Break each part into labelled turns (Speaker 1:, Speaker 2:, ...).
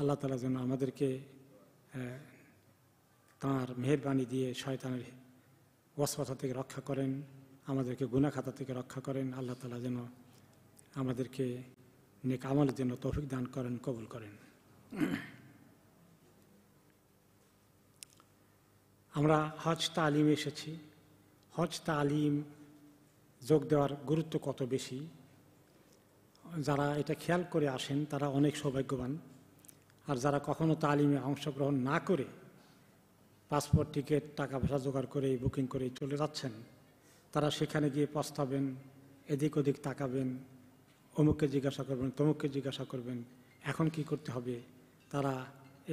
Speaker 1: আল্লাহ তালা যেন আমাদেরকে তাঁর মেহরবানি দিয়ে শয়তানের ওয়াসপাথা থেকে রক্ষা করেন আমাদেরকে গুনা খাতা থেকে রক্ষা করেন আল্লাহ তালা যেন আমাদেরকে নেক আমলের জন্য তৌফিক দান করেন কবুল করেন আমরা হজ তালিমে এসেছি হজ তালিম যোগ দেওয়ার গুরুত্ব কত বেশি যারা এটা খেয়াল করে আসেন তারা অনেক সৌভাগ্যবান আর যারা কখনো তালিমে অংশগ্রহণ না করে পাসপোর্ট টিকিট টাকা পয়সা জোগাড় করে বুকিং করে চলে যাচ্ছেন তারা সেখানে গিয়ে পস্তাবেন এদিক ওদিক তাকাবেন অমুককে জিজ্ঞাসা করবেন তমুককে জিজ্ঞাসা করবেন এখন কি করতে হবে তারা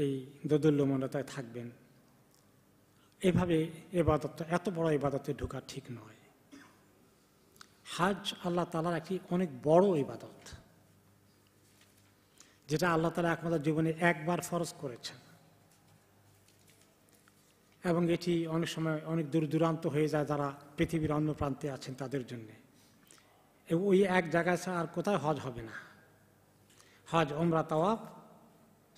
Speaker 1: এই দোদুল্যমনতায় থাকবেন এভাবে এবাদতটা এত বড় ইবাদতে ঢোকা ঠিক নয় হাজ আল্লাহ তালার একটি অনেক বড় ইবাদত যেটা আল্লাহ তালা একমাত্র জীবনে একবার ফরজ করেছেন এবং এটি অনেক সময় অনেক দূর দূরান্ত হয়ে যায় যারা পৃথিবীর অন্য প্রান্তে আছেন তাদের জন্যে ওই এক জায়গায় ছাড়া আর কোথায় হজ হবে না হজ ওমরা তাওয়াব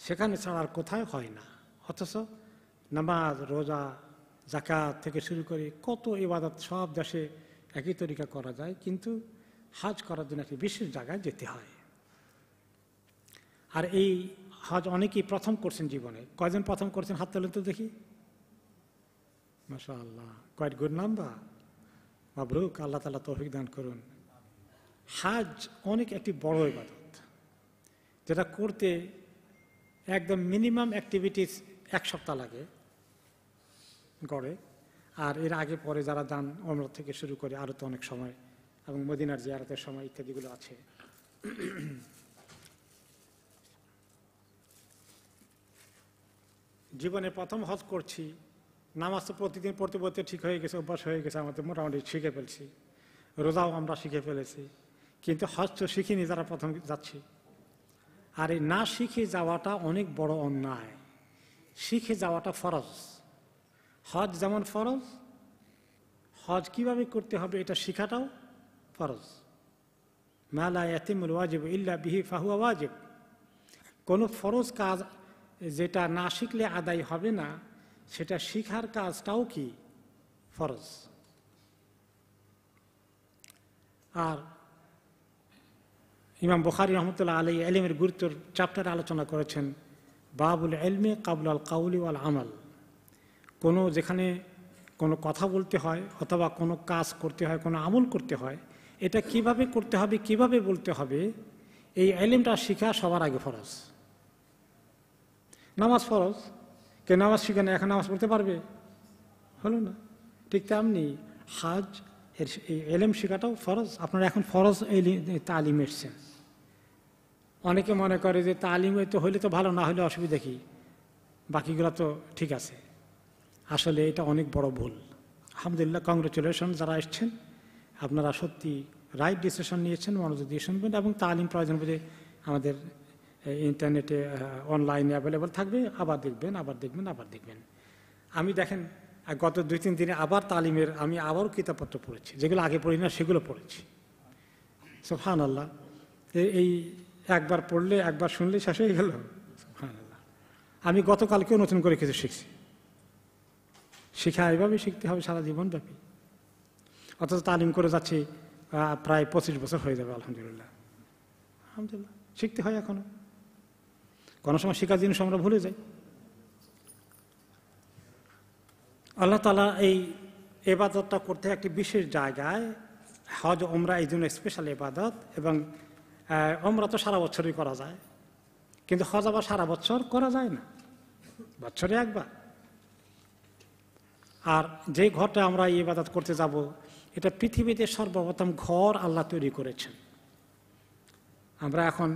Speaker 1: সেখানে ছাড়া আর কোথায় হয় না অথচ নামাজ রোজা জাকাত থেকে শুরু করে কত ইবাদত সব দেশে একই তরিকা করা যায় কিন্তু হজ করার জন্য একটি বিশেষ জায়গায় যেতে হয় আর এই হজ অনেকেই প্রথম করছেন জীবনে কয়জন প্রথম করছেন হাত তোলেন তো দেখি মাসা আল্লাহ কয়েক গুড নাম্বার বাবরুক আল্লাহ তালা তৌফিক দান করুন হাজ অনেক একটি বড় ইবাদত যেটা করতে একদম মিনিমাম অ্যাক্টিভিটিস এক সপ্তাহ লাগে গড়ে আর এর আগে পরে যারা দান অমরত থেকে শুরু করে আরও তো অনেক সময় এবং মদিনার জিয়ারতের সময় ইত্যাদিগুলো আছে জীবনে প্রথম হজ করছি নামাজ তো প্রতিদিন পড়তে পড়তে ঠিক হয়ে গেছে অভ্যাস হয়ে গেছে আমাদের মোটামুটি শিখে ফেলছি রোজাও আমরা শিখে ফেলেছি কিন্তু হজ তো শিখিনি যারা প্রথম যাচ্ছি আর এই না শিখে যাওয়াটা অনেক বড় অন্যায় শিখে যাওয়াটা ফরজ হজ যেমন ফরজ হজ কিভাবে করতে হবে এটা শেখাটাও ফরজ মেলা এতিম ওয়াজিব ইল্লা বিহি ফাহু ওয়াজিব কোনো ফরজ কাজ যেটা না শিখলে আদায় হবে না সেটা শিখার কাজটাও কি ফরজ আর ইমাম বখারি রহমতুল্লাহ আলী এলিমের গুরুত্বর চ্যাপ্টার আলোচনা করেছেন বাবুল এলমে কাবুল আল কাউলি আল আমাল কোনো যেখানে কোনো কথা বলতে হয় অথবা কোনো কাজ করতে হয় কোনো আমল করতে হয় এটা কিভাবে করতে হবে কিভাবে বলতে হবে এই এলিমটা শিখা সবার আগে ফরজ নামাজ ফরজ কে নামাজ শিখে না এখন নামাজ পড়তে পারবে হলো না ঠিক তেমনি হাজ এর এই এলেম শেখাটাও ফরজ আপনারা এখন ফরজ তালিম এসছেন অনেকে মনে করে যে তালিম তো হলে তো ভালো না হলে অসুবিধা কি বাকিগুলো তো ঠিক আছে আসলে এটা অনেক বড় ভুল আলহামদুলিল্লাহ কংগ্রেচুলেশন যারা এসছেন আপনারা সত্যি রাইট ডিসিশন নিয়েছেন মনোযোগ দিয়ে শুনবেন এবং তালিম প্রয়োজন বলে আমাদের ইন্টারনেটে অনলাইনে অ্যাভেলেবল থাকবে আবার দেখবেন আবার দেখবেন আবার দেখবেন আমি দেখেন গত দুই তিন দিনে আবার তালিমের আমি আবারও কিতাবপত্র পড়েছি যেগুলো আগে পড়ি না সেগুলো পড়েছি সোফান আল্লাহ এই একবার পড়লে একবার শুনলে শেষ হয়ে গেল সোফান আল্লাহ আমি গতকালকেও নতুন করে কিছু শিখছি শিখা এভাবে শিখতে হবে সারা জীবনব্যাপী অথচ তালিম করে যাচ্ছি প্রায় পঁচিশ বছর হয়ে যাবে আলহামদুলিল্লাহ আলহামদুলিল্লাহ শিখতে হয় এখনও কোনো সময় শিকার জিনিস আমরা ভুলে যাই আল্লাহ তালা এই এবাদতটা করতে একটি বিশেষ জায়গায় হজ ওমরা এই জন্য স্পেশাল এবাদত এবং ওমরা তো সারা বছরই করা যায় কিন্তু হজ আবার সারা বছর করা যায় না বছরে একবার আর যে ঘরটা আমরা এই এবাদত করতে যাব এটা পৃথিবীতে সর্বপ্রথম ঘর আল্লাহ তৈরি করেছেন আমরা এখন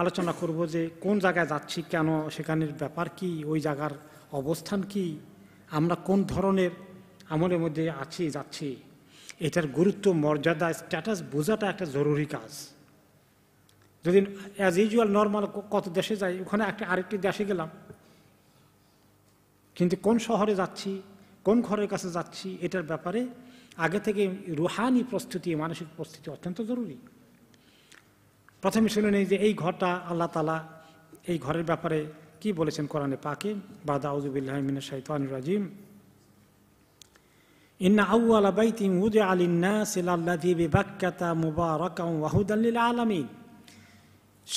Speaker 1: আলোচনা করব যে কোন জায়গায় যাচ্ছি কেন সেখানের ব্যাপার কি ওই জায়গার অবস্থান কি আমরা কোন ধরনের আমলের মধ্যে আছি যাচ্ছি এটার গুরুত্ব মর্যাদা স্ট্যাটাস বোঝাটা একটা জরুরি কাজ যদি অ্যাজ ইউজুয়াল নর্মাল কত দেশে যাই ওখানে একটা আরেকটি দেশে গেলাম কিন্তু কোন শহরে যাচ্ছি কোন ঘরের কাছে যাচ্ছি এটার ব্যাপারে আগে থেকে রুহানি প্রস্তুতি মানসিক প্রস্তুতি অত্যন্ত জরুরি প্রথমে শুনে নেই যে এই ঘরটা আল্লাহ তালা এই ঘরের ব্যাপারে কি বলেছেন কোরআনে পাকে বা দাউজুবিল্লাহমিন রাজিম বাইতিম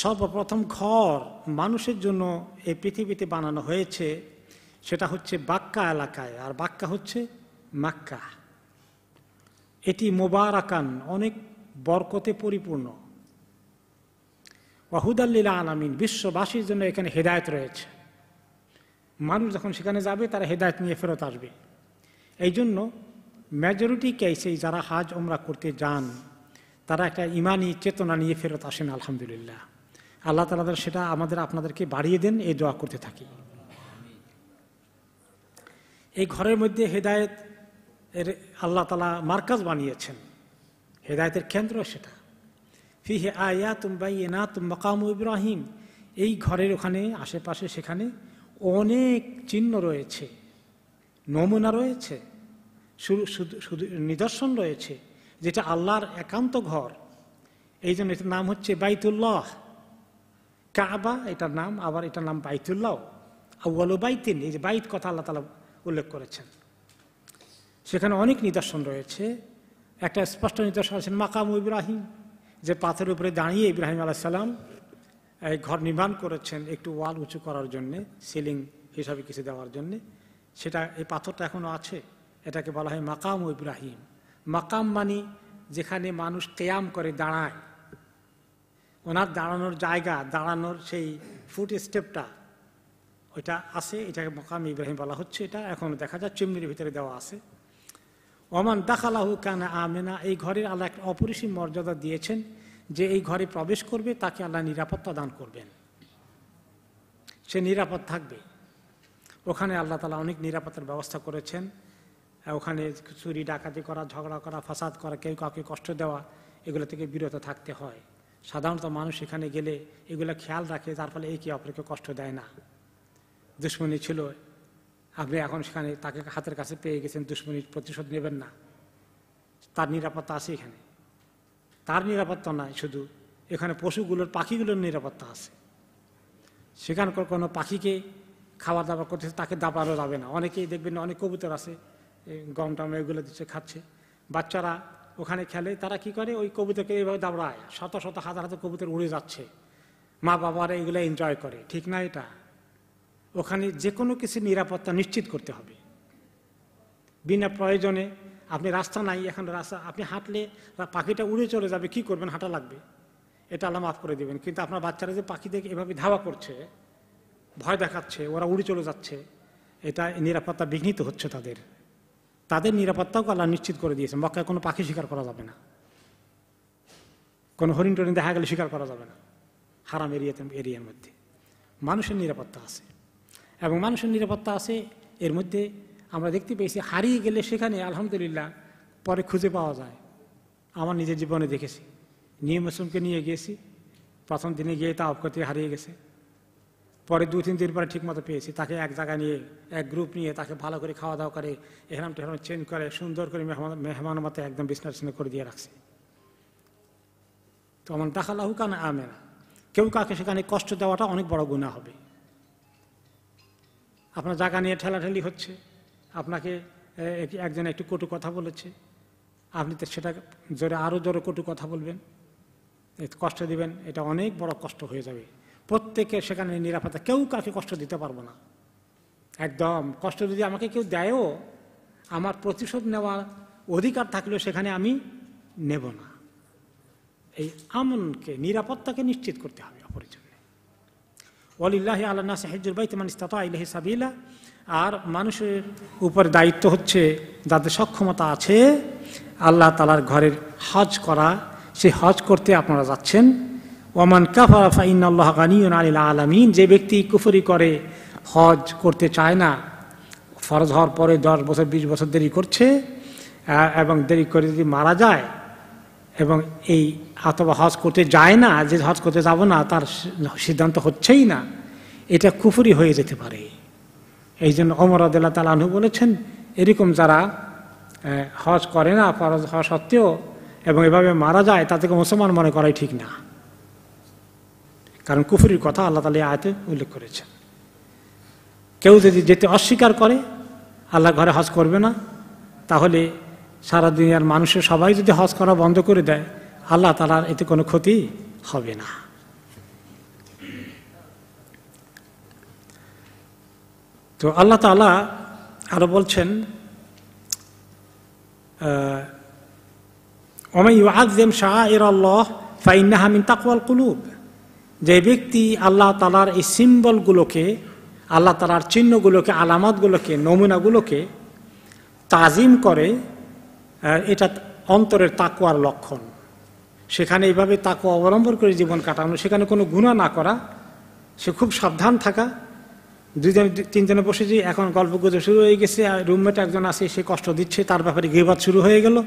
Speaker 1: সর্বপ্রথম ঘর মানুষের জন্য এই পৃথিবীতে বানানো হয়েছে সেটা হচ্ছে বাক্কা এলাকায় আর বাক্কা হচ্ছে মাক্কা এটি মোবারাকান অনেক বরকতে পরিপূর্ণ ওয়াহুদাল্লিলা আলামিন বিশ্ববাসীর জন্য এখানে হেদায়ত রয়েছে মানুষ যখন সেখানে যাবে তারা হেদায়ত নিয়ে ফেরত আসবে এই জন্য মেজরিটি কেসেই যারা হাজ ওমরা করতে যান তারা একটা ইমানি চেতনা নিয়ে ফেরত আসেন আলহামদুলিল্লাহ আল্লাহ তালাদের সেটা আমাদের আপনাদেরকে বাড়িয়ে দেন এই দোয়া করতে থাকি এই ঘরের মধ্যে হেদায়ত এর আল্লাহ তালা মার্কাজ বানিয়েছেন হেদায়তের কেন্দ্র সেটা ফিহে আয়া তুম্বাই এনা তুম্বাকাম ইব্রাহিম এই ঘরের ওখানে আশেপাশে সেখানে অনেক চিহ্ন রয়েছে নমুনা রয়েছে নিদর্শন রয়েছে যেটা আল্লাহর একান্ত ঘর এই জন্য এটার নাম হচ্ছে বাইতুল্লাহ কাবা এটার নাম আবার এটার নাম বাইতুল্লাহ আউ্বালু বাইতিন এই যে বাইত কথা আল্লাহ তালা উল্লেখ করেছেন সেখানে অনেক নিদর্শন রয়েছে একটা স্পষ্ট নিদর্শন আছে মাকাম ইব্রাহিম যে পাথরের উপরে দাঁড়িয়ে ইব্রাহিম আলাইসাল্লাম এই ঘর নির্মাণ করেছেন একটু ওয়াল উঁচু করার জন্যে সিলিং হিসাবে কিছু দেওয়ার জন্যে সেটা এই পাথরটা এখনও আছে এটাকে বলা হয় মাকাম ইব্রাহিম মাকাম মানে যেখানে মানুষ কেয়াম করে দাঁড়ায় ওনার দাঁড়ানোর জায়গা দাঁড়ানোর সেই ফুট স্টেপটা ওইটা আছে এটাকে মকাম ইব্রাহিম বলা হচ্ছে এটা এখন দেখা যায় চিমনির ভিতরে দেওয়া আছে অমান দাখালাহু কানা আমেনা এই ঘরের আল্লাহ একটা অপরিসীম মর্যাদা দিয়েছেন যে এই ঘরে প্রবেশ করবে তাকে আল্লাহ নিরাপত্তা দান করবেন সে নিরাপদ থাকবে ওখানে আল্লাহ তালা অনেক নিরাপত্তার ব্যবস্থা করেছেন ওখানে চুরি ডাকাতি করা ঝগড়া করা ফাসাদ করা কেউ কাউকে কষ্ট দেওয়া এগুলো থেকে বিরত থাকতে হয় সাধারণত মানুষ এখানে গেলে এগুলো খেয়াল রাখে তার ফলে একে অপরকে কষ্ট দেয় না দুশ্মনী ছিল আপনি এখন সেখানে তাকে হাতের কাছে পেয়ে গেছেন দুশ্মনীর প্রতিশোধ নেবেন না তার নিরাপত্তা আছে এখানে তার নিরাপত্তা নয় শুধু এখানে পশুগুলোর পাখিগুলোর নিরাপত্তা আছে সেখানকার কোনো পাখিকে খাবার দাবার করতেছে তাকে দাবানো যাবে না অনেকেই দেখবেন অনেক কবুতর আছে গম টম এগুলো দিচ্ছে খাচ্ছে বাচ্চারা ওখানে খেলে তারা কি করে ওই কবুতরকে এইভাবে দাবড়ায় শত শত হাজার হাজার কবুতর উড়ে যাচ্ছে মা বাবারা এগুলো এনজয় করে ঠিক না এটা ওখানে যে কোনো কিছু নিরাপত্তা নিশ্চিত করতে হবে বিনা প্রয়োজনে আপনি রাস্তা নাই এখন রাস্তা আপনি হাঁটলে পাখিটা উড়ে চলে যাবে কি করবেন হাঁটা লাগবে এটা আল্লাহ মাফ করে দেবেন কিন্তু আপনার বাচ্চারা যে পাখি দেখে এভাবে ধাওয়া করছে ভয় দেখাচ্ছে ওরা উড়ে চলে যাচ্ছে এটা নিরাপত্তা বিঘ্নিত হচ্ছে তাদের তাদের নিরাপত্তাও আল্লাহ নিশ্চিত করে দিয়েছে মক্কায় কোনো পাখি শিকার করা যাবে না কোনো হরিণ টরিণ দেখা গেলে শিকার করা যাবে না হারাম এরিয়াতে এরিয়ার মধ্যে মানুষের নিরাপত্তা আছে এবং মানুষের নিরাপত্তা আছে এর মধ্যে আমরা দেখতে পেয়েছি হারিয়ে গেলে সেখানে আলহামদুলিল্লাহ পরে খুঁজে পাওয়া যায় আমার নিজের জীবনে দেখেছি নিয়ে মুসলিমকে নিয়ে গিয়েছি প্রথম দিনে গিয়ে তা করতে হারিয়ে গেছে পরে দু তিন দিন পরে ঠিকমতো পেয়েছি তাকে এক জায়গায় নিয়ে এক গ্রুপ নিয়ে তাকে ভালো করে খাওয়া দাওয়া করে এহরাম টেহরাম চেঞ্জ করে সুন্দর করে মেহমান মেহমান মতো একদম বিছনা করে দিয়ে রাখছে তো আমার দেখালাহু কান আমেরা কেউ কাকে সেখানে কষ্ট দেওয়াটা অনেক বড় গুণা হবে আপনার জায়গা নিয়ে ঠেলাঠেলি হচ্ছে আপনাকে একজন একটু কটু কথা বলেছে আপনি তো সেটা জোরে আরও জোরে কটু কথা বলবেন কষ্ট দিবেন এটা অনেক বড় কষ্ট হয়ে যাবে প্রত্যেকে সেখানে নিরাপত্তা কেউ কাউকে কষ্ট দিতে পারবো না একদম কষ্ট যদি আমাকে কেউ দেয়ও আমার প্রতিশোধ নেওয়ার অধিকার থাকলেও সেখানে আমি নেব না এই আমনকে নিরাপত্তাকে নিশ্চিত করতে হবে ওলিল্লাহি আল্লাহ সাহেজুল বাইতে মানে ইস্তাতা ইলাহি সাবিলা আর মানুষের উপর দায়িত্ব হচ্ছে যাদের সক্ষমতা আছে আল্লাহ তালার ঘরের হজ করা সে হজ করতে আপনারা যাচ্ছেন ওমান কাফা ফাইন আল্লাহ গানিউন আলিল আলমিন যে ব্যক্তি কুফরি করে হজ করতে চায় না ফরজ হওয়ার পরে দশ বছর বিশ বছর দেরি করছে এবং দেরি করে যদি মারা যায় এবং এই অথবা হজ করতে যায় না যে হজ করতে যাব না তার সিদ্ধান্ত হচ্ছেই না এটা কুফুরি হয়ে যেতে পারে এই জন্য অমর আদাল্লা তালাহু বলেছেন এরকম যারা হজ করে না ফরজ হওয়া সত্ত্বেও এবং এভাবে মারা যায় তাদেরকে মুসলমান মনে করাই ঠিক না কারণ কুফুরির কথা আল্লাহ তালী আয়তে উল্লেখ করেছেন কেউ যদি যেতে অস্বীকার করে আল্লাহ ঘরে হজ করবে না তাহলে সারা দুনিয়ার মানুষের সবাই যদি হজ করা বন্ধ করে দেয় আল্লাহ তালার এতে কোনো ক্ষতি হবে না তো আল্লাহ তালা আরো বলছেন শাহ এর আল্লাহ তাকওয়াল কুলুব যে ব্যক্তি আল্লাহ তালার এই সিম্বলগুলোকে আল্লাহ তালার চিহ্নগুলোকে আলামতগুলোকে নমুনাগুলোকে তাজিম করে এটা অন্তরের তাকুয়ার লক্ষণ সেখানে এইভাবে তাকু অবলম্বন করে জীবন কাটানো সেখানে কোনো গুণা না করা সে খুব সাবধান থাকা দুজন তিনজনে বসেছি এখন গল্প গুজব শুরু হয়ে গেছে আর রুমমেট একজন আছে সে কষ্ট দিচ্ছে তার ব্যাপারে গেবাদ শুরু হয়ে গেল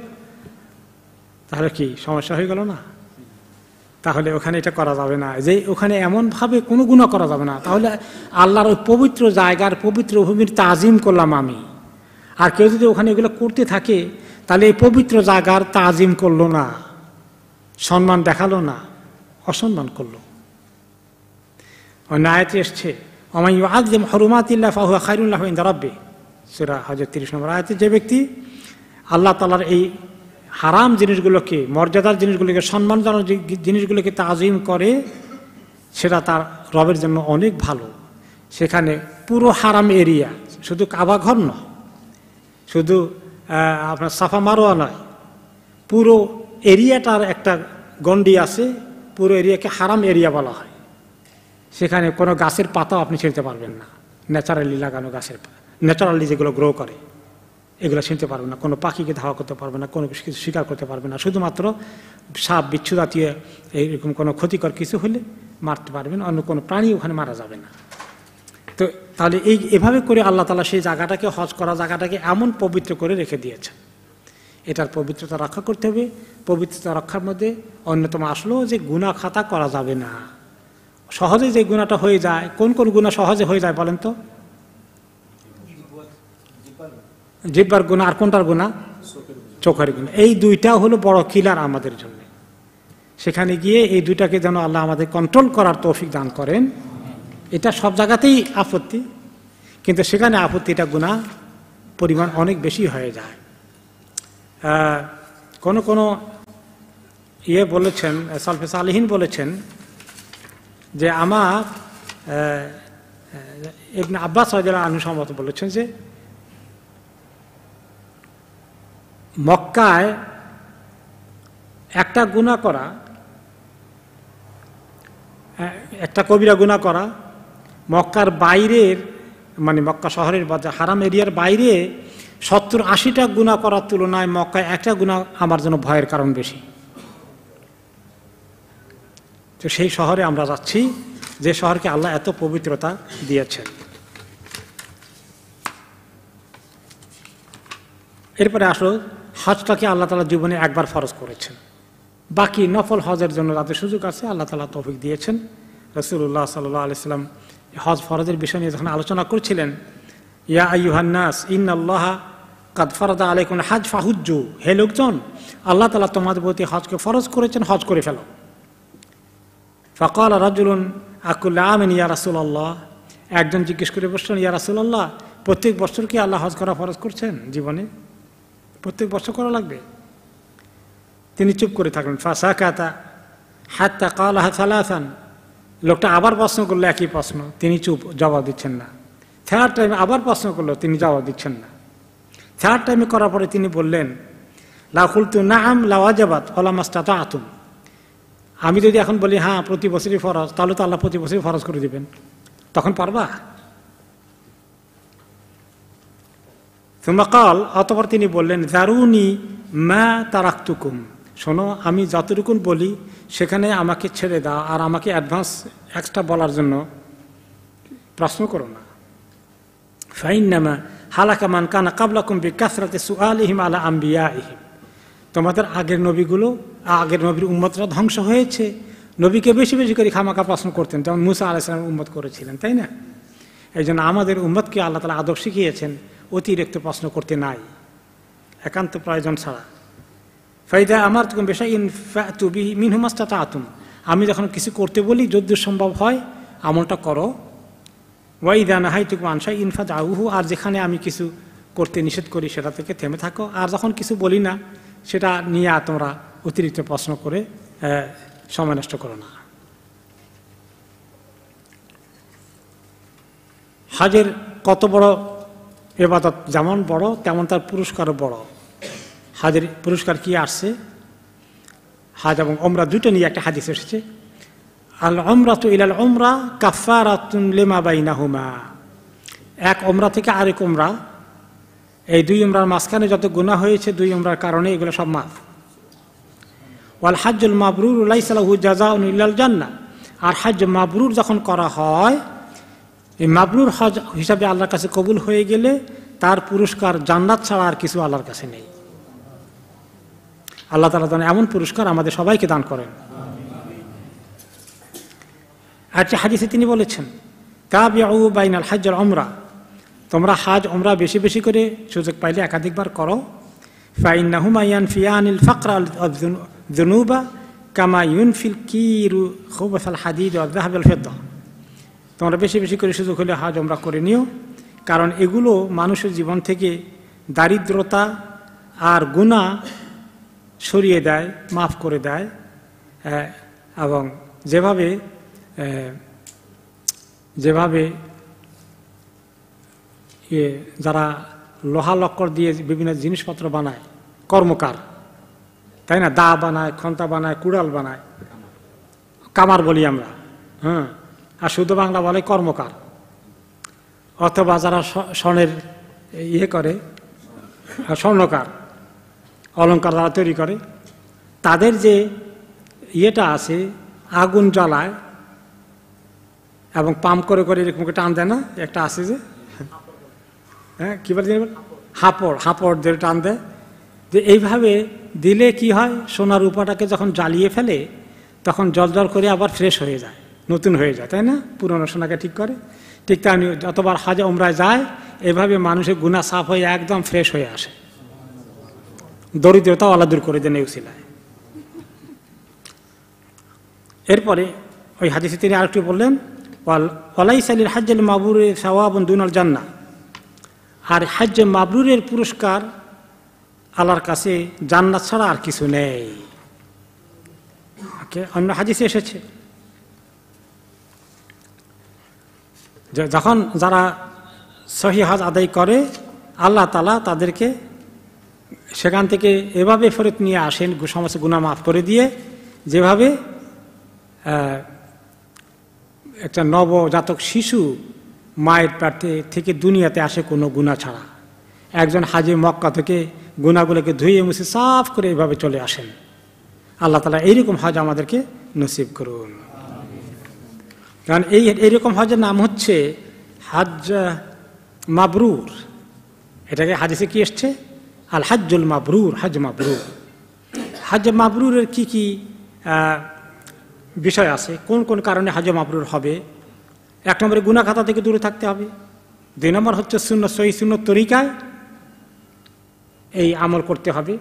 Speaker 1: তাহলে কি সমস্যা হয়ে গেল না তাহলে ওখানে এটা করা যাবে না যে ওখানে এমনভাবে কোনো গুণা করা যাবে না তাহলে আল্লাহর ওই পবিত্র জায়গার পবিত্র ভূমির তাজিম করলাম আমি আর কেউ যদি ওখানে এগুলো করতে থাকে তাহলে এই পবিত্র জাগার তাজিম করলো না সম্মান দেখালো না অসম্মান করলো নায়াতে এসছে অমাই আজম হরুমাতিল্লা ফাহুয়া খাইরুল্লাহ দাঁড়াবে সেরা হাজার তিরিশ নম্বর আয়াতে যে ব্যক্তি আল্লাহ তালার এই হারাম জিনিসগুলোকে মর্যাদার জিনিসগুলোকে সম্মানজনক জিনিসগুলোকে তাজিম করে সেটা তার রবের জন্য অনেক ভালো সেখানে পুরো হারাম এরিয়া শুধু কাবা ঘর নয় শুধু আপনার সাফা মারোয়া নয় পুরো এরিয়াটার একটা গন্ডি আছে পুরো এরিয়াকে হারাম এরিয়া বলা হয় সেখানে কোনো গাছের পাতাও আপনি ছিঁড়তে পারবেন না ন্যাচারালি লাগানো গাছের ন্যাচারালি যেগুলো গ্রো করে এগুলো ছিঁড়তে পারবে না কোনো পাখিকে ধাওয়া করতে পারবে না কোনো কিছু শিকার করতে পারবে না শুধুমাত্র সাপ বিচ্ছু জাতীয় এইরকম কোনো ক্ষতিকর কিছু হলে মারতে পারবেন অন্য কোনো প্রাণী ওখানে মারা যাবে না তো তাহলে এই এভাবে করে আল্লাহ তালা সেই জায়গাটাকে হজ করা জায়গাটাকে এমন পবিত্র করে রেখে দিয়েছে এটার পবিত্রতা রক্ষা করতে হবে পবিত্রতা রক্ষার মধ্যে অন্যতম আসলেও যে গুণা খাতা করা যাবে না সহজে যে গুণাটা হয়ে যায় কোন কোন গুণা সহজে হয়ে যায় বলেন তো জিব্বার গুণা আর কোনটার গুণা চোখের গুণা এই দুইটা হলো বড় কিলার আমাদের জন্য সেখানে গিয়ে এই দুইটাকে যেন আল্লাহ আমাদের কন্ট্রোল করার তৌফিক দান করেন এটা সব জায়গাতেই আপত্তি কিন্তু সেখানে আপত্তিটা গুণা পরিমাণ অনেক বেশি হয়ে যায় কোনো কোনো ইয়ে বলেছেন সালফেস আলহীন বলেছেন যে আমার ইবনে আব্বাস আনু বলেছেন যে মক্কায় একটা গুণা করা একটা কবিরা গুণা করা মক্কার বাইরের মানে মক্কা শহরের বা হারাম এরিয়ার বাইরে সত্তর আশিটা গুণা করার তুলনায় মক্কায় একটা গুণা আমার জন্য ভয়ের কারণ বেশি তো সেই শহরে আমরা যাচ্ছি যে শহরকে আল্লাহ এত পবিত্রতা দিয়েছেন এরপরে আসো হজটাকে আল্লাহ তালা জীবনে একবার ফরজ করেছেন বাকি নফল হজের জন্য যাতে সুযোগ আছে আল্লাহ তালা তফিক দিয়েছেন রসুল্লাহ সাল্লাহ আলি সাল্লাম হজ ফরজের বিষয় নিয়ে যখন আলোচনা করছিলেন ইয়া আইহান্নাস ইন আল্লাহ কাদ ফরদা আলাইকুন হাজ ফাহুজ্জু হে লোকজন আল্লাহ তালা তোমাদের প্রতি হজকে ফরজ করেছেন হজ করে ফেলো ফকল রাজুলুন আকুল্লা আমিন ইয়া রাসুল্লাহ একজন জিজ্ঞেস করে বসলেন ইয়া রাসুল্লাহ প্রত্যেক বছর কি আল্লাহ হজ করা ফরজ করছেন জীবনে প্রত্যেক বছর করা লাগবে তিনি চুপ করে থাকলেন ফাঁসা কাতা হাত্তা কাল হাসালাসান লোকটা আবার প্রশ্ন করলো একই প্রশ্ন তিনি চুপ জবাব দিচ্ছেন না থার্ড টাইমে আবার প্রশ্ন করলো তিনি জবাব দিচ্ছেন না থার্ড টাইমে করার পরে তিনি বললেন লাওয়াজাবাদ নাম লাওয়াজাবাত তো আতুম আমি যদি এখন বলি হ্যাঁ প্রতি বছরই ফরজ তাহলে তো আল্লাহ প্রতি বছরই ফরজ করে দিবেন তখন পারবা সুমাকাল অতপর তিনি বললেন জারুনি মা তারাক্তুকুম শোনো আমি যতটুকুন বলি সেখানে আমাকে ছেড়ে দাও আর আমাকে অ্যাডভান্স এক্সট্রা বলার জন্য প্রশ্ন করো না ফাইন নামা হালাকা মান কানা কাবলা বি কাসরাতে ইহিম আলা আম্বিয়া ইহিম তোমাদের আগের নবীগুলো আগের নবীর উম্মতরা ধ্বংস হয়েছে নবীকে বেশি বেশি করে খামাকা প্রশ্ন করতেন যেমন মুসা ইসলাম উম্মত করেছিলেন তাই না এই জন্য আমাদের উম্মতকে আল্লাহ তালা আদব শিখিয়েছেন অতিরিক্ত প্রশ্ন করতে নাই একান্ত প্রয়োজন ছাড়া ফাইদা আমার তুকুম বেশা মিনহুমাস্তা তা আতুম আমি যখন কিছু করতে বলি যদি সম্ভব হয় আমলটা করো ওয়াইদা না হাই তুকু আনসা ইনফাত আউহু আর যেখানে আমি কিছু করতে নিষেধ করি সেটা থেকে থেমে থাকো আর যখন কিছু বলি না সেটা নিয়ে তোমরা অতিরিক্ত প্রশ্ন করে সময় নষ্ট করো না হাজের কত বড় এবাদত যেমন বড় তেমন তার পুরস্কারও বড় হাজের পুরস্কার কি আসছে হাজ এবং অমরা দুটো নিয়ে একটা হাদিস এসেছে আল অমরা তো ইলাল অমরা কাফারাতুমা বাইনা হুমা এক অমরা থেকে আরেক অমরা এই দুই অমরার মাঝখানে যত গুণা হয়েছে দুই অমরার কারণে এগুলো সব মাফ ওয়াল হাজুল মাবরুর সালাহু জাজা ইল্লাল জান্না আর হাজ মাবরুর যখন করা হয় এই মাবরুর হজ হিসাবে আল্লাহর কাছে কবুল হয়ে গেলে তার পুরস্কার জান্নাত ছাড়া আর কিছু আল্লাহর কাছে নেই আল্লাহ তালা যেন এমন পুরস্কার আমাদের সবাইকে দান করেন আর যে হাদিসে তিনি বলেছেন কাব ইয়াউ বাইনাল হাজ অমরা তোমরা হাজ অমরা বেশি বেশি করে সুযোগ পাইলে একাধিকবার করো ফাইন নাহুমা ফিয়ানিল ফাকরা জুনুবা কামা ইউনফিল কিরু খৌবাসাল হাদিদ জাহাবেল তোমরা বেশি বেশি করে সুযোগ হলে হাজ অমরা করে নিও কারণ এগুলো মানুষের জীবন থেকে দারিদ্রতা আর গুণা সরিয়ে দেয় মাফ করে দেয় এবং যেভাবে যেভাবে যারা লোহা লক্কর দিয়ে বিভিন্ন জিনিসপত্র বানায় কর্মকার তাই না দা বানায় খন্তা বানায় কুড়াল বানায় কামার বলি আমরা হ্যাঁ আর শুদ্ধ বাংলা বলে কর্মকার অথবা যারা স্বর্ণের ইয়ে করে স্বর্ণকার অলঙ্কার দ্বারা তৈরি করে তাদের যে ইয়েটা আছে আগুন জ্বালায় এবং পাম্প করে করে এরকম টান দেয় না একটা আছে যে হ্যাঁ কী বলে হাঁপড় হাঁপড় দিয়ে টান দেয় যে এইভাবে দিলে কি হয় সোনার উপাটাকে যখন জ্বালিয়ে ফেলে তখন জল জল করে আবার ফ্রেশ হয়ে যায় নতুন হয়ে যায় তাই না পুরনো সোনাকে ঠিক করে ঠিক তাই যতবার হাজা ওমরায় যায় এভাবে মানুষের গুণা সাফ হয়ে একদম ফ্রেশ হয়ে আসে দরিদ্রতাও আল্লাহ দূর করে দেন উসিলায় এরপরে ওই হাদিসে তিনি আরেকটু বললেন ওয়ালাইস সালির হাজ্জাল মাবরুরের সওয়াবন দুনাল জান্না আর হাজ্য মাবরুরের পুরস্কার আল্লাহর কাছে জান্নাত ছাড়া আর কিছু নেই অন্য হাজিসে এসেছে যখন যারা সহি হাজ আদায় করে আল্লাহ তালা তাদেরকে সেখান থেকে এভাবে ফেরত নিয়ে আসেন সমস্ত গুণা মাফ করে দিয়ে যেভাবে একটা নবজাতক শিশু মায়ের প্রার্থে থেকে দুনিয়াতে আসে কোনো গুণা ছাড়া একজন হাজি মক্কা থেকে গুণাগুলোকে ধুয়ে মুছে সাফ করে এভাবে চলে আসেন আল্লাহ তালা এইরকম হজ আমাদেরকে নসিব করুন কারণ এই এইরকম হজের নাম হচ্ছে হাজ মাবরুর এটাকে হাজি কি এসছে আল হাজুল মাবরুর হাজ মাবরুর হাজ মাবরুরের কি কি বিষয় আছে কোন কোন কারণে হাজ মাবরুর হবে এক নম্বরে গুণাখাতা থেকে দূরে থাকতে হবে দুই নম্বর হচ্ছে শূন্য সহি শূন্য তরিকায় এই আমল করতে হবে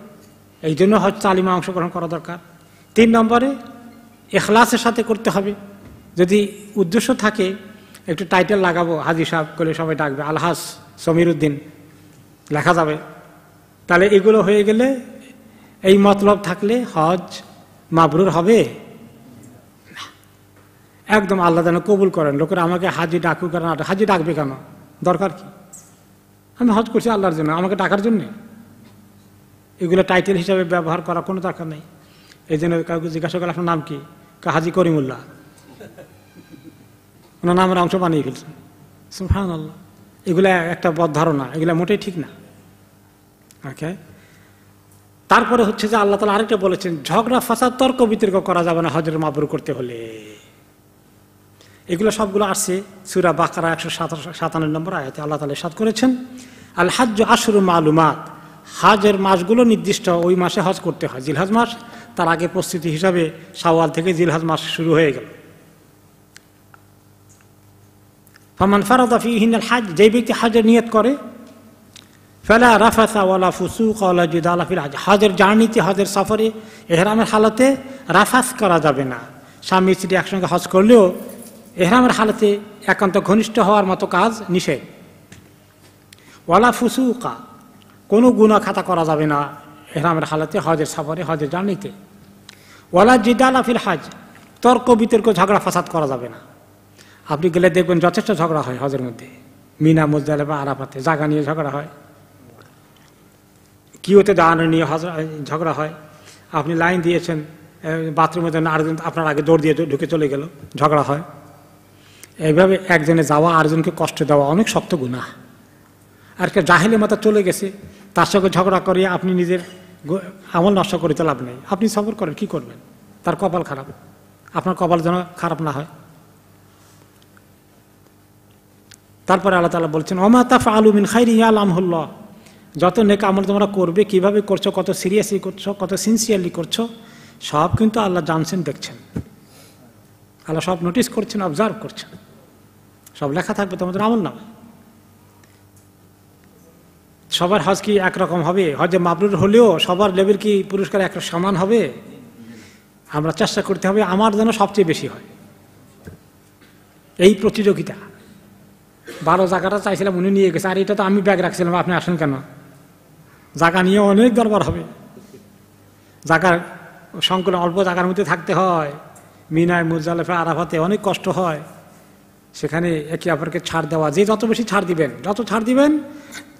Speaker 1: এই জন্য হজ তালিমা অংশগ্রহণ করা দরকার তিন নম্বরে এখলাসের সাথে করতে হবে যদি উদ্দেশ্য থাকে একটু টাইটেল লাগাবো হাজি সাহেব করে সবাই ডাকবে আলহাস সমির উদ্দিন লেখা যাবে তাহলে এগুলো হয়ে গেলে এই মতলব থাকলে হজ মাবরুর হবে একদম আল্লাহ যেন কবুল করেন লোকের আমাকে হাজি ডাকুক কেন হাজি ডাকবে কেন দরকার কি আমি হজ করছি আল্লাহর জন্য আমাকে ডাকার জন্যে এগুলো টাইটেল হিসাবে ব্যবহার করা কোনো দরকার নেই এই জন্য কাউকে জিজ্ঞাসা করলে আপনার নাম কি হাজি করিমুল্লাহ ওনার নামের অংশ বানিয়ে ফেলছেন সুফান আল্লাহ এগুলো একটা বদ ধারণা এগুলো মোটেই ঠিক না ওকে তারপরে হচ্ছে যে আল্লাহ তালা আরেকটা বলেছেন ঝগড়া ফাঁসা তর্ক বিতর্ক করা যাবে না হজরের মাবরু করতে হলে এগুলো সবগুলো আসছে সুরা বাকারা একশো সাতান্ন নম্বর আয়াতে আল্লাহ তালা সাত করেছেন আল হাজ্য আশুর মালুমাত হাজের মাসগুলো নির্দিষ্ট ওই মাসে হজ করতে হয় জিলহাজ মাস তার আগে প্রস্তুতি হিসাবে সাওয়াল থেকে জিলহাজ মাস শুরু হয়ে গেল ফমান ফারাদ হিনাল হাজ যে ব্যক্তি হাজের নিয়ত করে ফেলা রাফাসা ওয়ালা ফুসুক ওয়ালা জুদাল ফিল হাজ হজের জার্নিতে হজের সফরে এহরামের হালতে রাফাস করা যাবে না স্বামী স্ত্রী একসঙ্গে হজ করলেও এহরামের হালতে একান্ত ঘনিষ্ঠ হওয়ার মতো কাজ নিষেধ ওয়ালা ফুসুকা কোনো গুণা খাতা করা যাবে না এহরামের হালতে হজের সফরে হজের জার্নিতে ওয়ালা জিদালা আফিল হাজ তর্ক বিতর্ক ঝগড়া ফাসাদ করা যাবে না আপনি গেলে দেখবেন যথেষ্ট ঝগড়া হয় হজের মধ্যে মিনা মুজদালে বা আরাফাতে জাগা নিয়ে ঝগড়া হয় হতে দাঁড়ানো নিয়ে ঝগড়া হয় আপনি লাইন দিয়েছেন বাথরুমের জন্য আরেকজন আপনার আগে দৌড় দিয়ে ঢুকে চলে গেল ঝগড়া হয় এইভাবে একজনে যাওয়া আরেকজনকে কষ্ট দেওয়া অনেক শক্ত গুণা আর কে জাহিলে মাথা চলে গেছে তার সঙ্গে ঝগড়া করিয়া আপনি নিজের আমল নষ্ট করে তো লাভ নেই আপনি সফর করেন কি করবেন তার কপাল খারাপ আপনার কপাল যেন খারাপ না হয় তারপরে আল্লাহ তালা বলছেন অমা তাফা আলুমিন খাই রিয়া আলহামুল্লাহ যত নেক আমল তোমরা করবে কিভাবে করছো কত সিরিয়াসলি করছো কত সিনসিয়ারলি করছো সব কিন্তু আল্লাহ জানছেন দেখছেন আল্লাহ সব নোটিস করছেন অবজার্ভ করছেন সব লেখা থাকবে তোমাদের আমল নাম সবার হজ কি একরকম হবে হজে মাবরুর হলেও সবার লেভেল কি পুরস্কার এক সমান হবে আমরা চেষ্টা করতে হবে আমার যেন সবচেয়ে বেশি হয় এই প্রতিযোগিতা বারো জায়গাটা চাইছিলাম উনি নিয়ে গেছে আর এটা তো আমি ব্যাগ রাখছিলাম আপনি আসেন কেন জায়গা নিয়ে অনেক দরবার হবে জায়গার সংকলন অল্প জায়গার মধ্যে থাকতে হয় মিনায় মুজালেফে আরাফাতে অনেক কষ্ট হয় সেখানে একে অপরকে ছাড় দেওয়া যে যত বেশি ছাড় দিবেন যত ছাড় দিবেন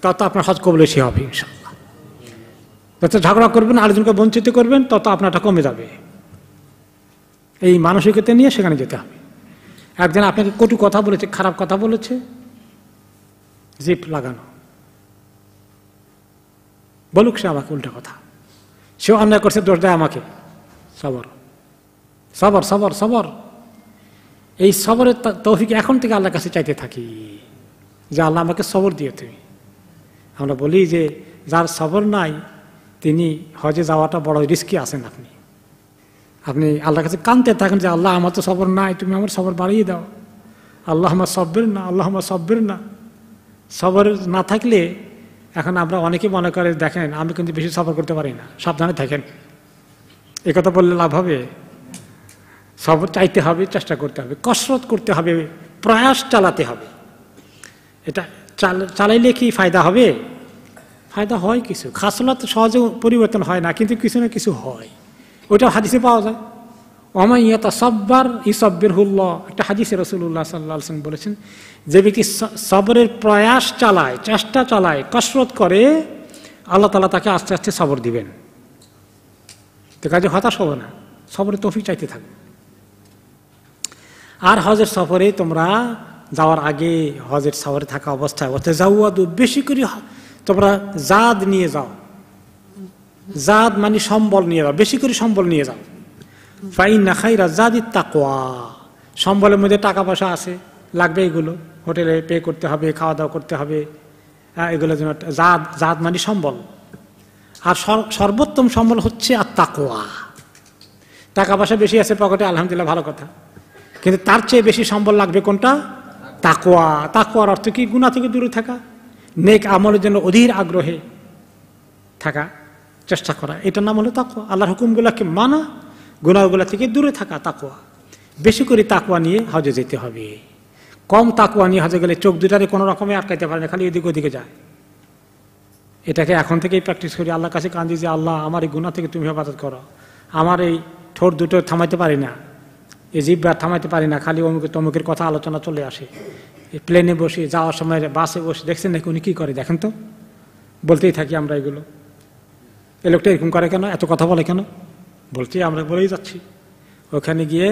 Speaker 1: তত আপনার হজ কবল বেশি হবে ইনশাল্লাহ যত ঝগড়া করবেন আরেকজনকে বঞ্চিত করবেন তত আপনারটা কমে যাবে এই মানসিকতা নিয়ে সেখানে যেতে হবে একজন আপনাকে কটু কথা বলেছে খারাপ কথা বলেছে জিপ লাগানো বলুক সে আমাকে উল্টা কথা সেও অন্যায় করছে দোষ দেয় আমাকে সবর সবর সবর সবর এই সবরের তৌফিক এখন থেকে আল্লাহর কাছে চাইতে থাকি যে আল্লাহ আমাকে সবর দিয়ে তুমি আমরা বলি যে যার সবর নাই তিনি হজে যাওয়াটা বড় রিস্কি আসেন আপনি আপনি আল্লাহর কাছে কানতে থাকেন যে আল্লাহ আমার তো সবর নাই তুমি আমার সবর বাড়িয়ে দাও আল্লাহ আমার সব্যের না আল্লাহ আমার সব্যের না সবর না থাকলে এখন আমরা অনেকে মনে করে দেখেন আমি কিন্তু বেশি সফর করতে পারি না সাবধানে থাকেন এ কথা বললে লাভ হবে সফর চাইতে হবে চেষ্টা করতে হবে কসরত করতে হবে প্রয়াস চালাতে হবে এটা চালাইলে কি ফায়দা হবে ফায়দা হয় কিছু তো সহজে পরিবর্তন হয় না কিন্তু কিছু না কিছু হয় ওইটা হাদিসে পাওয়া যায় অমাইয়াতা সব্বার ইসব ইসব্বিরহুল্লাহ একটা হাদিসে রসুল্লাহ সাল্লাহ বলেছেন যে ব্যক্তি সবরের প্রয়াস চালায় চেষ্টা চালায় কসরত করে আল্লাহ তালা তাকে আস্তে আস্তে সবর দিবেন তো কাজে হতাশ হবে না সবরে তফি চাইতে থাকবে আর হজের সফরে তোমরা যাওয়ার আগে হজের সফরে থাকা অবস্থায় অর্থাৎ জাউয়াদু বেশি করে তোমরা জাদ নিয়ে যাও জাদ মানে সম্বল নিয়ে যাও বেশি করে সম্বল নিয়ে যাও ফাইন না খাই রাজাদি তাকোয়া সম্বলের মধ্যে টাকা পয়সা আছে লাগবে এগুলো হোটেলে পে করতে হবে খাওয়া দাওয়া করতে হবে হ্যাঁ, এগুলোর জন্য জাত জাত মানে সম্বল আর সর্বোত্তম সম্বল হচ্ছে আর তাকোয়া টাকা পয়সা বেশি আছে পকেটে আলহামদুলিল্লাহ ভালো কথা কিন্তু তার চেয়ে বেশি সম্বল লাগবে কোনটা তাকোয়া তাকোয়ার অর্থ কি গুণা থেকে দূরে থাকা নেক আমলের জন্য অধীর আগ্রহে থাকা চেষ্টা করা এটার নাম হলো তাকোয়া আল্লাহর হুকুমগুলোকে মানা গুণাগুলা থেকে দূরে থাকা তাকোয়া বেশি করে তাকোয়া নিয়ে হজে যেতে হবে কম তাকোয়া নিয়ে হজে গেলে চোখ দুটারে কোনো রকমে আটকাইতে পারে না খালি এদিক ওদিকে যায় এটাকে এখন থেকেই প্র্যাকটিস করি আল্লাহর কাছে কান্দি যে আল্লাহ আমার এই গুণা থেকে তুমি হেফাজত করো আমার এই ঠোঁট দুটো থামাইতে পারি না এই জিব্বা থামাইতে পারি না খালি অমুকের তমুকের কথা আলোচনা চলে আসে এই প্লেনে বসে যাওয়ার সময় বাসে বসে দেখছেন নাকি উনি কী করে দেখেন তো বলতেই থাকি আমরা এগুলো এ লোকটা এরকম করে কেন এত কথা বলে কেন বলছি আমরা বলেই যাচ্ছি ওখানে গিয়ে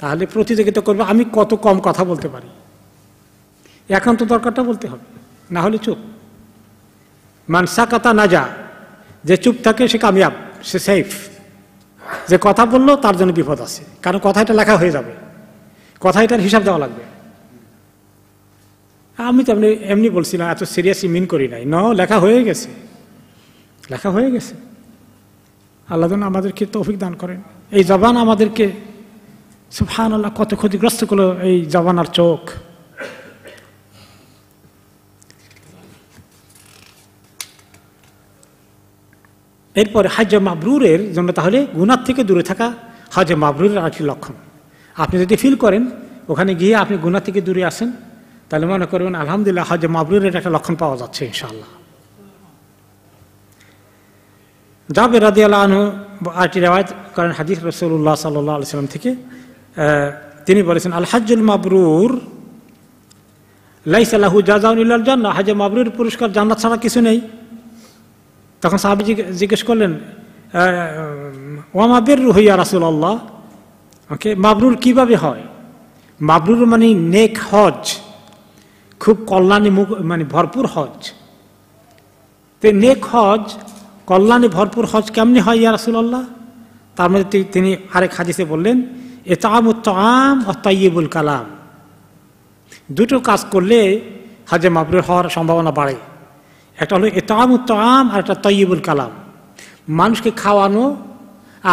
Speaker 1: তাহলে প্রতিযোগিতা করবে আমি কত কম কথা বলতে পারি এখন তো দরকারটা বলতে হবে না হলে চুপ মানসা কথা না যা যে চুপ থাকে সে কামিয়াব সে সেফ যে কথা বললো তার জন্য বিপদ আছে কারণ কথা এটা লেখা হয়ে যাবে কথা এটার হিসাব দেওয়া লাগবে আমি তো এমনি এমনি বলছিলাম এত সিরিয়াসলি মিন করি নাই ন লেখা হয়ে গেছে লেখা হয়ে গেছে আল্লাহ যেন আমাদেরকে তৌফিক দান করেন এই জবান আমাদেরকে সুফান আল্লাহ কত ক্ষতিগ্রস্ত করলো এই জবান আর চোখ এরপরে হাজে মাবরুরের জন্য তাহলে গুনার থেকে দূরে থাকা হজে মাবরুরের একটি লক্ষণ আপনি যদি ফিল করেন ওখানে গিয়ে আপনি গুনা থেকে দূরে আসেন তাহলে মনে করবেন আলহামদুলিল্লাহ হজে মাবরুরের একটা লক্ষণ পাওয়া যাচ্ছে ইনশাআল্লাহ জাবের রাদি আল্লাহ আনহু আরটি রেওয়ায়ত করেন হাদিস রসুল্লাহ সাল্লাহ আলসালাম থেকে তিনি বলেছেন আল মাবরুর লাইসালাহু জাজাউল্লাহ জান্না হাজে মাবরুর পুরস্কার জান্নাত ছাড়া কিছু নেই তখন সাহাবি জিজ্ঞেস করলেন ওয়ামা বের রুহইয়া রাসুল আল্লাহ ওকে মাবরুর কিভাবে হয় মাবরুর মানে নেক হজ খুব কল্যাণী মুখ মানে ভরপুর হজ তো নেক হজ কল্যাণে ভরপুর হজ কেমনি হয় ইয়া আল্লাহ তার মধ্যে তিনি আরেক হাজিসে বললেন এ তাম আম তাইবুল কালাম দুটো কাজ করলে হাজে মাবরুর হওয়ার সম্ভাবনা বাড়ে একটা হলো এতাম আম আর একটা তৈবুল কালাম মানুষকে খাওয়ানো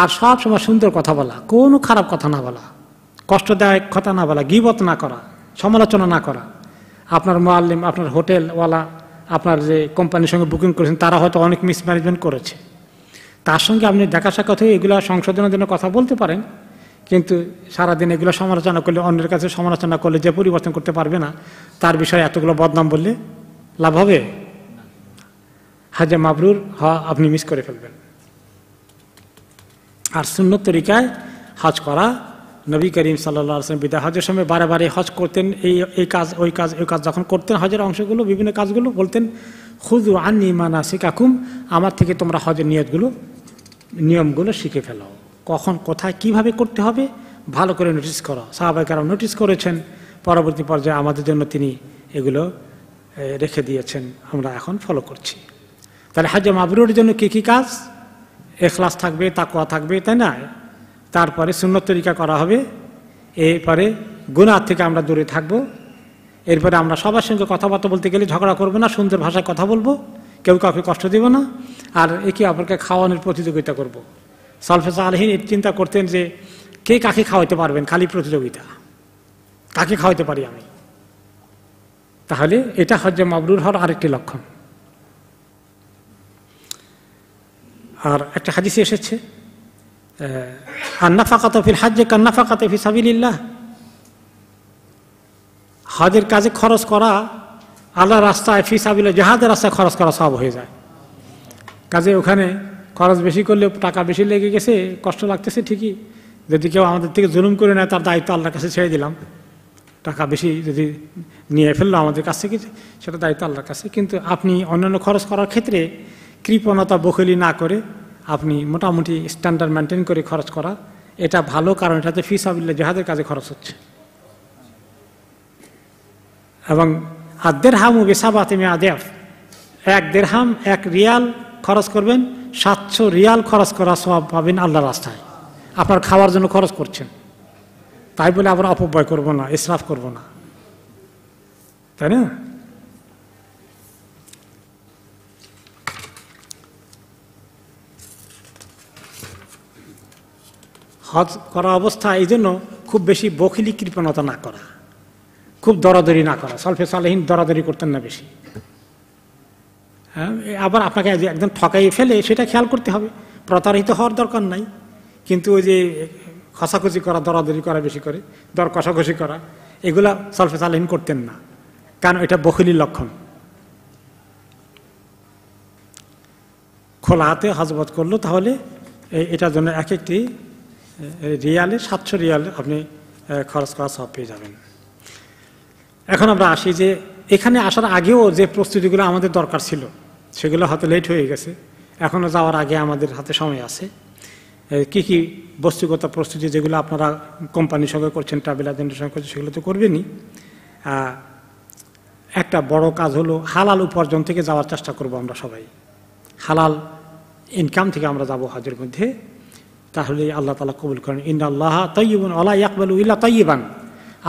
Speaker 1: আর সব সময় সুন্দর কথা বলা কোনো খারাপ কথা না বলা কষ্টদায়ক কথা না বলা গিবত না করা সমালোচনা না করা আপনার মোয়াল্লিম আপনার হোটেলওয়ালা আপনার যে কোম্পানির সঙ্গে বুকিং করেছেন তারা হয়তো অনেক মিসম্যানেজমেন্ট করেছে তার সঙ্গে আপনি দেখা সাক্ষাৎ হয়ে এগুলো সংশোধনের জন্য কথা বলতে পারেন কিন্তু সারাদিন এগুলো সমালোচনা করলে অন্যের কাছে সমালোচনা করলে যে পরিবর্তন করতে পারবে না তার বিষয়ে এতগুলো বদনাম বললে লাভ হবে হাজে মাবরুর হওয়া আপনি মিস করে ফেলবেন আর শূন্য তরিকায় হাজ করা নবী করিম সাল্লাম বিদায় হজের সময় বারে বারে হজ করতেন এই এই কাজ ওই কাজ ওই কাজ যখন করতেন হজের অংশগুলো বিভিন্ন কাজগুলো বলতেন খুদু আন্নি মানা শিকাকুম আমার থেকে তোমরা হজের নিয়তগুলো নিয়মগুলো শিখে ফেলো কখন কোথায় কিভাবে করতে হবে ভালো করে নোটিস করো কারণ নোটিস করেছেন পরবর্তী পর্যায়ে আমাদের জন্য তিনি এগুলো রেখে দিয়েছেন আমরা এখন ফলো করছি তাহলে হাজ মাবরুর জন্য কী কী কাজ এখলাস থাকবে তাকুয়া থাকবে তাই না তারপরে সুন্নত তরিকা করা হবে এরপরে গুণার থেকে আমরা দূরে থাকব এরপরে আমরা সবার সঙ্গে কথাবার্তা বলতে গেলে ঝগড়া করবো না সুন্দর ভাষায় কথা বলবো কেউ কাউকে কষ্ট দেব না আর একে অপরকে খাওয়ানোর প্রতিযোগিতা করব। সলফেস আলহীন চিন্তা করতেন যে কে কাকে খাওয়াইতে পারবেন খালি প্রতিযোগিতা কাকে খাওয়াইতে পারি আমি তাহলে এটা হজ্জে মবরুর হওয়ার আরেকটি লক্ষণ আর একটা হাদিসে এসেছে আর ফিল হাজ্যে কার ফি সাবিল্লাহ হজের কাজে খরচ করা আল্লাহ রাস্তায় ফি সাবিল জাহাজের রাস্তায় খরচ করা সব হয়ে যায় কাজে ওখানে খরচ বেশি করলে টাকা বেশি লেগে গেছে কষ্ট লাগতেছে ঠিকই যদি কেউ আমাদের থেকে জুলুম করে নেয় তার দায়িত্ব আল্লাহর কাছে ছেড়ে দিলাম টাকা বেশি যদি নিয়ে ফেললো আমাদের কাছ থেকে সেটা দায়িত্ব আল্লাহর কাছে কিন্তু আপনি অন্যান্য খরচ করার ক্ষেত্রে কৃপণতা বখলি না করে আপনি মোটামুটি স্ট্যান্ডার্ড মেনটেন করে খরচ করা এটা ভালো কারণ এটাতে ফিস আবিল্লা জাহাদের কাজে খরচ হচ্ছে এবং আদের হাম উবে সাবাতিমে আদেফ এক দেড় হাম এক রিয়াল খরচ করবেন সাতশো রিয়াল খরচ করা সব পাবেন আল্লাহ রাস্তায় আপনার খাওয়ার জন্য খরচ করছেন তাই বলে আবার অপব্যয় করব না ইসরাফ করব না তাই না হজ করা অবস্থা এই জন্য খুব বেশি বখিলি কৃপণতা না করা খুব দরাদরি না করা সলফে সালহীন দরাদরি করতেন না বেশি হ্যাঁ আবার আপনাকে একদম ঠকাই ফেলে সেটা খেয়াল করতে হবে প্রতারিত হওয়ার দরকার নাই কিন্তু ওই যে খসাখসি করা দরাদরি করা বেশি করে দর কষাকষি করা এগুলা সলফে সালহীন করতেন না কারণ এটা বখিলির লক্ষণ খোলা হাতে হাজবত করলো তাহলে এটার জন্য এক একটি রিয়ালে সাতশো রিয়াল আপনি খরচ করা সব পেয়ে যাবেন এখন আমরা আসি যে এখানে আসার আগেও যে প্রস্তুতিগুলো আমাদের দরকার ছিল সেগুলো হয়তো লেট হয়ে গেছে এখনও যাওয়ার আগে আমাদের হাতে সময় আছে কি কি বস্তুগত প্রস্তুতি যেগুলো আপনারা কোম্পানির সঙ্গে করছেন ট্রাভেল এজেন্টের সঙ্গে করছেন সেগুলো তো করবেনই একটা বড় কাজ হলো হালাল উপার্জন থেকে যাওয়ার চেষ্টা করব আমরা সবাই হালাল ইনকাম থেকে আমরা যাব হাজের মধ্যে তাহলে আল্লাহ তালা কবুল করেন ইন আল্লাহ তৈবন আল্লাহ ইয়াকবাল ইল্লা তৈবান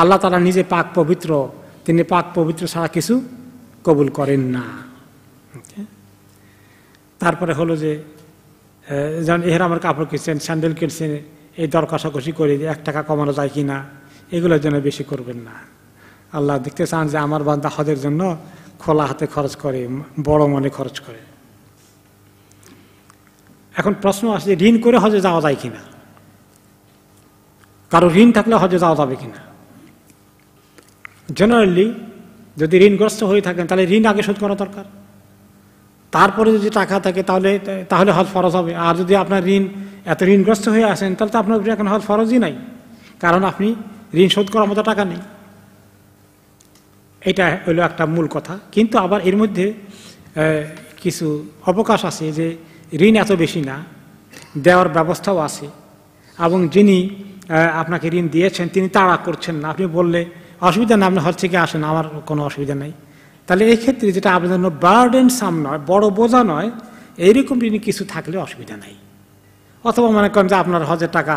Speaker 1: আল্লাহ তালা নিজে পাক পবিত্র তিনি পাক পবিত্র ছাড়া কিছু কবুল করেন না তারপরে হলো যে যেমন এহরামের কাপড় কিনছেন স্যান্ডেল কিনছেন এই দর কষাকষি করে যে এক টাকা কমানো যায় কি না এগুলোর জন্য বেশি করবেন না আল্লাহ দেখতে চান যে আমার বান্দা হদের জন্য খোলা হাতে খরচ করে বড় মনে খরচ করে এখন প্রশ্ন আসে যে ঋণ করে হজে যাওয়া যায় কিনা কারো ঋণ থাকলে হজে যাওয়া যাবে কিনা জেনারেলি যদি ঋণগ্রস্ত হয়ে থাকেন তাহলে ঋণ আগে শোধ করা দরকার তারপরে যদি টাকা থাকে তাহলে তাহলে হজ ফরজ হবে আর যদি আপনার ঋণ এত ঋণগ্রস্ত হয়ে আসেন তাহলে তো আপনার এখন হজ ফরজই নাই কারণ আপনি ঋণ শোধ করার মতো টাকা নেই এটা হলো একটা মূল কথা কিন্তু আবার এর মধ্যে কিছু অবকাশ আছে যে ঋণ এত বেশি না দেওয়ার ব্যবস্থাও আছে এবং যিনি আপনাকে ঋণ দিয়েছেন তিনি তাড়া করছেন না আপনি বললে অসুবিধা না আপনি হল থেকে আসেন আমার কোনো অসুবিধা নেই তাহলে এক্ষেত্রে যেটা আপনার জন্য বার্ডেন সাম নয় বড় বোঝা নয় এইরকম ঋণ কিছু থাকলে অসুবিধা নাই অথবা মনে করেন যে আপনার হজের টাকা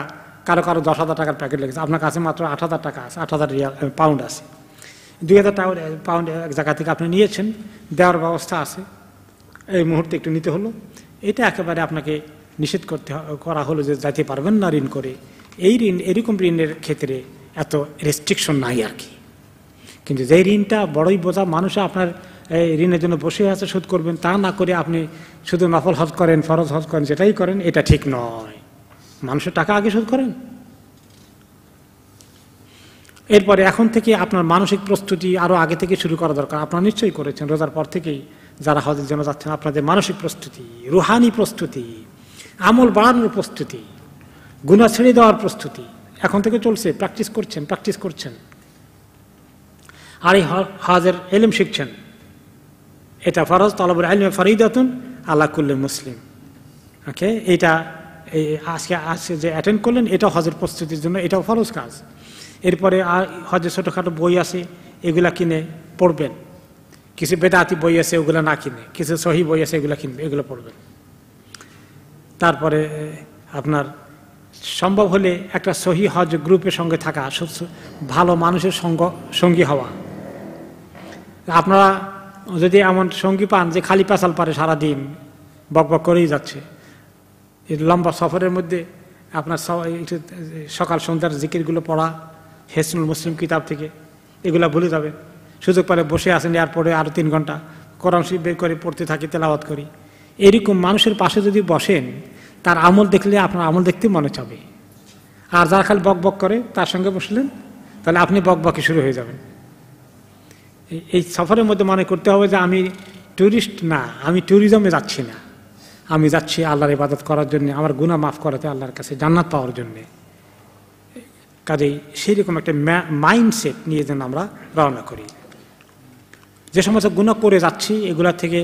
Speaker 1: কারো কারো দশ হাজার টাকার প্যাকেট লেগেছে আপনার কাছে মাত্র আট হাজার টাকা আছে আট হাজার রিয়াল পাউন্ড আছে দুই হাজার টাকা পাউন্ড এক জায়গা থেকে আপনি নিয়েছেন দেওয়ার ব্যবস্থা আছে এই মুহূর্তে একটু নিতে হলো এটা একেবারে আপনাকে নিষেধ করতে করা হলো যে যাইতে পারবেন না ঋণ করে এই ঋণ এরকম ঋণের ক্ষেত্রে এত রেস্ট্রিকশন নাই আর কি কিন্তু যে ঋণটা বড়ই বোঝা মানুষে আপনার এই ঋণের জন্য বসে আছে শোধ করবেন তা না করে আপনি শুধু নফল হজ করেন ফরজ হজ করেন যেটাই করেন এটা ঠিক নয় মানুষের টাকা আগে শোধ করেন এরপরে এখন থেকে আপনার মানসিক প্রস্তুতি আরও আগে থেকে শুরু করা দরকার আপনার নিশ্চয়ই করেছেন রোজার পর থেকেই যারা হজের জন্য যাচ্ছেন আপনাদের মানসিক প্রস্তুতি রুহানি প্রস্তুতি আমল বাড়ানোর প্রস্তুতি গুণা ছেড়ে দেওয়ার প্রস্তুতি এখন থেকে চলছে প্র্যাকটিস করছেন প্র্যাকটিস করছেন আর এই হজের এলিম শিখছেন এটা ফরজ তালাবুল আলমে ফরিদাতুন আল্লাহ কুল্লে মুসলিম ওকে এটা এই আজকে আজকে যে অ্যাটেন্ড করলেন এটা হজের প্রস্তুতির জন্য এটাও ফরজ কাজ এরপরে হজের ছোটোখাটো বই আছে এগুলা কিনে পড়বেন কিছু বেদাতি বই আছে ওগুলো না কিনে কিছু সহি বই আছে এগুলো কিনবে এগুলো পড়বেন তারপরে আপনার সম্ভব হলে একটা সহি হজ গ্রুপের সঙ্গে থাকা ভালো মানুষের সঙ্গ সঙ্গী হওয়া আপনারা যদি এমন সঙ্গী পান যে খালি পাশাল পারে সারাদিন বক বক করেই যাচ্ছে লম্বা সফরের মধ্যে আপনার সকাল সন্ধ্যার জিকিরগুলো পড়া হেসনুল মুসলিম কিতাব থেকে এগুলো ভুলে যাবেন সুযোগ পেলে বসে আসেন এয়ারপোর্টে আরও তিন ঘন্টা কোরআন শিব বের করে পড়তে থাকি তেলাওয়াত করি এরকম মানুষের পাশে যদি বসেন তার আমল দেখলে আপনার আমল দেখতে মনে চাবে আর যারা খালি বক বক করে তার সঙ্গে বসলেন তাহলে আপনি বক বকে শুরু হয়ে যাবেন এই সফরের মধ্যে মনে করতে হবে যে আমি ট্যুরিস্ট না আমি ট্যুরিজমে যাচ্ছি না আমি যাচ্ছি আল্লাহর ইবাদত করার জন্য আমার গুণা মাফ করাতে আল্লাহর কাছে জান্নাত পাওয়ার জন্যে কাজেই সেই রকম একটা মাইন্ডসেট নিয়ে যেন আমরা রওনা করি যে সমস্ত গুণ করে যাচ্ছি এগুলা থেকে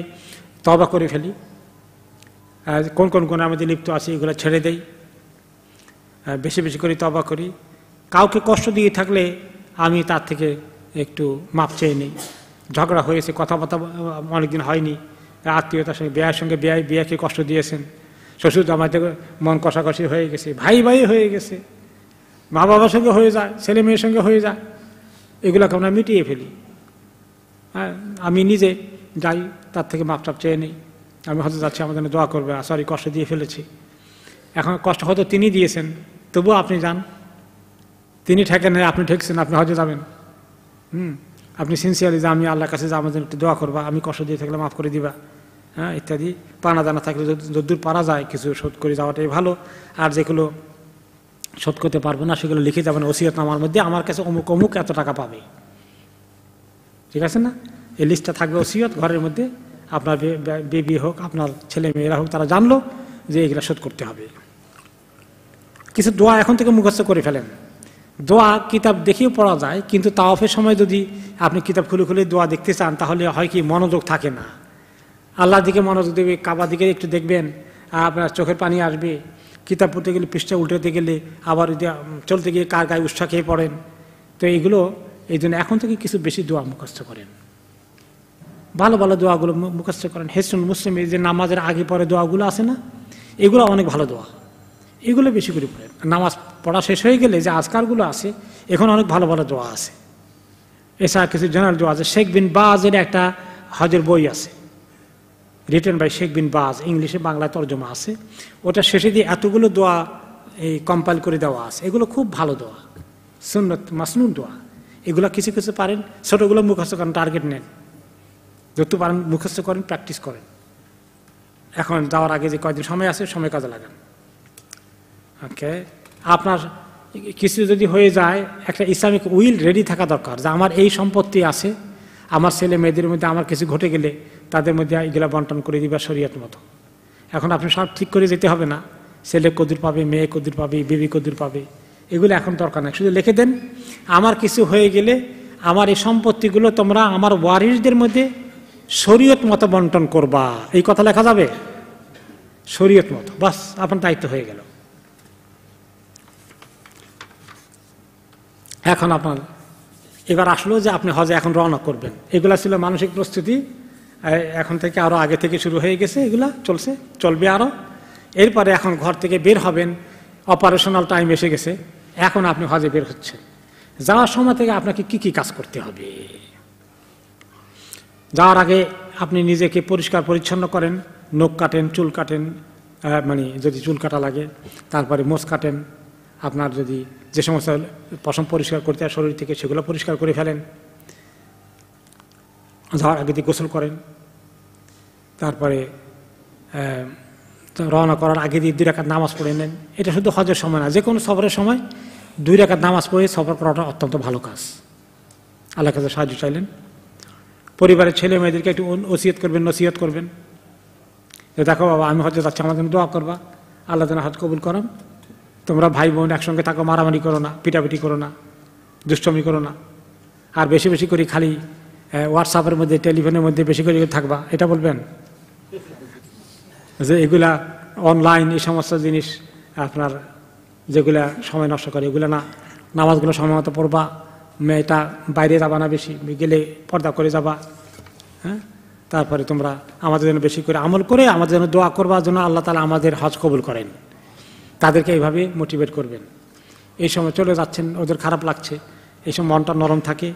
Speaker 1: তবা করে ফেলি আর কোন কোন গুণে আমাদের লিপ্ত আছে এগুলো ছেড়ে দেই বেশি বেশি করে তবা করি কাউকে কষ্ট দিয়ে থাকলে আমি তার থেকে একটু মাপ চেয়ে নিই ঝগড়া হয়েছে কথাবার্তা অনেকদিন হয়নি আত্মীয়তার সঙ্গে বিয়ের সঙ্গে বিয়ে বিয়েকে কষ্ট দিয়েছেন শ্বশুর আমাদের মন কষাকষি হয়ে গেছে ভাই ভাই হয়ে গেছে মা বাবার সঙ্গে হয়ে যায় ছেলে মেয়ের সঙ্গে হয়ে যায় এগুলোকে আমরা মিটিয়ে ফেলি হ্যাঁ, আমি নিজে যাই তার থেকে মাপটাপ চেয়ে নিই আমি হয়তো যাচ্ছি আমার জন্য দোয়া করবে সরি কষ্ট দিয়ে ফেলেছি এখন কষ্ট হয়তো তিনি দিয়েছেন তবুও আপনি যান তিনি ঠেকেন আপনি ঠেকছেন আপনি হয়তো যাবেন হুম আপনি সিনসিয়ারলি যে আমি আল্লাহর কাছে যে আমার জন্য একটু দোয়া করবা আমি কষ্ট দিয়ে থাকলে মাফ করে দিবা হ্যাঁ ইত্যাদি পানা জানা থাকলে যদ্দূর পারা যায় কিছু শোধ করে যাওয়াটাই ভালো আর যেগুলো শোধ করতে পারবো না সেগুলো লিখে যাবেন ওসিয়ত আমার মধ্যে আমার কাছে অমুক অমুক এত টাকা পাবে ঠিক আছে না এই লিস্টটা থাকবে ওসিয়ত ঘরের মধ্যে আপনার বেবি হোক আপনার ছেলে মেয়েরা হোক তারা জানলো যে এগুলো শোধ করতে হবে কিছু দোয়া এখন থেকে মুখস্থ করে ফেলেন দোয়া কিতাব দেখেও পড়া যায় কিন্তু তাওফের সময় যদি আপনি কিতাব খুলে খুলে দোয়া দেখতে চান তাহলে হয় কি মনোযোগ থাকে না আল্লাহর দিকে মনোযোগ দেবে কাবার দিকে একটু দেখবেন আপনার চোখের পানি আসবে কিতাব পড়তে গেলে পৃষ্ঠা উল্টাতে গেলে আবার চলতে গিয়ে কার গায়ে উৎসাহ খেয়ে পড়েন তো এগুলো এই জন্য এখন থেকে কিছু বেশি দোয়া মুখস্থ করেন ভালো ভালো দোয়াগুলো মুখস্থ করেন হেসুল মুসলিম এই যে নামাজের আগে পরে দোয়াগুলো আছে না এগুলো অনেক ভালো দোয়া এগুলো বেশি করে পড়েন নামাজ পড়া শেষ হয়ে গেলে যে আজকারগুলো আছে এখন অনেক ভালো ভালো দোয়া আছে এছাড়া কিছু জেনারেল দোয়া আছে শেখ বিন বাজের একটা হজের বই আছে রিটার্ন বাই শেখ বিন বাজ ইংলিশে বাংলা তর্জমা আছে ওটা শেষে দিয়ে এতগুলো দোয়া এই কম্পাইল করে দেওয়া আছে এগুলো খুব ভালো দোয়া সুন্নত মাসনুন দোয়া এগুলো কিছু কিছু পারেন ছোটোগুলো মুখস্থ করেন টার্গেট নেন যত পারেন মুখস্থ করেন প্র্যাকটিস করেন এখন যাওয়ার আগে যে কয়েকদিন সময় আছে সময় কাজে লাগান ওকে আপনার কিছু যদি হয়ে যায় একটা ইসলামিক উইল রেডি থাকা দরকার যে আমার এই সম্পত্তি আছে আমার ছেলে মেয়েদের মধ্যে আমার কিছু ঘটে গেলে তাদের মধ্যে এগুলো বন্টন করে দিবা শরীয়ত মতো এখন আপনি সব ঠিক করে যেতে হবে না ছেলে কদুর পাবে মেয়ে কদুর পাবে বেবি কদুর পাবে এগুলো এখন দরকার নাই শুধু লিখে দেন আমার কিছু হয়ে গেলে আমার এই সম্পত্তিগুলো তোমরা আমার ওয়ারিসদের মধ্যে শরীয়ত মতো বন্টন করবা এই কথা লেখা যাবে শরীয়ত মতো বাস আপনার দায়িত্ব হয়ে গেল এখন আপনার এবার আসলো যে আপনি হজে এখন রওনা করবেন এগুলা ছিল মানসিক প্রস্তুতি এখন থেকে আরও আগে থেকে শুরু হয়ে গেছে এগুলা চলছে চলবে আরও এরপরে এখন ঘর থেকে বের হবেন অপারেশনাল টাইম এসে গেছে এখন আপনি হজে বের হচ্ছেন যাওয়ার সময় থেকে আপনাকে কি কি কাজ করতে হবে যাওয়ার আগে আপনি নিজেকে পরিষ্কার পরিচ্ছন্ন করেন নখ কাটেন চুল কাটেন মানে যদি চুল কাটা লাগে তারপরে মোষ কাটেন আপনার যদি যে সমস্ত পশম পরিষ্কার করতে হয় শরীর থেকে সেগুলো পরিষ্কার করে ফেলেন যাওয়ার আগে দিয়ে গোসল করেন তারপরে রওনা করার আগে দিয়ে দুই রাখাত নামাজ পড়ে নেন এটা শুধু হজের সময় না যে কোনো সফরের সময় দুই রাখাত নামাজ পড়ে সফর করাটা অত্যন্ত ভালো কাজ আল্লাহ কাছে সাহায্য চাইলেন পরিবারের ছেলে মেয়েদেরকে একটু ওসিয়ত করবেন নসিহত করবেন যে দেখো বাবা আমি হজে যাচ্ছি আমার জন্য দোয়া করবা আল্লাহ যেন হজ কবুল করাম তোমরা ভাই বোন একসঙ্গে থাকো মারামারি করো না পিটাপিটি করো না দুষ্টমি করো না আর বেশি বেশি করে খালি হোয়াটসঅ্যাপের মধ্যে টেলিফোনের মধ্যে বেশি করে থাকবা এটা বলবেন যে এগুলা অনলাইন এই সমস্ত জিনিস আপনার যেগুলা সময় নষ্ট করে এগুলো না নামাজগুলো সময় মতো পড়বা মেয়েটা বাইরে যাবা না বেশি গেলে পর্দা করে যাবা হ্যাঁ তারপরে তোমরা আমাদের জন্য বেশি করে আমল করে আমাদের জন্য দোয়া করবার জন্য আল্লাহ তালা আমাদের হজ কবুল করেন তাদেরকে এইভাবে মোটিভেট করবেন এই সময় চলে যাচ্ছেন ওদের খারাপ লাগছে এই সময় মনটা নরম থাকে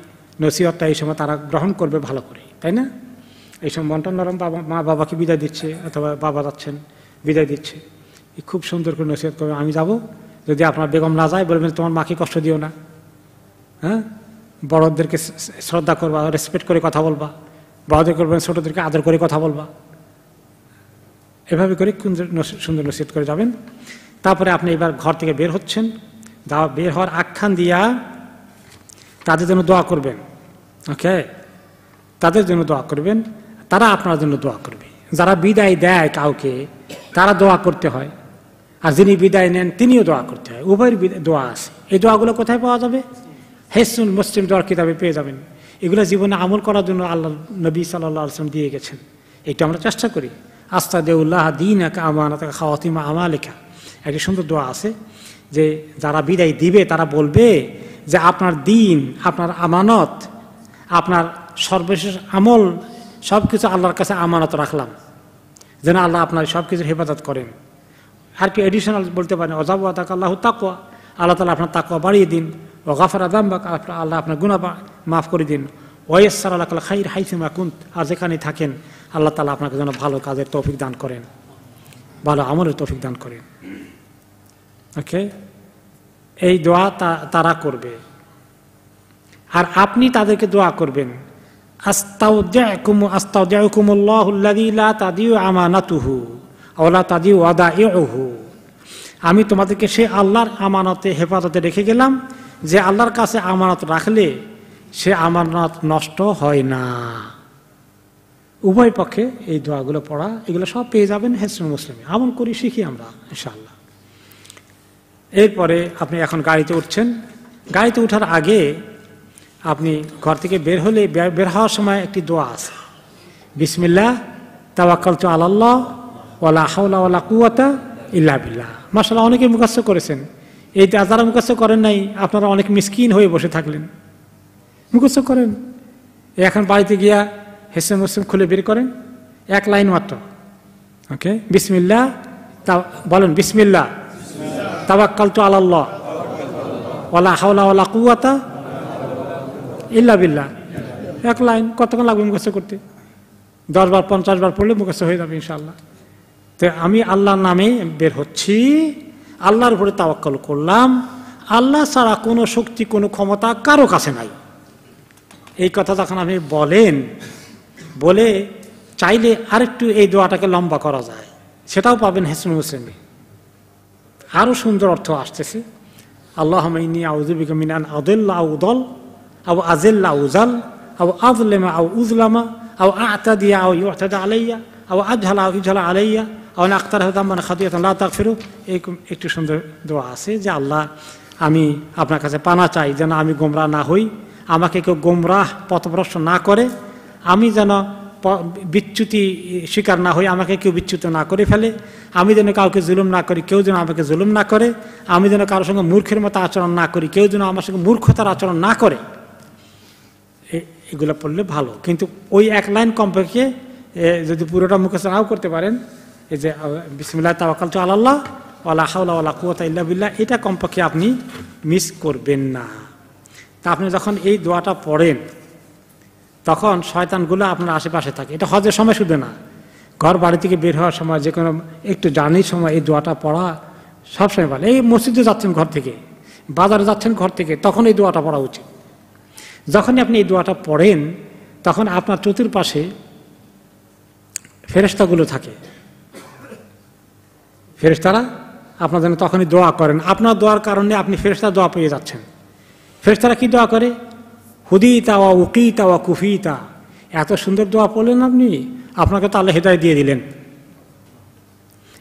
Speaker 1: নসিহতটা এই সময় তারা গ্রহণ করবে ভালো করে তাই না এই সময় মনটা নরম বাবা মা বাবাকে বিদায় দিচ্ছে অথবা বাবা যাচ্ছেন বিদায় দিচ্ছে খুব সুন্দর করে নসিহত করবে আমি যাব যদি আপনার বেগম না যায় বলবেন তোমার মাকে কষ্ট দিও না হ্যাঁ বড়দেরকে শ্রদ্ধা করবা রেসপেক্ট করে কথা বলবা বড়দের করবেন ছোটোদেরকে আদর করে কথা বলবা এভাবে করে সুন্দর নসিহত করে যাবেন তারপরে আপনি এবার ঘর থেকে বের হচ্ছেন দা বের হওয়ার আখ্যান দিয়া তাদের জন্য দোয়া করবেন ওকে তাদের জন্য দোয়া করবেন তারা আপনার জন্য দোয়া করবে যারা বিদায় দেয় কাউকে তারা দোয়া করতে হয় আর যিনি বিদায় নেন তিনিও দোয়া করতে হয় উভয়ের দোয়া আছে এই দোয়াগুলো কোথায় পাওয়া যাবে হেসুন মুসলিম দোয়ার কিতাবে পেয়ে যাবেন এগুলো জীবনে আমল করার জন্য আল্লাহ নবী সাল্লাহ আসলাম দিয়ে গেছেন এটা আমরা চেষ্টা করি আস্তা দেউল্লাহ দিন একা আমানা তাকে খাওয়াতিমা আমা লেখা একটি সুন্দর দোয়া আছে যে যারা বিদায় দিবে তারা বলবে যে আপনার দিন আপনার আমানত আপনার সর্বশেষ আমল সব কিছু আল্লাহর কাছে আমানত রাখলাম যেন আল্লাহ আপনার সব কিছুর হেফাজত করেন আর কি এডিশনাল বলতে পারেন অজাব তাক আল্লাহ তাকুয়া আল্লাহ তালা আপনার তাকুয়া বাড়িয়ে দিন ও গাফার বা আল্লাহ আপনার গুণা মাফ করে দিন ওয়েসার আল্লাহ খাইর হাইসিমা কুন্ত আর যেখানে থাকেন আল্লাহ তালা আপনাকে যেন ভালো কাজের তৌফিক দান করেন ভালো আমলের তৌফিক দান করেন ওকে এই দোয়া তারা করবে আর আপনি তাদেরকে দোয়া করবেন আমি তোমাদেরকে সে আল্লাহর আমানতে হেফাজতে রেখে গেলাম যে আল্লাহর কাছে আমানত রাখলে সে আমানত নষ্ট হয় না উভয় পক্ষে এই দোয়াগুলো পড়া এগুলো সব পেয়ে যাবেন হেসন মুসলিম আমল করি শিখি আমরা ইনশাআল্লাহ এরপরে আপনি এখন গাড়িতে উঠছেন গাড়িতে উঠার আগে আপনি ঘর থেকে বের হলে বের হওয়ার সময় একটি দোয়া আছে বিসমিল্লা তাওয়াক্কাল তো আল্লাহ ওলা হাওলা ওলা কুয়াতা ইল্লা বিল্লাহ মাসাল অনেকে মুখাস্ত করেছেন এই যারা মুখস্থ করেন নাই আপনারা অনেক মিসকিন হয়ে বসে থাকলেন মুখস্থ করেন এখন বাড়িতে গিয়া হেসেম হোসেম খুলে বের করেন এক লাইন মাত্র ওকে বিসমিল্লা তা বলেন বিসমিল্লা তাবাক্কাল তো আল্লাহ ওলা হাওলা ওলা কুয়াতা ইল্লা বিল্লা এক লাইন কতক্ষণ লাগবে মুখস্থ করতে দশ বার পঞ্চাশ বার পড়লে মুখস্থ হয়ে যাবে ইনশাল্লাহ তো আমি আল্লাহর নামে বের হচ্ছি আল্লাহর উপরে তাওয়াক্কল করলাম আল্লাহ ছাড়া কোনো শক্তি কোনো ক্ষমতা কারো কাছে নাই এই কথা যখন আপনি বলেন বলে চাইলে আরেকটু এই দোয়াটাকে লম্বা করা যায় সেটাও পাবেন হেসন হোসেনে আরও সুন্দর অর্থ আসতেছে আল্লাহ মিনি আউজুবিক মিনান আদুল্লাহ উদল আও আজেল্লা উজাল আও আজলেমা আও উজলামা আও আতা দিয়া আও ইউতাদা আলাইয়া আও আজহালা আও ইজহালা আলাইয়া আও আক্তার হতামান খাদিয়াতাম লা তাক ফেরো একটি সুন্দর দোয়া আছে যে আল্লাহ আমি আপনার কাছে পানা চাই যেন আমি গোমরা না হই আমাকে কেউ গোমরাহ পথভ্রষ্ট না করে আমি যেন বিচ্যুতি শিকার না হই আমাকে কেউ বিচ্যুত না করে ফেলে আমি যেন কাউকে জুলুম না করি কেউ যেন আমাকে জুলুম না করে আমি যেন কারোর সঙ্গে মূর্খের মতো আচরণ না করি কেউ যেন আমার সঙ্গে মূর্খতার আচরণ না করে এগুলো পড়লে ভালো কিন্তু ওই এক লাইন কমপক্ষে যদি পুরোটা মুখেশ নাও করতে পারেন এই যে বিসমিল্লা তাওয়াকাল তো আল্লাহ ওলা হাউলা ওলা কুয়াতা ইল্লা বিল্লাহ এটা কমপক্ষে আপনি মিস করবেন না তা আপনি যখন এই দোয়াটা পড়েন তখন শয়তানগুলো আপনার আশেপাশে থাকে এটা হজের সময় শুধু না ঘর বাড়ি থেকে বের হওয়ার সময় যে কোনো একটু জানির সময় এই দোয়াটা পড়া সবসময় ভালো এই মসজিদে যাচ্ছেন ঘর থেকে বাজারে যাচ্ছেন ঘর থেকে তখন এই দোয়াটা পড়া উচিত যখনই আপনি এই দোয়াটা পড়েন তখন আপনার চতুর্পাশে ফেরস্তাগুলো থাকে ফেরস্তারা আপনার জন্য তখনই দোয়া করেন আপনার দোয়ার কারণে আপনি ফেরেস্তার দোয়া পেয়ে যাচ্ছেন ফেরস্তারা কি দোয়া করে হুদিতা ওয়া উকিতা ওয়া কুফিতা এত সুন্দর দোয়া পড়লেন আপনি আপনাকে তাহলে হেদায় দিয়ে দিলেন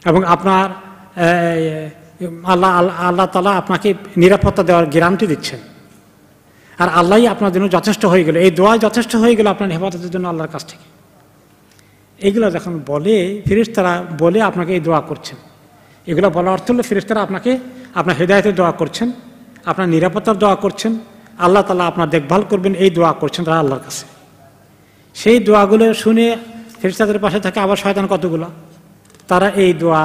Speaker 1: এবং আপনার আল্লাহ আল্লাহ তালা আপনাকে নিরাপত্তা দেওয়ার গ্যারান্টি দিচ্ছেন আর আল্লাহ আপনার জন্য যথেষ্ট হয়ে গেল এই দোয়া যথেষ্ট হয়ে গেল আপনার হেফাজতের জন্য আল্লাহর কাছ থেকে এইগুলো যখন বলে তারা বলে আপনাকে এই দোয়া করছেন এগুলো বলা অর্থ হলো তারা আপনাকে আপনার হৃদায়তের দোয়া করছেন আপনার নিরাপত্তার দোয়া করছেন আল্লাহ তালা আপনার দেখভাল করবেন এই দোয়া করছেন তারা আল্লাহর কাছে সেই দোয়াগুলো শুনে ফেরিস্তাদের পাশে থাকে আবার শয়তান কতগুলো তারা এই দোয়া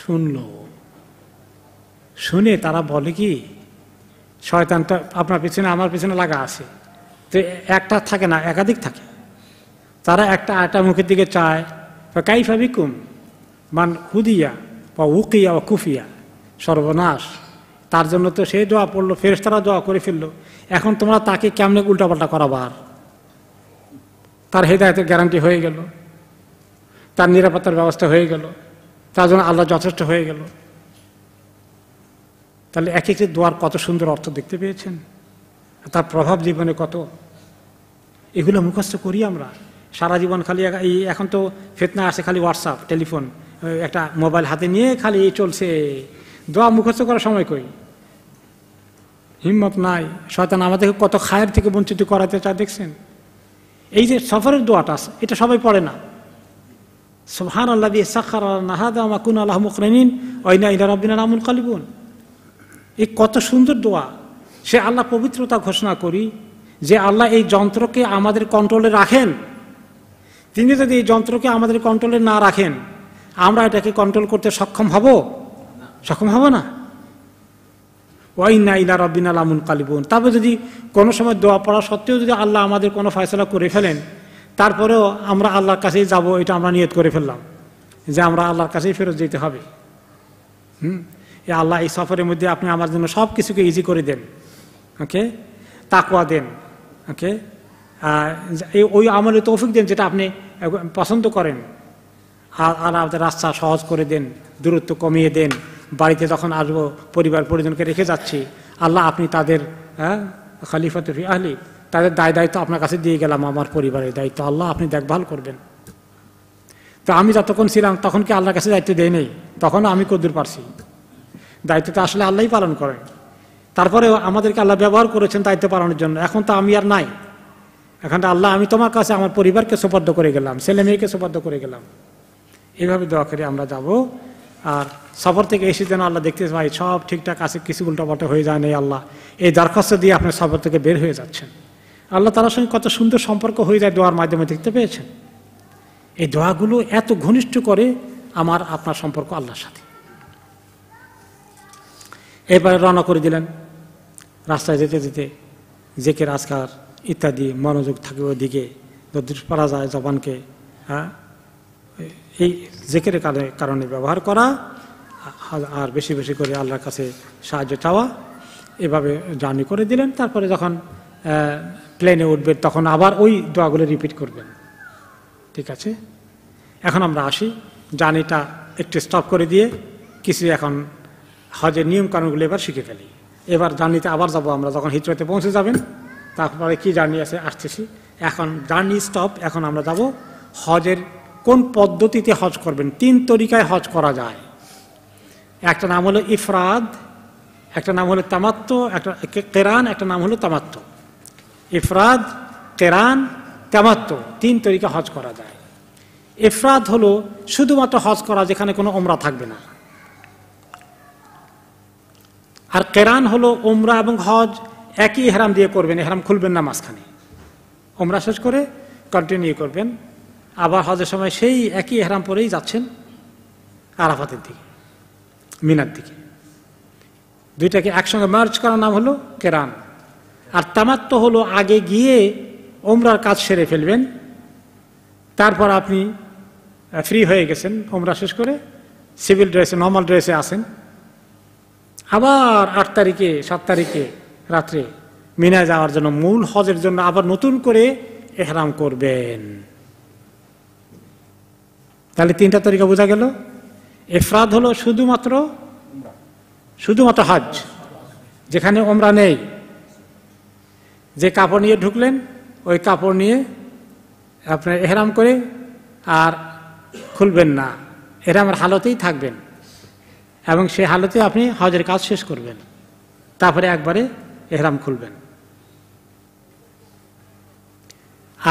Speaker 1: শুনল শুনে তারা বলে কি শয়তানটা আপনার পিছনে আমার পিছনে লাগা আছে তো একটা থাকে না একাধিক থাকে তারা একটা আটা মুখের দিকে চায় বা কাইফা বিকুম মান হুদিয়া বা উকিয়া বা কুফিয়া সর্বনাশ তার জন্য তো সে দোয়া পড়লো তারা দোয়া করে ফেললো এখন তোমরা তাকে কেমনে উল্টাপাল্টা করাবার তার হৃদায়তের গ্যারান্টি হয়ে গেল তার নিরাপত্তার ব্যবস্থা হয়ে গেল তার জন্য আল্লাহ যথেষ্ট হয়ে গেল তাহলে এক একটি দোয়ার কত সুন্দর অর্থ দেখতে পেয়েছেন তার প্রভাব জীবনে কত এগুলো মুখস্থ করি আমরা সারা জীবন খালি এই এখন তো ফেতনা আসে খালি হোয়াটসঅ্যাপ টেলিফোন একটা মোবাইল হাতে নিয়ে খালি এই চলছে দোয়া মুখস্থ করার সময় কই হিম্মত নাই শয়তান আমাদেরকে কত খায়ের থেকে বঞ্চিত করাতে চা দেখছেন এই যে সফরের দোয়াটা আছে এটা সবাই পড়ে না সোহান আল্লাহ দিয়ে সাক্ষার আল্লাহ নাহাদ আমাকুন আল্লাহ মুখরেন ওই না ইদার আব্দিন আমুল কালিবুন এই কত সুন্দর দোয়া সে আল্লাহ পবিত্রতা ঘোষণা করি যে আল্লাহ এই যন্ত্রকে আমাদের কন্ট্রোলে রাখেন তিনি যদি এই যন্ত্রকে আমাদের কন্ট্রোলে না রাখেন আমরা এটাকে কন্ট্রোল করতে সক্ষম হব সক্ষম হব না না ইলা রব্বিন আলামুন কালিবন তবে যদি কোনো সময় দোয়া পড়া সত্ত্বেও যদি আল্লাহ আমাদের কোনো ফয়সলা করে ফেলেন তারপরেও আমরা আল্লাহর কাছেই যাব এটা আমরা নিয়ত করে ফেললাম যে আমরা আল্লাহর কাছেই ফেরত যেতে হবে হুম এ আল্লাহ এই সফরের মধ্যে আপনি আমার জন্য সব কিছুকে ইজি করে দেন ওকে তাকুয়া দেন ওকে ওই আমলে তৌফিক দেন যেটা আপনি পছন্দ করেন আর আর আমাদের রাস্তা সহজ করে দেন দূরত্ব কমিয়ে দেন বাড়িতে যখন আসবো পরিবার পরিজনকে রেখে যাচ্ছি আল্লাহ আপনি তাদের হ্যাঁ খালিফাতুফি আহলি তাদের দায় দায়িত্ব আপনার কাছে দিয়ে গেলাম আমার পরিবারের দায়িত্ব আল্লাহ আপনি দেখভাল করবেন তো আমি যতক্ষণ ছিলাম তখন কি আল্লাহর কাছে দায়িত্ব দেয় নেই তখনও আমি কদ্দুর পারছি দায়িত্বটা আসলে আল্লাহই পালন করেন তারপরেও আমাদেরকে আল্লাহ ব্যবহার করেছেন দায়িত্ব পালনের জন্য এখন তো আমি আর নাই এখন আল্লাহ আমি তোমার কাছে আমার পরিবারকে সোপার্দ করে গেলাম ছেলে মেয়েকে সোপার্দ করে গেলাম এইভাবে দোয়া করে আমরা যাব আর সফর থেকে এসে যেন আল্লাহ দেখতে পাই সব ঠিকঠাক আছে কিছু উল্টাপাল্টা হয়ে যায় নেই আল্লাহ এই দরখাস্ত দিয়ে আপনি সফর থেকে বের হয়ে যাচ্ছেন আল্লাহ তালার সঙ্গে কত সুন্দর সম্পর্ক হয়ে যায় দোয়ার মাধ্যমে দেখতে পেয়েছেন এই দোয়াগুলো এত ঘনিষ্ঠ করে আমার আপনার সম্পর্ক আল্লাহর সাথে এরপরে রওনা করে দিলেন রাস্তায় যেতে যেতে জেকে রাজকার ইত্যাদি মনোযোগ থাকে ওদিকে যদি পারা যায় জবানকে হ্যাঁ এই জেকের কারণে ব্যবহার করা আর বেশি বেশি করে আল্লাহর কাছে সাহায্য চাওয়া এভাবে জার্নি করে দিলেন তারপরে যখন প্লেনে উঠবে তখন আবার ওই দোয়াগুলো রিপিট করবেন ঠিক আছে এখন আমরা আসি জার্নিটা একটু স্টপ করে দিয়ে কিছু এখন হজের নিয়ম কানুনগুলো এবার শিখে ফেলি এবার জার্নিতে আবার যাব আমরা যখন হিজরাতে পৌঁছে যাবেন তারপরে কি জার্নি আছে আসতেছি এখন জার্নি স্টপ এখন আমরা যাব হজের কোন পদ্ধতিতে হজ করবেন তিন তরিকায় হজ করা যায় একটা নাম হলো ইফরাদ একটা নাম হলো তামাত্ম একটা কেরান একটা নাম হলো তামাত্ম ইফরাদ কেরান তামাত্ম তিন তরিকা হজ করা যায় ইফরাদ হলো শুধুমাত্র হজ করা যেখানে কোনো ওমরা থাকবে না আর কেরান হলো ওমরা এবং হজ একই হেরাম দিয়ে করবেন এহরাম খুলবেন না মাঝখানে ওমরা শেষ করে কন্টিনিউ করবেন আবার হজের সময় সেই একই হেরাম পরেই যাচ্ছেন আরাফাতের দিকে মিনার দিকে দুইটাকে একসঙ্গে মার্চ করার নাম হলো কেরান আর তামাত্ম হলো আগে গিয়ে ওমরার কাজ সেরে ফেলবেন তারপর আপনি ফ্রি হয়ে গেছেন ওমরা শেষ করে সিভিল ড্রেসে নর্মাল ড্রেসে আসেন আবার আট তারিখে সাত তারিখে রাত্রে মিনা যাওয়ার জন্য মূল হজের জন্য আবার নতুন করে এহরাম করবেন তাহলে তিনটা তারিখে বোঝা গেল এফরাদ হলো শুধুমাত্র শুধুমাত্র হজ যেখানে ওমরা নেই যে কাপড় নিয়ে ঢুকলেন ওই কাপড় নিয়ে আপনার এহরাম করে আর খুলবেন না এরামের হালতেই থাকবেন এবং সেই হালতে আপনি হজের কাজ শেষ করবেন তারপরে একবারে এহরাম খুলবেন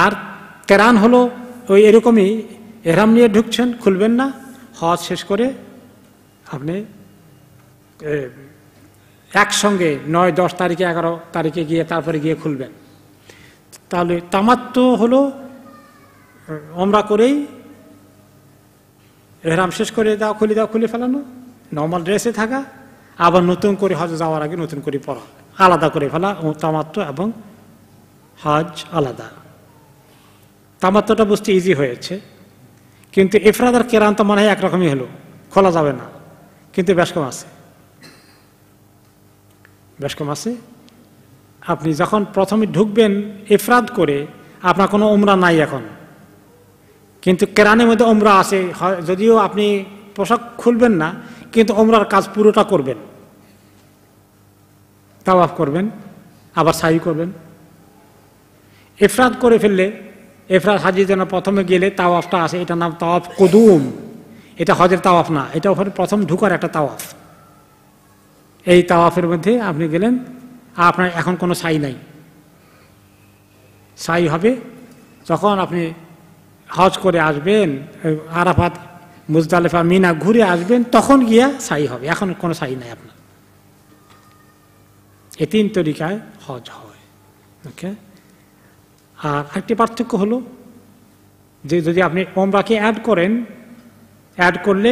Speaker 1: আর কেরান হলো ওই এরকমই এহরাম নিয়ে ঢুকছেন খুলবেন না হজ শেষ করে আপনি একসঙ্গে নয় দশ তারিখে এগারো তারিখে গিয়ে তারপরে গিয়ে খুলবেন তাহলে তামাত্ম হলো আমরা করেই এহরাম শেষ করে দাও খুলে দাও খুলে ফেলানো নর্মাল ড্রেসে থাকা আবার নতুন করে হজ যাওয়ার আগে নতুন করে পড়া আলাদা করে ফেলা তামাত্ম এবং হজ আলাদা তামাত্মটা বুঝতে ইজি হয়েছে কিন্তু এফরাদার আর কেরান্ত মনে হয় একরকমই হলো খোলা যাবে না কিন্তু ব্যাসকম আছে ব্যাসকম আছে আপনি যখন প্রথমে ঢুকবেন এফরাদ করে আপনার কোনো ওমরা নাই এখন কিন্তু কেরানের মধ্যে ওমরা আছে যদিও আপনি পোশাক খুলবেন না কিন্তু ওমরার কাজ পুরোটা করবেন তাওয়াফ করবেন আবার সাহি করবেন এফরাত করে ফেললে এফরাত হাজি যেন প্রথমে গেলে তাওয়াফটা আসে এটা নাম তাওয়াফ কদুম এটা হজের তাওয়াফ না এটা ওখানে প্রথম ঢুকার একটা তাওয়াফ এই তাওয়াফের মধ্যে আপনি গেলেন আপনার এখন কোনো সাই নাই সাই হবে যখন আপনি হজ করে আসবেন আরাফাত মুজদালেফা মিনা ঘুরে আসবেন তখন গিয়া সাই হবে এখন কোনো সাই নাই আপনার এ তিন তরিকায় হজ হয় ওকে আর একটি পার্থক্য হলো যে যদি আপনি ওমরাকে অ্যাড করেন অ্যাড করলে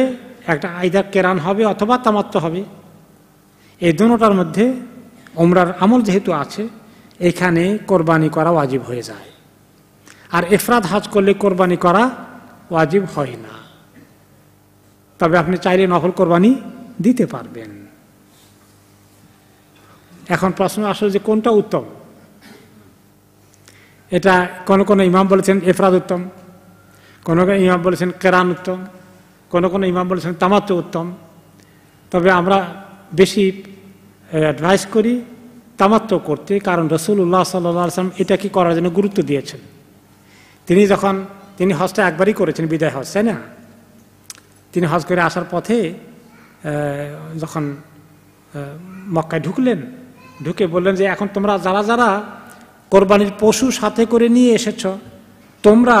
Speaker 1: একটা আইদা কেরান হবে অথবা তামাত্ম হবে এই দুটার মধ্যে ওমরার আমল যেহেতু আছে এখানে কোরবানি করা ওয়াজিব হয়ে যায় আর এফরাদ হাজ করলে কোরবানি করা ওয়াজিব হয় না তবে আপনি চাইলে নকল কোরবানি দিতে পারবেন এখন প্রশ্ন আসলে যে কোনটা উত্তম এটা কোন কোন ইমাম বলেছেন এফরাদ উত্তম কোন কোনো ইমাম বলেছেন কেরান উত্তম কোন কোনো ইমাম বলেছেন তামাত্ম উত্তম তবে আমরা বেশি অ্যাডভাইস করি তামাত্ম করতে কারণ রসুল্লাহ সাল্লাম কি করার জন্য গুরুত্ব দিয়েছেন তিনি যখন তিনি হজটা একবারই করেছেন বিদায় হজ তাই না তিনি হজ করে আসার পথে যখন মক্কায় ঢুকলেন ঢুকে বললেন যে এখন তোমরা যারা যারা কোরবানির পশু সাথে করে নিয়ে এসেছ তোমরা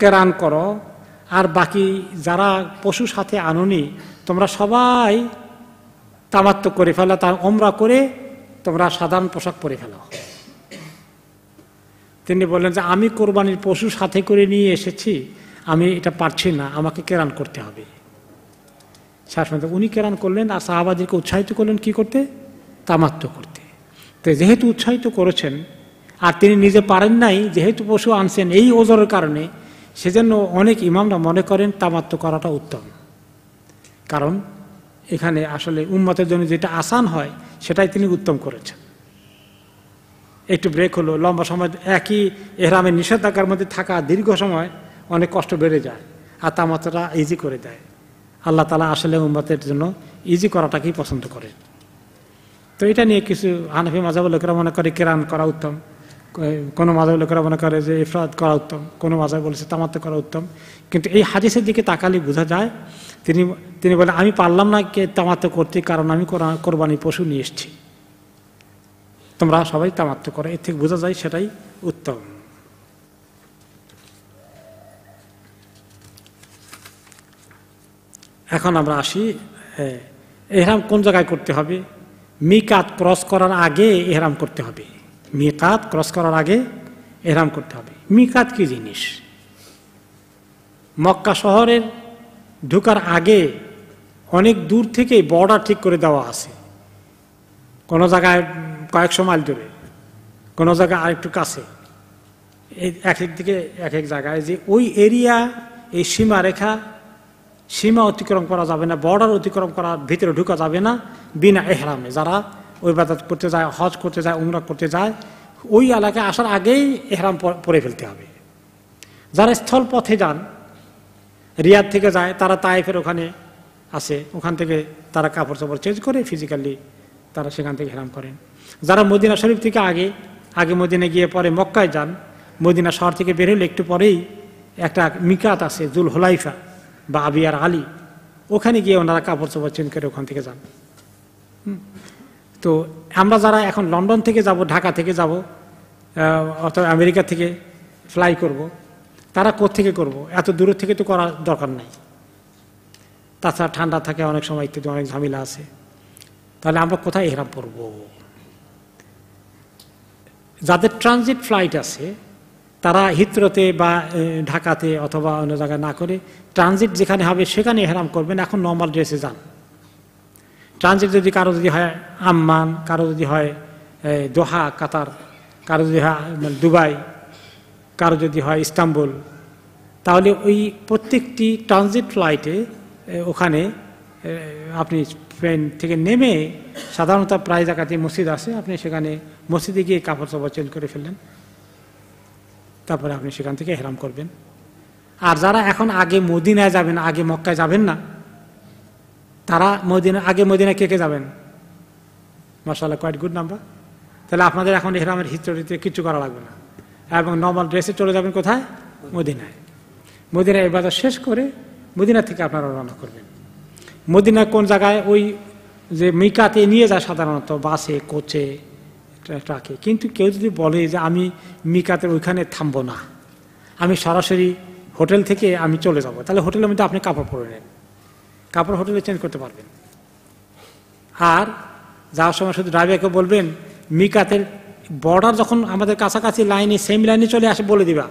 Speaker 1: কেরান করো আর বাকি যারা পশু সাথে আনুনি তোমরা সবাই তামাত্ম করে ফেলো তার ওমরা করে তোমরা সাধারণ পোশাক পরে ফেলো তিনি বললেন যে আমি কোরবানির পশু সাথে করে নিয়ে এসেছি আমি এটা পারছি না আমাকে কেরান করতে হবে শাসন উনি কেরান করলেন আর সাহাবাদেরকে উৎসাহিত করলেন কি করতে তামাত্ম করতে তো যেহেতু উৎসাহিত করেছেন আর তিনি নিজে পারেন নাই যেহেতু পশু আনছেন এই ওজরের কারণে সেজন্য অনেক ইমামরা মনে করেন তামাত্ম করাটা উত্তম কারণ এখানে আসলে উম্মাতের জন্য যেটা আসান হয় সেটাই তিনি উত্তম করেছেন একটু ব্রেক হলো লম্বা সময় একই এহরামের নিষেধাজ্ঞার মধ্যে থাকা দীর্ঘ সময় অনেক কষ্ট বেড়ে যায় আর তামাত্রাটা ইজি করে দেয় আল্লাহ তালা আসলে উম্মতের জন্য ইজি করাটাকেই পছন্দ করে তো এটা নিয়ে কিছু হানাফি মাজাব লোকেরা মনে করে কেরান করা উত্তম কোনো মাজাব লোকেরা মনে করে যে ইফরাদ করা উত্তম কোনো মাজাব বলেছে তামাতে করা উত্তম কিন্তু এই হাদিসের দিকে তাকালে বোঝা যায় তিনি তিনি বলেন আমি পারলাম না কে তামাতে করতে কারণ আমি কোরবানি পশু নিয়ে এসছি তোমরা সবাই তামাত্ম করো এর থেকে বোঝা যায় সেটাই উত্তম এখন আমরা আসি এহরাম কোন জায়গায় করতে হবে মিকাত ক্রস করার আগে এহরাম করতে হবে মিকাত ক্রস করার আগে এহরাম করতে হবে মিকাত কি জিনিস মক্কা শহরের ঢুকার আগে অনেক দূর থেকে বর্ডার ঠিক করে দেওয়া আছে কোনো জায়গায় কয়েকশো মাইল দূরে কোনো জায়গায় আরেকটু কাছে এক এক দিকে এক এক জায়গায় যে ওই এরিয়া এই সীমারেখা সীমা অতিক্রম করা যাবে না বর্ডার অতিক্রম করা ভিতরে ঢুকা যাবে না বিনা এহরামে যারা ওই বাজার করতে যায় হজ করতে যায় উমরা করতে যায় ওই এলাকায় আসার আগেই এহরাম পরে ফেলতে হবে যারা স্থল পথে যান রিয়াদ থেকে যায় তারা তায়েফের ওখানে আসে ওখান থেকে তারা কাপড় চাপড় চেঞ্জ করে ফিজিক্যালি তারা সেখান থেকে হেরাম করেন যারা মদিনা শরীফ থেকে আগে আগে মদিনা গিয়ে পরে মক্কায় যান মদিনা শহর থেকে বের হলে একটু পরেই একটা মিকাত আছে জুল হোলাইফা বা আবিয়ার আলী ওখানে গিয়ে ওনারা কাপড় চোপড় চেঞ্জ করে ওখান থেকে যান তো আমরা যারা এখন লন্ডন থেকে যাব ঢাকা থেকে যাব অথবা আমেরিকা থেকে ফ্লাই করব। তারা থেকে করব। এত দূর থেকে তো করার দরকার নাই তাছাড়া ঠান্ডা থাকে অনেক সময় ইত্যাদি অনেক ঝামেলা আছে তাহলে আমরা কোথায় এহরাম পরব যাদের ট্রানজিট ফ্লাইট আছে তারা হিত্রতে বা ঢাকাতে অথবা অন্য জায়গায় না করে ট্রানজিট যেখানে হবে সেখানে হেরাম করবেন এখন নর্মাল ড্রেসে যান ট্রানজিট যদি কারো যদি হয় আম্মান কারো যদি হয় দোহা কাতার কারো যদি হয় মানে দুবাই কারো যদি হয় ইস্তাম্বুল তাহলে ওই প্রত্যেকটি ট্রানজিট ফ্লাইটে ওখানে আপনি ট্রেন থেকে নেমে সাধারণত প্রায় জায়গাতে মসজিদ আছে আপনি সেখানে মসজিদে গিয়ে কাপড় চাপড় চেঞ্জ করে ফেললেন তারপরে আপনি সেখান থেকে হেরাম করবেন আর যারা এখন আগে মদিনায় যাবেন আগে মক্কায় যাবেন না তারা মদিনা আগে মদিনায় কে কে যাবেন মার্শাল্লাহ কোয়াইট গুড নাম্বার তাহলে আপনাদের এখন হেরামের হিস্ট্রিতে কিচ্ছু করা লাগবে না এবং নর্মাল ড্রেসে চলে যাবেন কোথায় মদিনায় মদিনায় এবার শেষ করে মদিনা থেকে আপনারা রওনা করবেন মদিনা কোন জায়গায় ওই যে মিকাতে নিয়ে যায় সাধারণত বাসে কোচে ট্রাকে কিন্তু কেউ যদি বলে যে আমি মিকাতে ওইখানে থামবো না আমি সরাসরি হোটেল থেকে আমি চলে যাব তাহলে হোটেলের মধ্যে আপনি কাপড় পরে নেন কাপড় হোটেলে চেঞ্জ করতে পারবেন আর যাওয়ার সময় শুধু ড্রাইভারকে বলবেন মিকাতের বর্ডার যখন আমাদের কাছাকাছি লাইনে সেম লাইনে চলে আসে বলে দিবা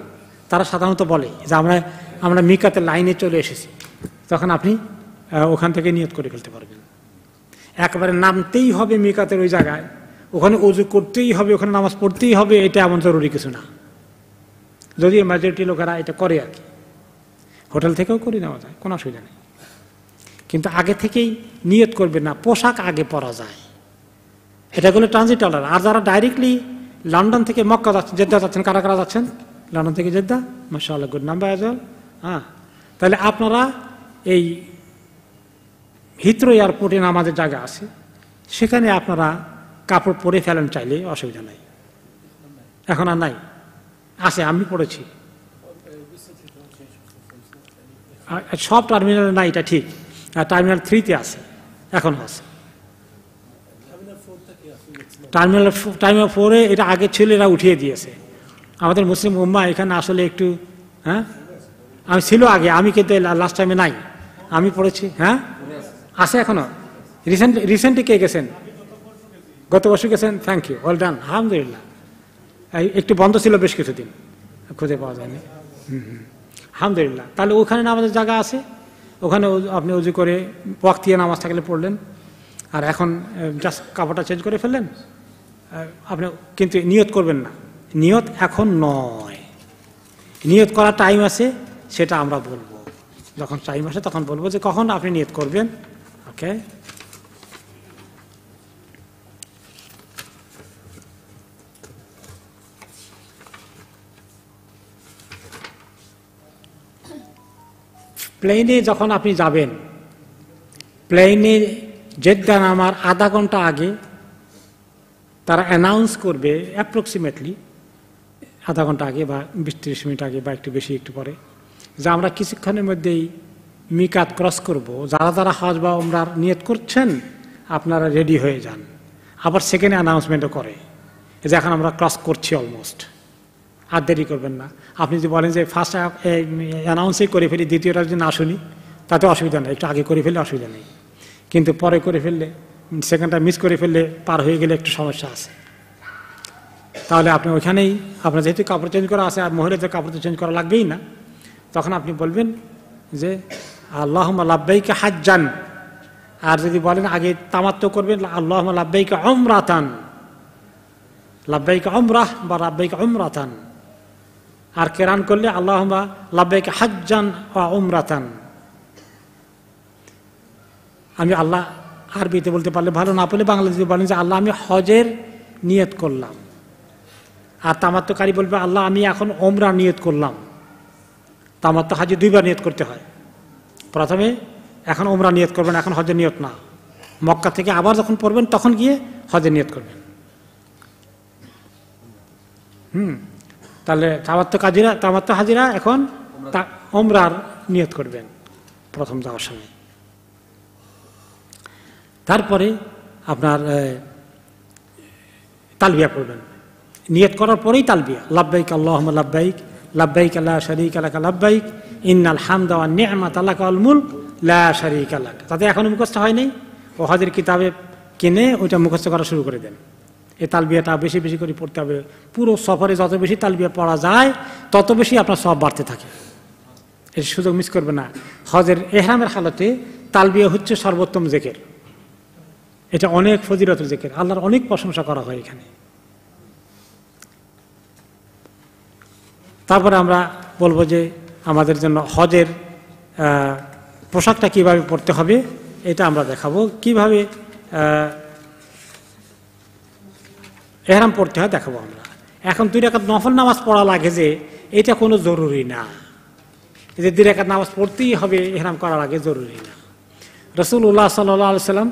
Speaker 1: তারা সাধারণত বলে যে আমরা আমরা মিকাতের লাইনে চলে এসেছি তখন আপনি ওখান থেকে নিয়ত করে ফেলতে পারবেন একবারে নামতেই হবে মিকাতের ওই জায়গায় ওখানে অজু করতেই হবে ওখানে নামাজ পড়তেই হবে এটা এমন জরুরি কিছু না যদিও মেজরিটি লোকেরা এটা করে আর কি হোটেল থেকেও করে নেওয়া যায় কোনো অসুবিধা নেই কিন্তু আগে থেকেই নিয়ত করবে না পোশাক আগে পরা যায় এটা হলো ট্রানজিট অর্ডার আর যারা ডাইরেক্টলি লন্ডন থেকে মক্কা যাচ্ছেন জেদ্দা যাচ্ছেন কারা কারা যাচ্ছেন লন্ডন থেকে জেদ্দা মাসাল্লাহ গুড নাম্বার আজল হ্যাঁ তাহলে আপনারা এই হিত্রো এয়ারপোর্টে নামাজের জায়গা আছে সেখানে আপনারা কাপড় পরে ফেলেন চাইলে অসুবিধা নাই এখন আর নাই আছে আমি পড়েছি সব টার্মিনালে নাই এটা ঠিক আর টার্মিনাল থ্রিতে আছে এখন আছে টার্মিনাল টার্মিনাল ফোরে এটা আগে ছিল এরা উঠিয়ে দিয়েছে আমাদের মুসলিম মুম্বাই এখানে আসলে একটু হ্যাঁ আমি ছিল আগে আমি কিন্তু লাস্ট টাইমে নাই আমি পড়েছি হ্যাঁ আছে এখনো রিসেন্ট রিসেন্টলি কে গেছেন গত বছর গেছেন থ্যাংক ইউ ওয়েল ডান আলহামদুলিল্লাহ একটু বন্ধ ছিল বেশ কিছুদিন খুঁজে পাওয়া যায়নি হুম আলহামদুলিল্লাহ তাহলে ওখানে নামাজের জায়গা আছে ওখানে আপনি উজু করে ওয়াক্তিয়া নামাজ থাকলে পড়লেন আর এখন জাস্ট কাপড়টা চেঞ্জ করে ফেললেন আপনি কিন্তু নিয়ত করবেন না নিয়ত এখন নয় নিয়ত করার টাইম আছে সেটা আমরা বলবো যখন টাইম আসে তখন বলবো যে কখন আপনি নিয়ত করবেন ওকে প্লেনে যখন আপনি যাবেন প্লেনে জেদ্দা নামার আধা ঘন্টা আগে তারা অ্যানাউন্স করবে অ্যাপ্রক্সিমেটলি আধা ঘন্টা আগে বা বিশ তিরিশ মিনিট আগে বা একটু বেশি একটু পরে যে আমরা কিছুক্ষণের মধ্যেই মিকাত ক্রস করব যারা যারা হজ বা ওমরার নিয়ত করছেন আপনারা রেডি হয়ে যান আবার সেখানে অ্যানাউন্সমেন্টও করে যে এখন আমরা ক্রস করছি অলমোস্ট আর দেরি করবেন না আপনি যদি বলেন যে ফার্স্ট অ্যানাউন্সই করে ফেলি দ্বিতীয়টা যদি না শুনি তাতে অসুবিধা নেই একটু আগে করে ফেললে অসুবিধা নেই কিন্তু পরে করে ফেললে সেকেন্ডটা মিস করে ফেললে পার হয়ে গেলে একটু সমস্যা আছে তাহলে আপনি ওইখানেই আপনার যেহেতু কাপড় চেঞ্জ করা আছে আর মহিলাদের কাপড় তো চেঞ্জ করা লাগবেই না তখন আপনি বলবেন যে আল্লাহ লাব্বাইকে হাত যান আর যদি বলেন আগে তামাত্ম করবেন আল্লাহ লাব্বাইকে অমরাতান লাব্বাইকে অমরাহ বা লাভবাইকে অমরাতান আর কেরান করলে আল্লাহ লাভেক হাজান উমরাতান আমি আল্লাহ আরবিতে বলতে পারলে ভালো না পারলে বাংলাদেশে বলেন যে আল্লাহ আমি হজের নিয়ত করলাম আর তামাত্মকারী বলবে আল্লাহ আমি এখন ওমরা নিয়ত করলাম তামাত্ম হাজি দুইবার নিয়ত করতে হয় প্রথমে এখন ওমরা নিয়ত করবেন এখন হজের নিয়ত না মক্কা থেকে আবার যখন পড়বেন তখন গিয়ে হজের নিয়ত করবেন হুম তাহলে তামার তো কাজিরা তামার তো হাজিরা এখন ওমরার নিয়ত করবেন প্রথম যাওয়ার সময় তারপরে আপনার তালবিয়া করবেন নিয়ত করার পরেই তালবিয়া লাভবাইক আল্লাহ লাভবাইক লাভবাইক আল্লাহ শরিক আলাকা লাভবাইক ইন্নাল হামদাওয়া নেহমাত আল্লাহ আলমুল লা শরিক আলাক তাতে এখনও মুখস্থ হয় নাই ও হাজির কিতাবে কিনে ওইটা মুখস্থ করা শুরু করে দেন এই তালবিয়াটা বেশি বেশি করে পড়তে হবে পুরো সফরে যত বেশি তালবিয়া পড়া যায় তত বেশি আপনার সব বাড়তে থাকে এর সুযোগ মিস করবে না হজের এহরামের হালতে তালবিয়া হচ্ছে সর্বোত্তম জেকের এটা অনেক ফজিরত জেকের আল্লাহর অনেক প্রশংসা করা হয় এখানে তারপরে আমরা বলবো যে আমাদের জন্য হজের পোশাকটা কিভাবে পড়তে হবে এটা আমরা দেখাবো কিভাবে এহরাম পড়তে হয় দেখাবো আমরা এখন দুই রেখাত নফল নামাজ পড়া লাগে যে এটা কোনো জরুরি না যে দুই রেখাত নামাজ পড়তেই হবে এহরাম করা লাগে জরুরি না উল্লাহ সাল্লাহ সাল্লাম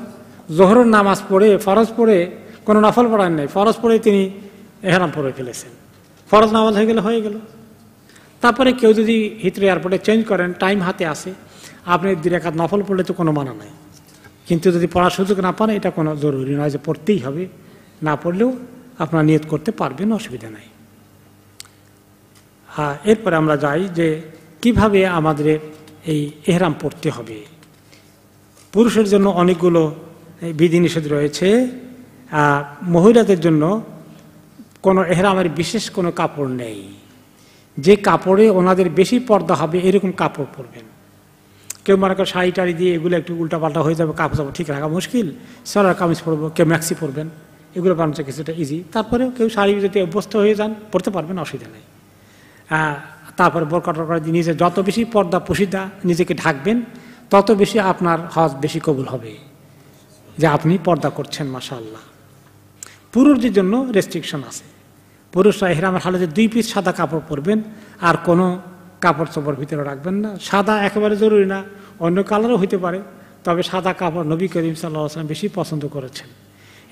Speaker 1: জোহরের নামাজ পড়ে ফরজ পড়ে কোনো নফল পড়ার নেই ফরজ পড়ে তিনি এহরাম পড়ে ফেলেছেন ফরজ নামাজ হয়ে গেলে হয়ে গেল তারপরে কেউ যদি হিতরে এয়ারপোর্টে চেঞ্জ করেন টাইম হাতে আসে আপনি দুই রেখাত নফল পড়লে তো কোনো মানা নাই কিন্তু যদি পড়ার সুযোগ না পান এটা কোনো জরুরি নয় যে পড়তেই হবে না পড়লেও আপনারা নিয়ত করতে পারবেন অসুবিধা নাই হ্যাঁ এরপরে আমরা যাই যে কিভাবে আমাদের এই এহরাম পড়তে হবে পুরুষের জন্য অনেকগুলো বিধিনিষেধ রয়েছে মহিলাদের জন্য কোনো এহরামের বিশেষ কোনো কাপড় নেই যে কাপড়ে ওনাদের বেশি পর্দা হবে এরকম কাপড় পরবেন কেউ মনে করো শাড়ি টাড়ি দিয়ে এগুলো একটু উল্টাপাল্টা হয়ে যাবে কাপড় যাবো ঠিক রাখা মুশকিল সারা কামিজ পরবো কেউ ম্যাক্সি পরবেন এগুলো বানানো কিছুটা ইজি তারপরেও কেউ শাড়ি যদি অভ্যস্ত হয়ে যান পড়তে পারবেন অসুবিধা নেই তারপরে বোরকাটার করে নিজে যত বেশি পর্দা পুশিদা নিজেকে ঢাকবেন তত বেশি আপনার হজ বেশি কবুল হবে যে আপনি পর্দা করছেন মাশাল্লাহ পুরুষদের জন্য রেস্ট্রিকশন আছে পুরুষরা এহরামের হালতে দুই পিস সাদা কাপড় পরবেন আর কোনো কাপড় চোপড় ভিতরে রাখবেন না সাদা একেবারে জরুরি না অন্য কালারও হইতে পারে তবে সাদা কাপড় নবী করিম সাল্লাহ আসলাম বেশি পছন্দ করেছেন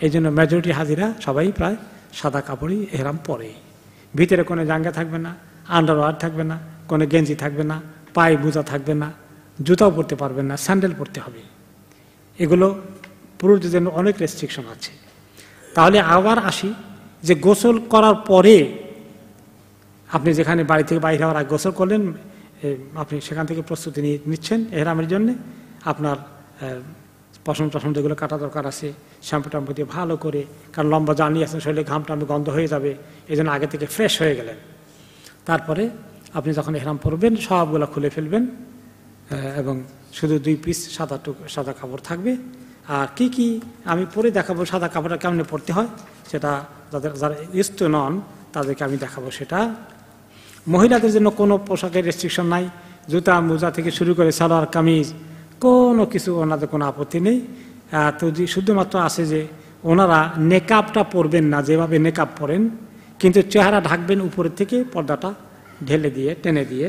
Speaker 1: এই জন্য মেজরিটি হাজিরা সবাই প্রায় সাদা কাপড়ই এহরাম পরে ভিতরে কোনো জাঙ্গা থাকবে না আন্ডারওয়ার থাকবে না কোনো গেঞ্জি থাকবে না পায়ে বুজা থাকবে না জুতাও পরতে পারবেন না স্যান্ডেল পরতে হবে এগুলো পুরুষদের জন্য অনেক রেস্ট্রিকশন আছে তাহলে আবার আসি যে গোসল করার পরে আপনি যেখানে বাড়ি থেকে বাইরে হওয়ার আগে গোসল করলেন আপনি সেখান থেকে প্রস্তুতি নিচ্ছেন এহরামের জন্য আপনার পশম টসন যেগুলো কাটা দরকার আছে শ্যাম্পু ট্যাম্পু দিয়ে ভালো করে কারণ লম্বা জার্নি আছেন শরীরে ঘাম টামে গন্ধ হয়ে যাবে এই জন্য আগে থেকে ফ্রেশ হয়ে গেলেন তারপরে আপনি যখন এহরাম পরবেন সবগুলো খুলে ফেলবেন এবং শুধু দুই পিস সাদা টুক সাদা কাপড় থাকবে আর কি কি আমি পরে দেখাবো সাদা কাপড়টা কেমনে পরতে হয় সেটা যাদের যারা ইস্ত নন তাদেরকে আমি দেখাবো সেটা মহিলাদের জন্য কোনো পোশাকের রেস্ট্রিকশন নাই জুতা মোজা থেকে শুরু করে সালোয়ার কামিজ কোনো কিছু ওনাদের কোনো আপত্তি নেই তো শুধুমাত্র আছে যে ওনারা নেকাপটা পরবেন না যেভাবে নেকাপ পরেন কিন্তু চেহারা ঢাকবেন উপরের থেকে পর্দাটা ঢেলে দিয়ে টেনে দিয়ে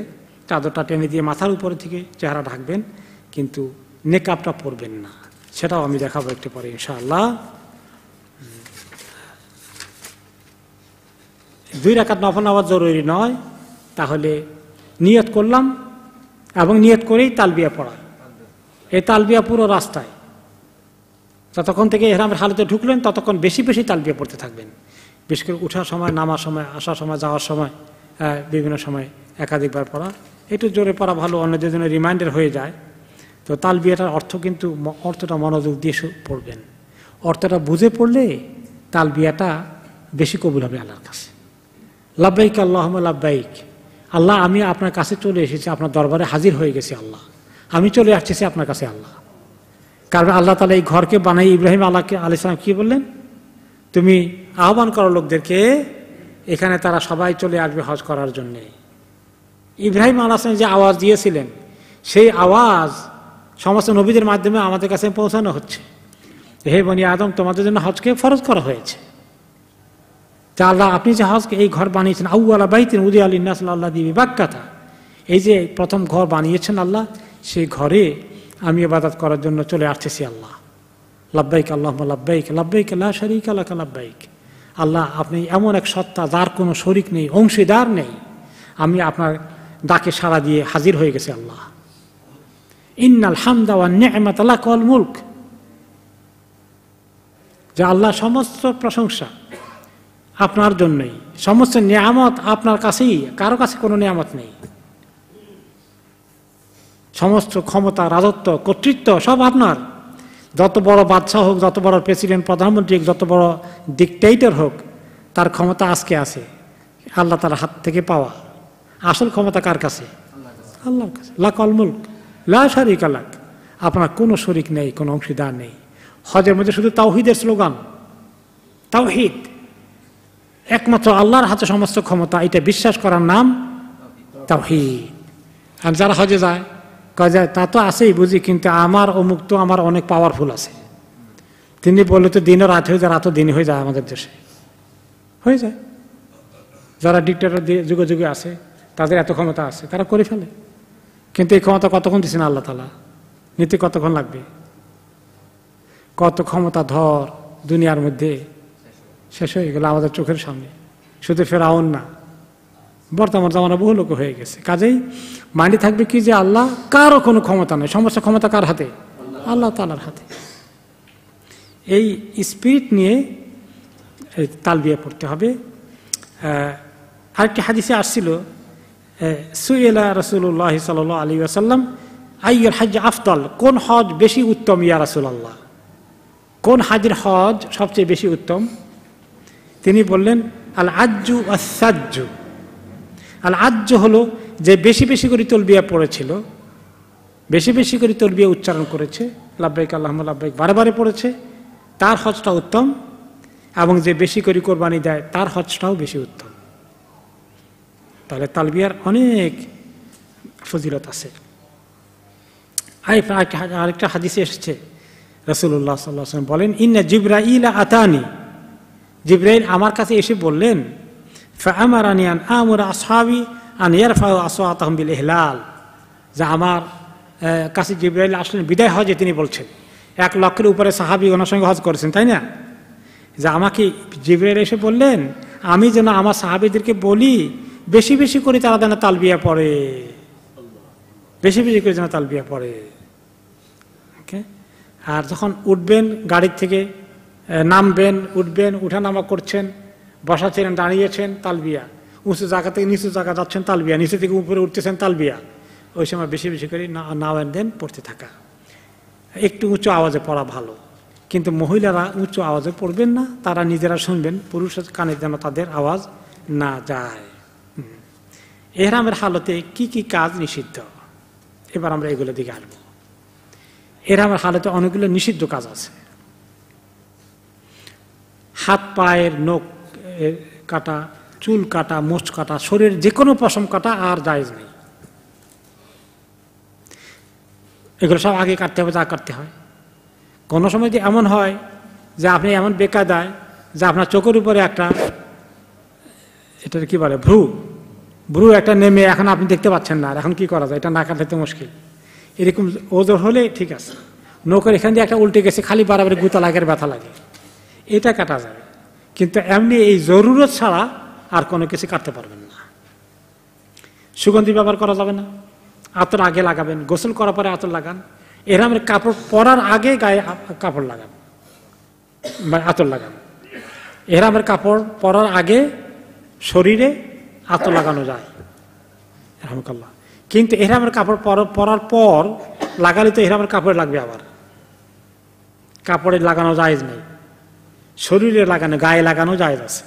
Speaker 1: চাদরটা টেনে দিয়ে মাথার উপরে থেকে চেহারা ঢাকবেন কিন্তু নেকাপটা পরবেন না সেটাও আমি দেখাবো একটু পরে ইনশাআল্লাহ দুই রাখাত নফল নেওয়া জরুরি নয় তাহলে নিয়ত করলাম এবং নিয়ত করেই তালবিয়া পড়া এই তালবিয়া পুরো রাস্তায় ততক্ষণ থেকে এহরামের হালতে ঢুকলেন ততক্ষণ বেশি বেশি তালবিয়া পড়তে থাকবেন বিশেষ করে উঠার সময় নামার সময় আসার সময় যাওয়ার সময় বিভিন্ন সময় একাধিকবার পড়া একটু জোরে পড়া ভালো অন্যদের জন্য রিমাইন্ডার হয়ে যায় তো তালবিয়াটার অর্থ কিন্তু অর্থটা মনোযোগ দিয়ে পড়বেন অর্থটা বুঝে পড়লে তালবিয়াটা বেশি কবুল হবে আল্লাহর কাছে লাভবাইক আল্লাহ লাভবাইক আল্লাহ আমি আপনার কাছে চলে এসেছি আপনার দরবারে হাজির হয়ে গেছি আল্লাহ আমি চলে আসতেছি আপনার কাছে আল্লাহ কারণ আল্লাহ তালা এই ঘরকে বানাই ইব্রাহিম আল্লাহকে আলি সালাম কী বললেন তুমি আহ্বান করো লোকদেরকে এখানে তারা সবাই চলে আসবে হজ করার জন্যে ইব্রাহিম আলাহাম যে আওয়াজ দিয়েছিলেন সেই আওয়াজ সমস্ত নবীদের মাধ্যমে আমাদের কাছে পৌঁছানো হচ্ছে হে বনি আদম তোমাদের জন্য হজকে ফরজ করা হয়েছে তা আল্লাহ আপনি যে হজকে এই ঘর বানিয়েছেন আউ আল্লাহ বাইতেন উদি আলী নাসল আল্লাহ দিবি বাক্যাথা এই যে প্রথম ঘর বানিয়েছেন আল্লাহ সেই ঘরে আমি ইবাদত করার জন্য চলে আসতেছি আল্লাহ লাব্বাইক আল্লাহ লাব্বাইক লাব্বাইক আল্লাহ শরিক আল্লাহ লাব্বাইক আল্লাহ আপনি এমন এক সত্তা যার কোনো শরিক নেই অংশীদার নেই আমি আপনার ডাকে সাড়া দিয়ে হাজির হয়ে গেছে আল্লাহ ইন্নাল হামদাওয়া নেমাত আল্লাহ কল মুল্ক যে আল্লাহ সমস্ত প্রশংসা আপনার জন্যই সমস্ত নিয়ামত আপনার কাছেই কারো কাছে কোনো নিয়ামত নেই সমস্ত ক্ষমতা রাজত্ব কর্তৃত্ব সব আপনার যত বড় বাদশাহ হোক যত বড় প্রেসিডেন্ট প্রধানমন্ত্রী হোক যত বড় ডিকটেটর হোক তার ক্ষমতা আজকে আছে আল্লাহ তার হাত থেকে পাওয়া আসল ক্ষমতা কার কাছে আল্লাহর কাছে লাক অলমুল্ক লা শারিক আলাক আপনার কোনো শরিক নেই কোনো অংশীদার নেই হজের মধ্যে শুধু তাওহিদের স্লোগান তাওহিদ একমাত্র আল্লাহর হাতে সমস্ত ক্ষমতা এটা বিশ্বাস করার নাম তাওহিদ আর যারা হজে যায় কাজে তা তো আছেই বুঝি কিন্তু আমার অমুক তো আমার অনেক পাওয়ারফুল আছে তিনি বললে তো দিনও রাত হয়ে যায় রাতও দিন হয়ে যায় আমাদের দেশে হয়ে যায় যারা ডিক্টেটর যুগে যুগে আছে তাদের এত ক্ষমতা আছে তারা করে ফেলে কিন্তু এই ক্ষমতা কতক্ষণ দিচ্ছেন আল্লাহ তালা নিতে কতক্ষণ লাগবে কত ক্ষমতা ধর দুনিয়ার মধ্যে শেষ হয়ে গেল আমাদের চোখের সামনে শুধু ফেরাউন না বর্তমান জামানা বহু লোক হয়ে গেছে কাজেই মাইন্ডে থাকবে কি যে আল্লাহ কারও কোনো ক্ষমতা নেই সমস্ত ক্ষমতা কার হাতে আল্লাহ তালার হাতে এই স্পিরিট নিয়ে তাল বিয়ে পড়তে হবে আরেকটি হাদিসে আসছিল সুয়েলা রসুল্লাহ সাল আলী আসাল্লাম আইয়ের হাজ আফতাল কোন হজ বেশি উত্তম ইয়া রাসুল আল্লাহ কোন হাজির হজ সবচেয়ে বেশি উত্তম তিনি বললেন আল আজ্জু আসাজ্জু আর আজ্য হলো যে বেশি বেশি করে তলবিয়া পড়েছিল বেশি বেশি করে তলবিয়া উচ্চারণ করেছে লাভবাইক আল্লাহ লাভবাইক বারে পড়েছে তার হজটা উত্তম এবং যে বেশি করে কোরবানি দেয় তার হজটাও বেশি উত্তম তাহলে তালবিয়ার অনেক ফজিলত আছে আরেকটা হাদিসে এসেছে রসুল্লাহ সাল্লাহ বলেন ইন্না জিব্রাইল আতানি জিব্রাইল আমার কাছে এসে বললেন فأمرني أن آمر أصحابي أن يرفعوا أصواتهم بالإهلال যা আমার কাছে জিব্রাইল আসলেন বিদায় হজে তিনি বলছেন এক লক্ষের উপরে সাহাবি ওনার সঙ্গে হজ করেছেন তাই না যে আমাকে জিব্রাইল এসে বললেন আমি যেন আমার সাহাবিদেরকে বলি বেশি বেশি করে তারা যেন তালবিয়া পড়ে বেশি বেশি করে যেন তালবিয়া পড়ে ওকে আর যখন উঠবেন গাড়ির থেকে নামবেন উঠবেন উঠা নামা করছেন বসা ছিলেন দাঁড়িয়েছেন তালবিয়া উঁচু জায়গা থেকে নিচু জায়গা যাচ্ছেন তালবিয়া নিচু থেকে উপরে উঠতেছেন তালবিয়া ওই সময় বেশি বেশি করে না নাও দেন পড়তে থাকা একটু উঁচু আওয়াজে পড়া ভালো কিন্তু মহিলারা উঁচু আওয়াজে পড়বেন না তারা নিজেরা শুনবেন পুরুষের কানে যেন তাদের আওয়াজ না যায় এহরামের হালতে কি কি কাজ নিষিদ্ধ এবার আমরা এগুলো দিকে আসবো এহরামের হালতে অনেকগুলো নিষিদ্ধ কাজ আছে হাত পায়ের নখ কাটা চুল কাটা মোচ কাটা শরীরের যে কোনো পশম কাটা আর জায়জ নেই এগুলো সব আগে কাটতে হবে যা কাটতে হয় কোনো সময় যে এমন হয় যে আপনি এমন দেয় যে আপনার চোখের উপরে একটা এটা কি বলে ভ্রু ভ্রু একটা নেমে এখন আপনি দেখতে পাচ্ছেন না আর এখন কি করা যায় এটা না কাটাতে মুশকিল এরকম ওজোর হলে ঠিক আছে নৌকার এখান দিয়ে একটা উল্টে গেছে খালি বারাবারি গুতা লাগের ব্যথা লাগে এটা কাটা যাবে কিন্তু এমনি এই জরুরত ছাড়া আর কোনো কিছু কাটতে পারবেন না সুগন্ধি ব্যবহার করা যাবে না আতর আগে লাগাবেন গোসল করার পরে আতর লাগান এরামের কাপড় পরার আগে গায়ে কাপড় লাগান আতর লাগান এরামের কাপড় পরার আগে শরীরে আতর লাগানো যায় রহমকাল্লাহ কিন্তু এরামের কাপড় পরার পর লাগালে তো এরামের কাপড় লাগবে আবার কাপড়ে লাগানো যায় নাই শরীরে লাগানো গায়ে লাগানো যায় আছে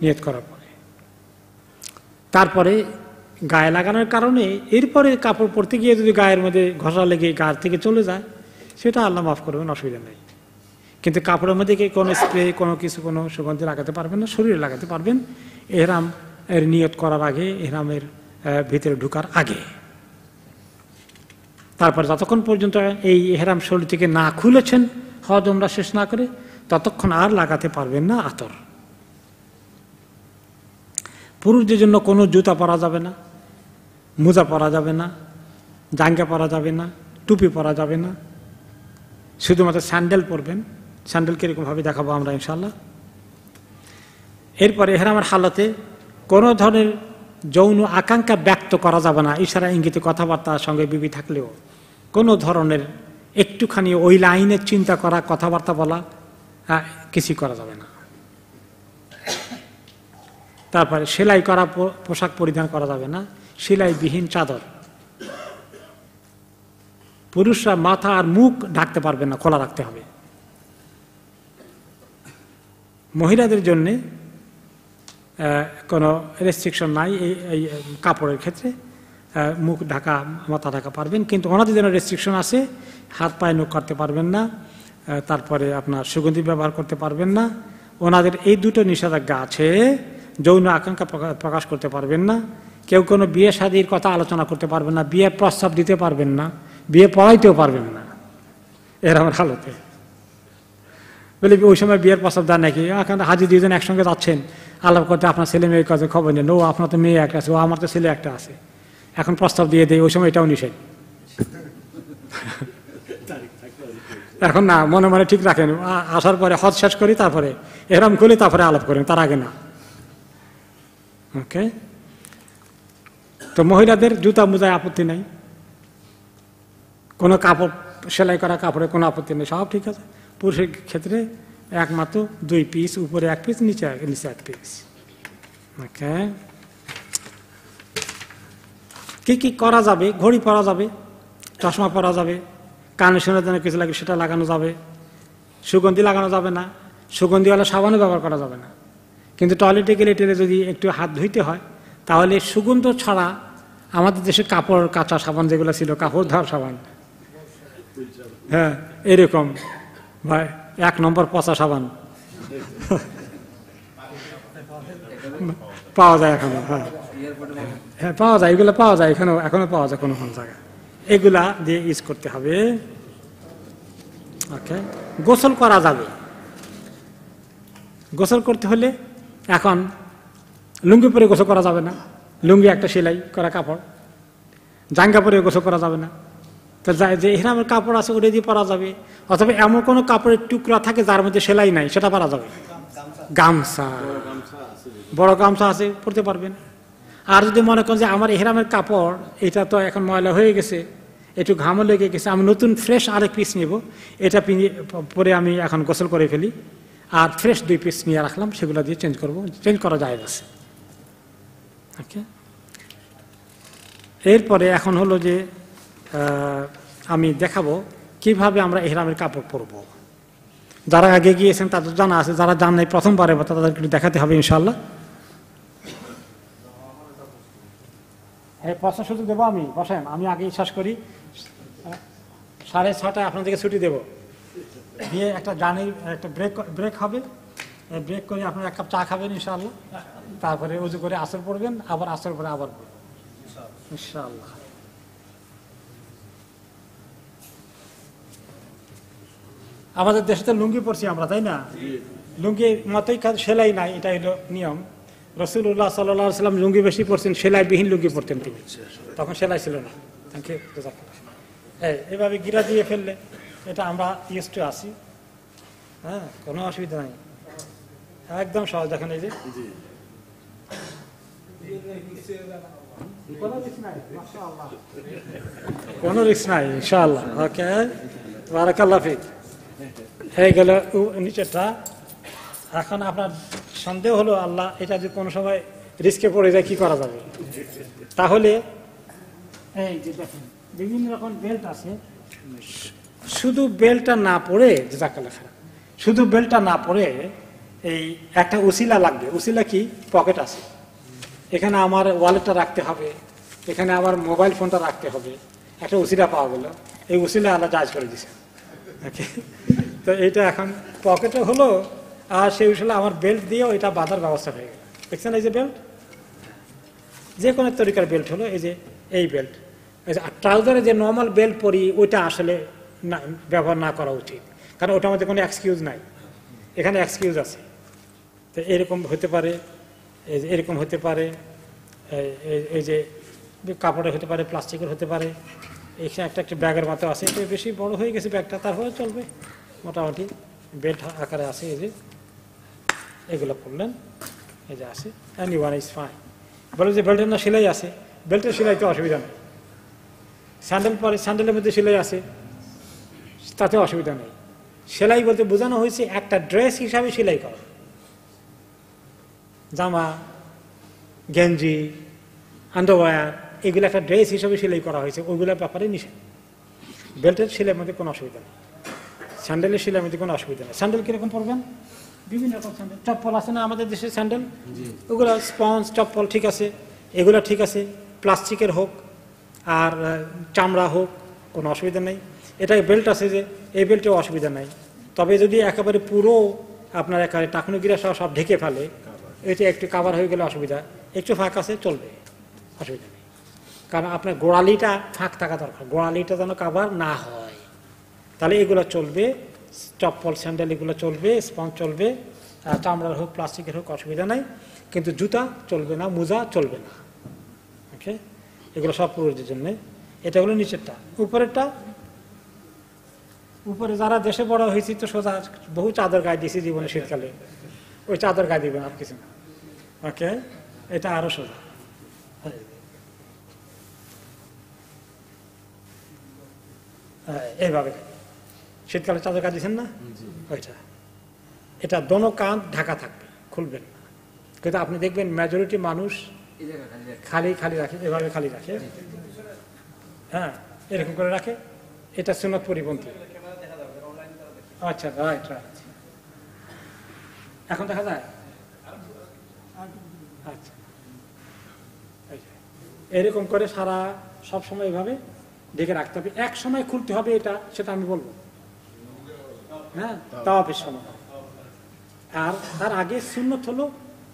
Speaker 1: নিয়ত করার পরে তারপরে গায়ে লাগানোর কারণে এরপরে কাপড় পরতে গিয়ে যদি গায়ের মধ্যে ঘষা লেগে গা থেকে চলে যায় সেটা আল্লাহ মাফ করবেন অসুবিধা নেই কিন্তু কাপড়ের মধ্যে কি কোনো স্প্রে কোনো কিছু কোনো সুগন্ধি লাগাতে পারবেন না শরীরে লাগাতে পারবেন এহরাম এর নিয়ত করার আগে এহরামের ভিতরে ঢুকার আগে তারপর যতক্ষণ পর্যন্ত এই এহরাম শরীর থেকে না খুলেছেন হজ আমরা শেষ না করে ততক্ষণ আর লাগাতে পারবেন না আতর পুরুষদের জন্য কোনো জুতা পরা যাবে না মোজা পরা যাবে না জাঙ্গা পরা যাবে না টুপি পরা যাবে না শুধুমাত্র স্যান্ডেল পরবেন স্যান্ডেল কীরকমভাবে দেখাবো আমরা ইনশাল্লাহ এরপরে আমার হালতে কোনো ধরনের যৌন আকাঙ্ক্ষা ব্যক্ত করা যাবে না ইশারা ইঙ্গিতে কথাবার্তার সঙ্গে বিবি থাকলেও কোনো ধরনের একটুখানি ওই লাইনের চিন্তা করা কথাবার্তা বলা কিছুই করা যাবে না তারপরে সেলাই করা পোশাক পরিধান করা যাবে না সেলাইবিহীন চাদর পুরুষরা মাথা আর মুখ ঢাকতে পারবে না খোলা রাখতে হবে মহিলাদের জন্যে কোনো রেস্ট্রিকশন নাই এই কাপড়ের ক্ষেত্রে মুখ ঢাকা মাথা ঢাকা পারবেন কিন্তু ওনাদের যেন রেস্ট্রিকশন আছে হাত পায়ে নখ কাটতে পারবেন না তারপরে আপনার সুগন্ধি ব্যবহার করতে পারবেন না ওনাদের এই দুটো নিষেধাজ্ঞা আছে যৌন আকাঙ্ক্ষা প্রকাশ করতে পারবেন না কেউ কোনো বিয়ে সাদীর কথা আলোচনা করতে পারবেন না বিয়ের প্রস্তাব দিতে পারবেন না বিয়ে পড়াইতেও পারবেন না এরকম হালতে বলি ওই সময় বিয়ের প্রস্তাব দেয় নাকি এখন হাজির দুজন একসঙ্গে যাচ্ছেন আলাপ করতে আপনার ছেলে মেয়ের কাছে খবর নেন ও আপনার তো মেয়ে একটা আছে ও আমার তো ছেলে একটা আছে এখন প্রস্তাব দিয়ে দেয় ওই সময় এটাও নিষেধ এখন না মনে মনে ঠিক রাখেন আসার পরে হজ শেষ করি তারপরে এরম করি তারপরে আলাপ করেন তার আগে না ওকে তো মহিলাদের জুতা মুজায় আপত্তি নাই কোনো কাপড় সেলাই করা কাপড়ে কোনো আপত্তি নেই সব ঠিক আছে পুরুষের ক্ষেত্রে একমাত্র দুই পিস উপরে এক পিস নিচে নিচে এক পিস ওকে কি কি করা যাবে ঘড়ি পরা যাবে চশমা পরা যাবে কানে শোনার জন্য কিছু লাগে সেটা লাগানো যাবে সুগন্ধি লাগানো যাবে না সুগন্ধিওয়ালা সাবানও ব্যবহার করা যাবে না কিন্তু টয়লেটে গেলে টেলে যদি একটু হাত ধুইতে হয় তাহলে সুগন্ধ ছাড়া আমাদের দেশে কাপড় কাঁচা সাবান যেগুলো ছিল কাপড় ধোয়ার সাবান হ্যাঁ এরকম ভাই এক নম্বর পচা সাবান পাওয়া যায় এখনো হ্যাঁ হ্যাঁ পাওয়া যায় এগুলো পাওয়া যায় এখানেও এখনো পাওয়া যায় কোনো কোনো জায়গায় এগুলা দিয়ে ইউজ করতে হবে ওকে গোসল করা যাবে গোসল করতে হলে এখন লুঙ্গি পরে গোসল করা যাবে না লুঙ্গি একটা সেলাই করা কাপড় জাঙ্গা পরে গোসল করা যাবে না তো যে হেরামের কাপড় আছে ওটা দিয়ে পরা যাবে অথবা এমন কোনো কাপড়ের টুকরা থাকে যার মধ্যে সেলাই নাই সেটা পরা যাবে গামছা বড় গামছা আছে পরতে পারবেন আর যদি মনে করেন যে আমার এহরামের কাপড় এটা তো এখন ময়লা হয়ে গেছে একটু ঘামও লেগে গেছে আমি নতুন ফ্রেশ আরেক পিস নেব এটা পরে আমি এখন গোসল করে ফেলি আর ফ্রেশ দুই পিস নিয়ে রাখলাম সেগুলো দিয়ে চেঞ্জ করব চেঞ্জ করা যায় আছে ওকে এরপরে এখন হলো যে আমি দেখাবো কিভাবে আমরা এহরামের কাপড় পরব যারা আগে গিয়েছেন তাদের জানা আছে যারা জান নাই প্রথমবারে তাদেরকে দেখাতে হবে ইনশাল্লাহ এই প্রশ্ন শুধু দেবো আমি বসেন আমি আগে বিশ্বাস করি সাড়ে ছটায় আপনাদেরকে ছুটি দেব দিয়ে একটা গানের একটা ব্রেক ব্রেক হবে ব্রেক করে আপনারা এক কাপ চা খাবেন ইনশাআল্লাহ তারপরে উজু করে আসর পড়বেন আবার আসর পরে আবার ইনশাআল্লাহ আমাদের দেশে তো লুঙ্গি পড়ছি আমরা তাই না লুঙ্গি মতোই সেলাই নাই এটা হলো নিয়ম রসুল্লাহ সাল্লাহ সাল্লাম লুঙ্গি বেশি পড়ছেন সেলাইবিহীন লুঙ্গি পড়তেন তিনি আচ্ছা, আচ্ছা। তখন সেলাই ছিল না থ্যাংক ইউ হ্যাঁ এভাবে গিরা দিয়ে ফেললে এটা আমরা ইস্টে আসি হ্যাঁ কোনো অসুবিধা নাই হ্যাঁ, একদম সহজ দেখেন এই যে কোনো রিক্স নাই ইনশাল্লাহ ওকে বারাকাল্লাফিক হয়ে গেল নিচেরটা এখন আপনার সন্দেহ হলো আল্লাহ এটা যদি কোনো সময় রিস্কে পড়ে যায় কি করা যাবে তাহলে এই যে দেখেন বিভিন্ন রকম বেল্ট আছে শুধু বেল্টটা না পড়ে যে খারাপ শুধু বেল্টটা না পড়ে এই একটা উসিলা লাগবে উসিলা কি পকেট আছে এখানে আমার ওয়ালেটটা রাখতে হবে এখানে আমার মোবাইল ফোনটা রাখতে হবে একটা উসিলা পাওয়া গেল এই উসিলা আল্লাহ চার্জ করে দিছে তো এটা এখন পকেটে হলো আর সেই উঠলে আমার বেল্ট দিয়ে ওইটা বাঁধার ব্যবস্থা হয়ে গেল দেখছেন এই যে বেল্ট যে কোনো তরিকার বেল্ট হলো এই যে এই বেল্ট আর ট্রাউজারে যে নর্মাল বেল্ট পরি ওইটা আসলে না ব্যবহার না করা উচিত কারণ ওটা আমাদের কোনো এক্সকিউজ নাই এখানে এক্সকিউজ আছে তো এরকম হতে পারে এরকম হতে পারে এই যে কাপড়ের হতে পারে প্লাস্টিকের হতে পারে এখানে একটা একটা ব্যাগের মতো আছে এটা বেশি বড় হয়ে গেছে ব্যাগটা তারপরে চলবে মোটামুটি বেল্ট আকারে আছে এই যে এগুলো করলেন এই যে আছে অ্যান্ড ওয়ান ইজ ফাইন বলে যে বেল্টের না সেলাই আছে বেল্টের সেলাই তো অসুবিধা নেই স্যান্ডেল পরে স্যান্ডেলের মধ্যে সেলাই আছে তাতে অসুবিধা নেই সেলাই বলতে বোঝানো হয়েছে একটা ড্রেস হিসাবে সেলাই করা জামা গেঞ্জি আন্ডারওয়্যার এগুলো একটা ড্রেস হিসাবে সেলাই করা হয়েছে ওইগুলোর ব্যাপারে নিষেধ বেল্টের সেলাইয়ের মধ্যে কোনো অসুবিধা নেই স্যান্ডেলের সেলাইয়ের মধ্যে কোনো অসুবিধা নেই স্যান্ডেল কীরকম পরবেন বিভিন্ন রকম স্যান্ডেল চপ্পল আছে না আমাদের দেশের স্যান্ডেল ওগুলো স্পঞ্জ চপ্পল ঠিক আছে এগুলো ঠিক আছে প্লাস্টিকের হোক আর চামড়া হোক কোনো অসুবিধা নেই এটা বেল্ট আছে যে এই বেল্টেও অসুবিধা নাই তবে যদি একেবারে পুরো আপনার একেবারে টাকনুগিরা সহ সব ঢেকে ফেলে এটা একটু কাভার হয়ে গেলে অসুবিধা একটু ফাঁক আছে চলবে অসুবিধা নেই কারণ আপনার গোড়ালিটা ফাঁক থাকা দরকার গোড়ালিটা যেন কাভার না হয় তাহলে এগুলো চলবে চপ্পল স্যান্ডেল এগুলো চলবে স্পঞ্জ চলবে চামড়ার হোক প্লাস্টিকের হোক অসুবিধা নাই কিন্তু জুতা চলবে না মোজা চলবে না ওকে এগুলো সব পুরুষদের জন্যে এটা হলো নিচেরটা উপরেরটা উপরে যারা দেশে বড় হয়েছি তো সোজা বহু চাদর গায়ে দিয়েছি জীবনে শীতকালে ওই চাদর গায়ে দিবেন আর কিছু না ওকে এটা আরো সোজা হ্যাঁ, এইভাবে শীতকালে চাদর কাঁদিয়েছেন না ওইটা এটা দোনো কান ঢাকা থাকবে খুলবেন না কিন্তু আপনি দেখবেন মেজরিটি মানুষ খালি খালি রাখে এভাবে খালি রাখে হ্যাঁ এরকম করে রাখে এটা সুনত পরিপন্থী আচ্ছা রাইট রাইট এখন দেখা যায় আচ্ছা এরকম করে সারা সব সময় এভাবে দেখে রাখতে হবে এক সময় খুলতে হবে এটা সেটা আমি বলবো হ্যাঁ তাওয়াফের সময় আর তার আগে সুন্নত হলো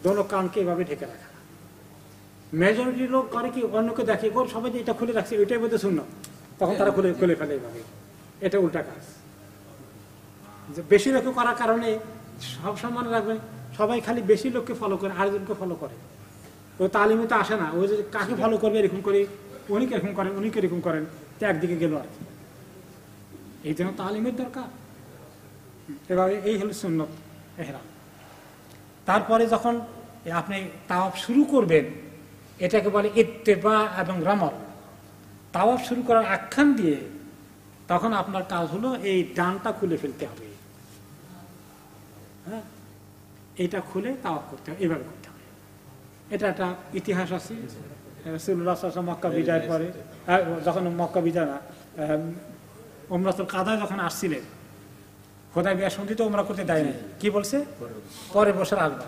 Speaker 1: দোনো কানকে এভাবে ঢেকে রাখা মেজরিটি লোক করে কি অন্যকে দেখে গো সবাই যে এটা খুলে রাখছে ওইটাই বোধ শূন্য তখন তারা খুলে খুলে ফেলে এভাবে এটা উল্টা কাজ বেশি লোককে করার কারণে সব সম্মান রাখবে সবাই খালি বেশি লোককে ফলো করে আরেকজনকে ফলো করে ও তালিমে তো আসে না ও যে কাকে ফলো করবে এরকম করে উনি কিরকম করেন উনি কিরকম করেন তো একদিকে গেল আর কি এই জন্য তালিমের দরকার এভাবে এই হলো সুন্নত এহরাম তারপরে যখন আপনি তাওয়াপ শুরু করবেন এটাকে বলে ইত্তেবা এবং রামল তাওয়াপ শুরু করার আখ্যান দিয়ে তখন আপনার কাজ হলো এই ডানটা খুলে ফেলতে হবে হ্যাঁ? এটা খুলে তাওয়াপ করতে হবে এভাবে করতে হবে এটা একটা ইতিহাস আছে মক্কা বিজয়ের পরে হ্যাঁ, যখন মক্কা বিজয় না ওমরাতুল কাদা যখন আসছিলেন খোদা বিয়া তো ওমরা করতে না কি বলছে পরের বছর আসবে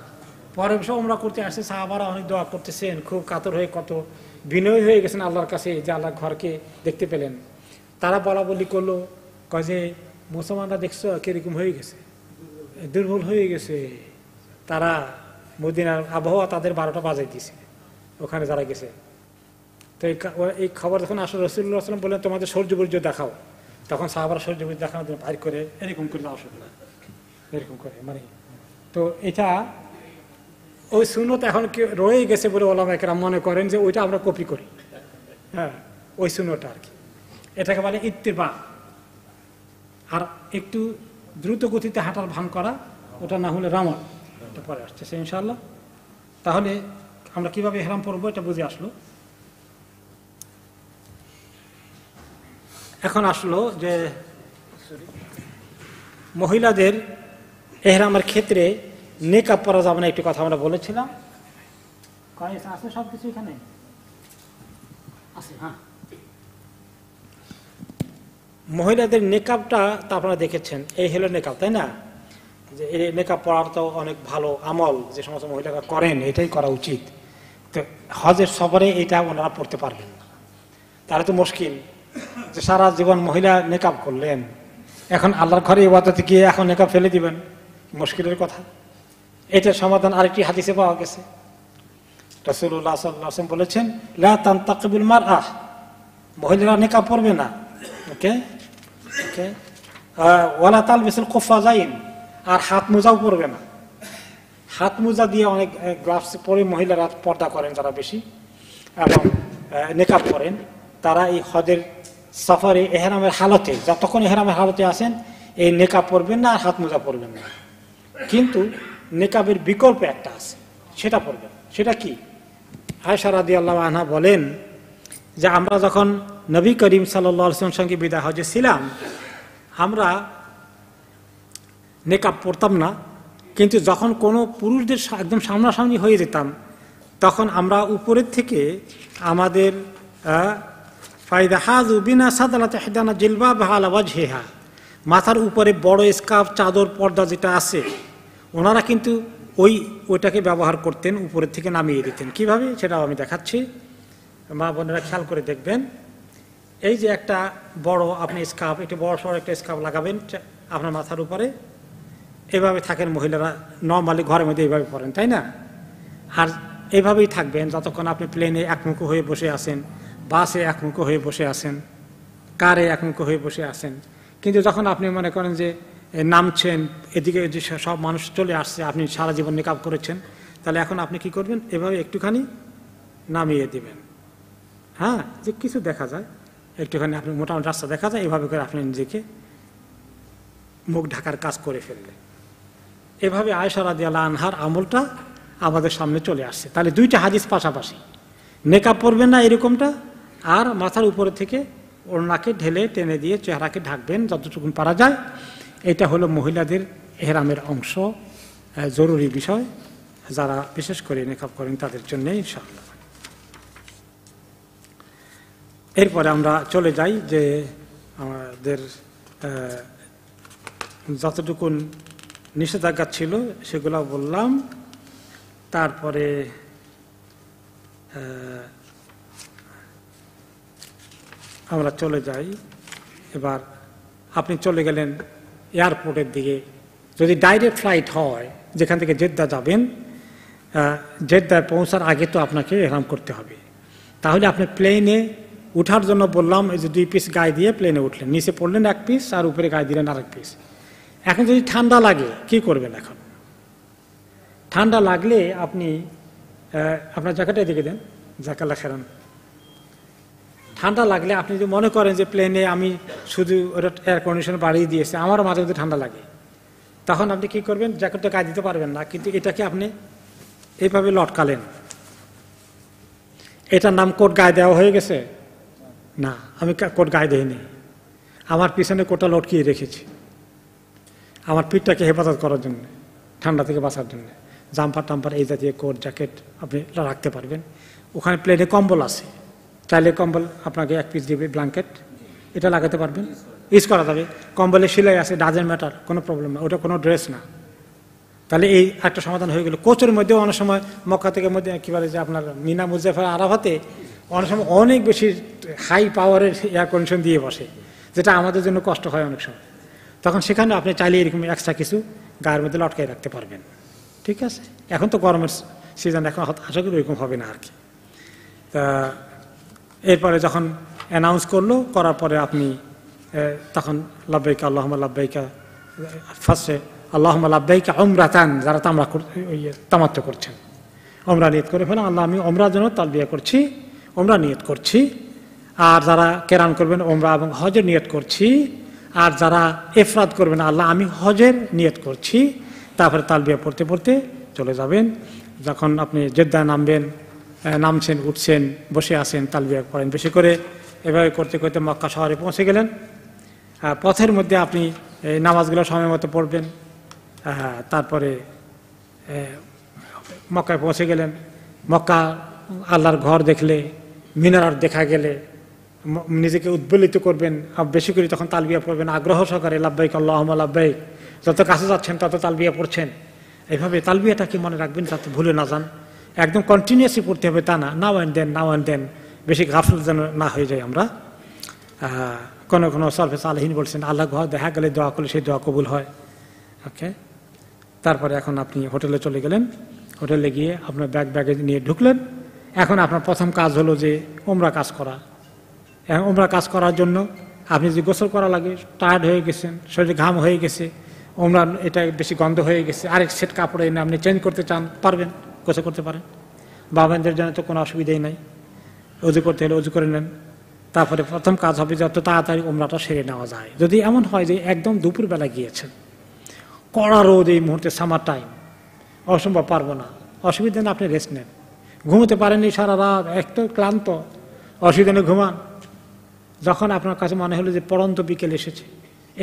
Speaker 1: পরের বছর ওমরা করতে আসছে সাহাবারা অনেক দোয়া করতেছেন খুব কাতর হয়ে কত বিনয় হয়ে গেছেন আল্লাহর কাছে যে আল্লাহ ঘরকে দেখতে পেলেন তারা বলা বলি করলো কয় যে মুসলমানরা দেখছো কিরকম হয়ে গেছে দুর্বল হয়ে গেছে তারা মদিনার আবহাওয়া তাদের বারোটা বাজাই দিয়েছে ওখানে যারা গেছে তো এই খবর যখন আসলে রসুল্লাহ আসলাম বললেন তোমাদের সৌর্য বর্য দেখাও তখন সাহাবারা সহযোগী দেখানোর জন্য বাইর করে এরকম করলে অসুবিধা এরকম করে মানে তো এটা ওই সুনত এখন রয়ে গেছে বলে ওলামাইকেরা মনে করেন যে ওইটা আমরা কপি করি হ্যাঁ ওই শূন্যটা আর কি এটাকে বলে ইত্তেবা আর একটু দ্রুত গতিতে হাঁটার ভান করা ওটা না হলে রামন এটা পরে আসছে সে ইনশাল্লাহ তাহলে আমরা কিভাবে হেরাম পড়বো এটা বুঝে আসলো এখন আসলো যে মহিলাদের এহরামের ক্ষেত্রে নেকাপ পরা যাবে না একটি কথা আমরা বলেছিলাম আছে সব কিছু এখানে আছে হ্যাঁ মহিলাদের মেকআপটা তা আপনারা দেখেছেন এই হলো নেকআপ তাই না যে এই মেকআপ পরার তো অনেক ভালো আমল যে সমস্ত মহিলারা করেন এটাই করা উচিত তো হজের সবরে এটা ওনারা পড়তে পারবেন না তাহলে তো মুশকিল যে সারা জীবন মহিলা নেকাব করলেন এখন আল্লাহর ঘরে ইবাদতে গিয়ে এখন মেকআপ ফেলে দিবেন মুশকিলের কথা এটার সমাধান আরেকটি হাদিসে পাওয়া গেছে রসুল্লাহ সাল্লাম বলেছেন লা তান তাকবুল মার আহ মহিলারা নেকাব পরবে না ওকে ওকে ওয়ালা তাল বেসুল কোফা যাইন আর হাত মোজাও পরবে না হাত মোজা দিয়ে অনেক গ্লাভস পরে মহিলারা পর্দা করেন যারা বেশি এবং নেকাব করেন তারা এই হদের সফরে এহরামের হালতে যতক্ষণ এহরামের হালতে আসেন এই নেকাব পরবেন না আর হাত মোজা পরবেন না কিন্তু নেকাবের বিকল্প একটা আছে সেটা পরবেন সেটা কি হায় সারাদি আল্লাহ আনহা বলেন যে আমরা যখন নবী করিম সাল্লাম সঙ্গে বিদায় হজে ছিলাম আমরা নেকাব পরতাম না কিন্তু যখন কোনো পুরুষদের একদম সামনাসামনি হয়ে যেতাম তখন আমরা উপরের থেকে আমাদের ফায়দা হাজু বিনা সাদালাতে হেদানা জিলবা বাহালা ওয়াজহেহা মাথার উপরে বড় স্কার্ফ চাদর পর্দা যেটা আছে ওনারা কিন্তু ওই ওইটাকে ব্যবহার করতেন উপরের থেকে নামিয়ে দিতেন কিভাবে সেটাও আমি দেখাচ্ছি মা বোনেরা খেয়াল করে দেখবেন এই যে একটা বড় আপনি স্কার্ফ একটু বড় সড় একটা স্কার্ফ লাগাবেন আপনার মাথার উপরে এভাবে থাকেন মহিলারা নর্মালি ঘরের মধ্যে এইভাবে পড়েন তাই না আর এভাবেই থাকবেন যতক্ষণ আপনি প্লেনে একমুখ হয়ে বসে আসেন বাসে একমুখ হয়ে বসে আছেন কারে একমুখ হয়ে বসে আছেন কিন্তু যখন আপনি মনে করেন যে নামছেন এদিকে সব মানুষ চলে আসছে আপনি সারা জীবন মেকআপ করেছেন তাহলে এখন আপনি কি করবেন এভাবে একটুখানি নামিয়ে দিবেন হ্যাঁ যে কিছু দেখা যায় একটুখানি আপনি মোটামুটি রাস্তা দেখা যায় এভাবে করে আপনি নিজেকে মুখ ঢাকার কাজ করে ফেললেন এভাবে আয়সারা আল্লাহ আনহার আমলটা আমাদের সামনে চলে আসছে তাহলে দুইটা হাদিস পাশাপাশি মেকআপ করবেন না এরকমটা আর মাথার উপরে থেকে ওড়নাকে ঢেলে টেনে দিয়ে চেহারাকে ঢাকবেন যতটুকু পারা যায় এটা হলো মহিলাদের এহরামের অংশ জরুরি বিষয় যারা বিশেষ করে মেকআপ করেন তাদের জন্য ইনশাআল্লাহ এরপরে আমরা চলে যাই যে আমাদের যতটুকু নিষেধাজ্ঞা ছিল সেগুলো বললাম তারপরে আমরা চলে যাই এবার আপনি চলে গেলেন এয়ারপোর্টের দিকে যদি ডাইরেক্ট ফ্লাইট হয় যেখান থেকে জেদ্দা যাবেন জেদ্দায় পৌঁছার আগে তো আপনাকে এরাম করতে হবে তাহলে আপনি প্লেনে উঠার জন্য বললাম এই যে দুই পিস গায়ে দিয়ে প্লেনে উঠলেন নিচে পড়লেন এক পিস আর উপরে গায়ে দিলেন আরেক পিস এখন যদি ঠান্ডা লাগে কি করবেন এখন ঠান্ডা লাগলে আপনি আপনার জ্যাকেটে দেখে দেন জাকালা খেরান ঠান্ডা লাগলে আপনি যদি মনে করেন যে প্লেনে আমি শুধু ওটা এয়ার কন্ডিশন বাড়িয়ে দিয়েছে আমারও মাঝে মধ্যে ঠান্ডা লাগে তখন আপনি কি করবেন জ্যাকেটটা গায়ে দিতে পারবেন না কিন্তু এটাকে আপনি এইভাবে লটকালেন এটার নাম কোট গায়ে দেওয়া হয়ে গেছে না আমি কোট গায়ে দেয়নি আমার পিছনে কোটটা লটকিয়ে রেখেছি আমার পিঠটাকে হেফাজত করার জন্য ঠান্ডা থেকে বাঁচার জন্য জাম্পার টাম্পার এই জাতীয় কোট জ্যাকেট আপনি রাখতে পারবেন ওখানে প্লেনে কম্বল আছে চাইলে কম্বল আপনাকে এক পিস দেবে ব্ল্যাঙ্কেট এটা লাগাতে পারবেন ইউজ করা যাবে কম্বলের সেলাই আছে ডাজেন্ট ম্যাটার কোনো প্রবলেম না ওটা কোনো ড্রেস না তাহলে এই একটা সমাধান হয়ে গেল কোচের মধ্যেও অনেক সময় মক্কা থেকে মধ্যে কী বলে যে আপনার মিনা মুজাফার আরাফাতে অনেক সময় অনেক বেশি হাই পাওয়ারের এয়ার কন্ডিশন দিয়ে বসে যেটা আমাদের জন্য কষ্ট হয় অনেক সময় তখন সেখানে আপনি চাইলে এরকম এক্সট্রা কিছু গায়ের মধ্যে লটকাই রাখতে পারবেন ঠিক আছে এখন তো গরমের সিজন এখন আশা করি ওইরকম হবে না আর কি তা এরপরে যখন অ্যানাউন্স করলো করার পরে আপনি তখন লাব্বাইকা আল্লাহ লাব্বাইকা ফার্স্টে আল্লাহমা অমরা অমরাতান যারা তামরা তামাত্ম করছেন অমরা নিয়ত করে ফেলেন আল্লাহ আমি অমরার জন্য বিয়ে করছি অমরা নিয়ত করছি আর যারা কেরান করবেন ওমরা এবং হজের নিয়ত করছি আর যারা এফরাদ করবেন আল্লাহ আমি হজের নিয়ত করছি তারপরে তাল বিয়ে পড়তে পড়তে চলে যাবেন যখন আপনি জেদ্দায় নামবেন নামছেন উঠছেন বসে আসেন তালবিয়া পড়েন বেশি করে এভাবে করতে করতে মক্কা শহরে পৌঁছে গেলেন পথের মধ্যে আপনি এই নামাজগুলো সময় মতো পড়বেন তারপরে মক্কায় পৌঁছে গেলেন মক্কা আল্লাহর ঘর দেখলে মিনার দেখা গেলে নিজেকে উদ্বলিত করবেন বেশি করে তখন তালবিয়া পড়বেন আগ্রহ সহকারে লাভবাইক আল্লাহম লাভবাহিক যত কাছে যাচ্ছেন তত তালবিয়া পড়ছেন এভাবে তালবিয়াটাকে মনে রাখবেন তাতে ভুলে না যান একদম কন্টিনিউসলি পড়তে হবে তা না নাও and then now and then বেশি গাফল যেন না হয়ে যায় আমরা কোনো কোনো সরফেস আলহীন বলছেন আল্লাহ ঘর দেখা গেলে দোয়া করলে সেই দোয়া কবুল হয় ওকে তারপরে এখন আপনি হোটেলে চলে গেলেন হোটেলে গিয়ে আপনার ব্যাগ ব্যাগে নিয়ে ঢুকলেন এখন আপনার প্রথম কাজ হলো যে ওমরা কাজ করা এখন ওমরা কাজ করার জন্য আপনি যদি গোসল করা লাগে টায়ার্ড হয়ে গেছেন শরীরে ঘাম হয়ে গেছে ওমরা এটা বেশি গন্ধ হয়ে গেছে আরেক সেট কাপড় এনে আপনি চেঞ্জ করতে চান পারবেন গোসা করতে পারেন বাবানদের জন্য তো কোনো অসুবিধাই নাই অজু করতে হলে অজু করে নেন তারপরে প্রথম কাজ হবে যত তাড়াতাড়ি ওমরাটা সেরে নেওয়া যায় যদি এমন হয় যে একদম দুপুরবেলা গিয়েছেন কড়া রোদ এই মুহূর্তে সামার টাইম অসম্ভব পারবো না অসুবিধা আপনি রেস্ট নেন ঘুমোতে পারেননি সারা রাত একটু ক্লান্ত অসুবিধা নেই ঘুমান যখন আপনার কাছে মনে হলো যে পরন্ত বিকেল এসেছে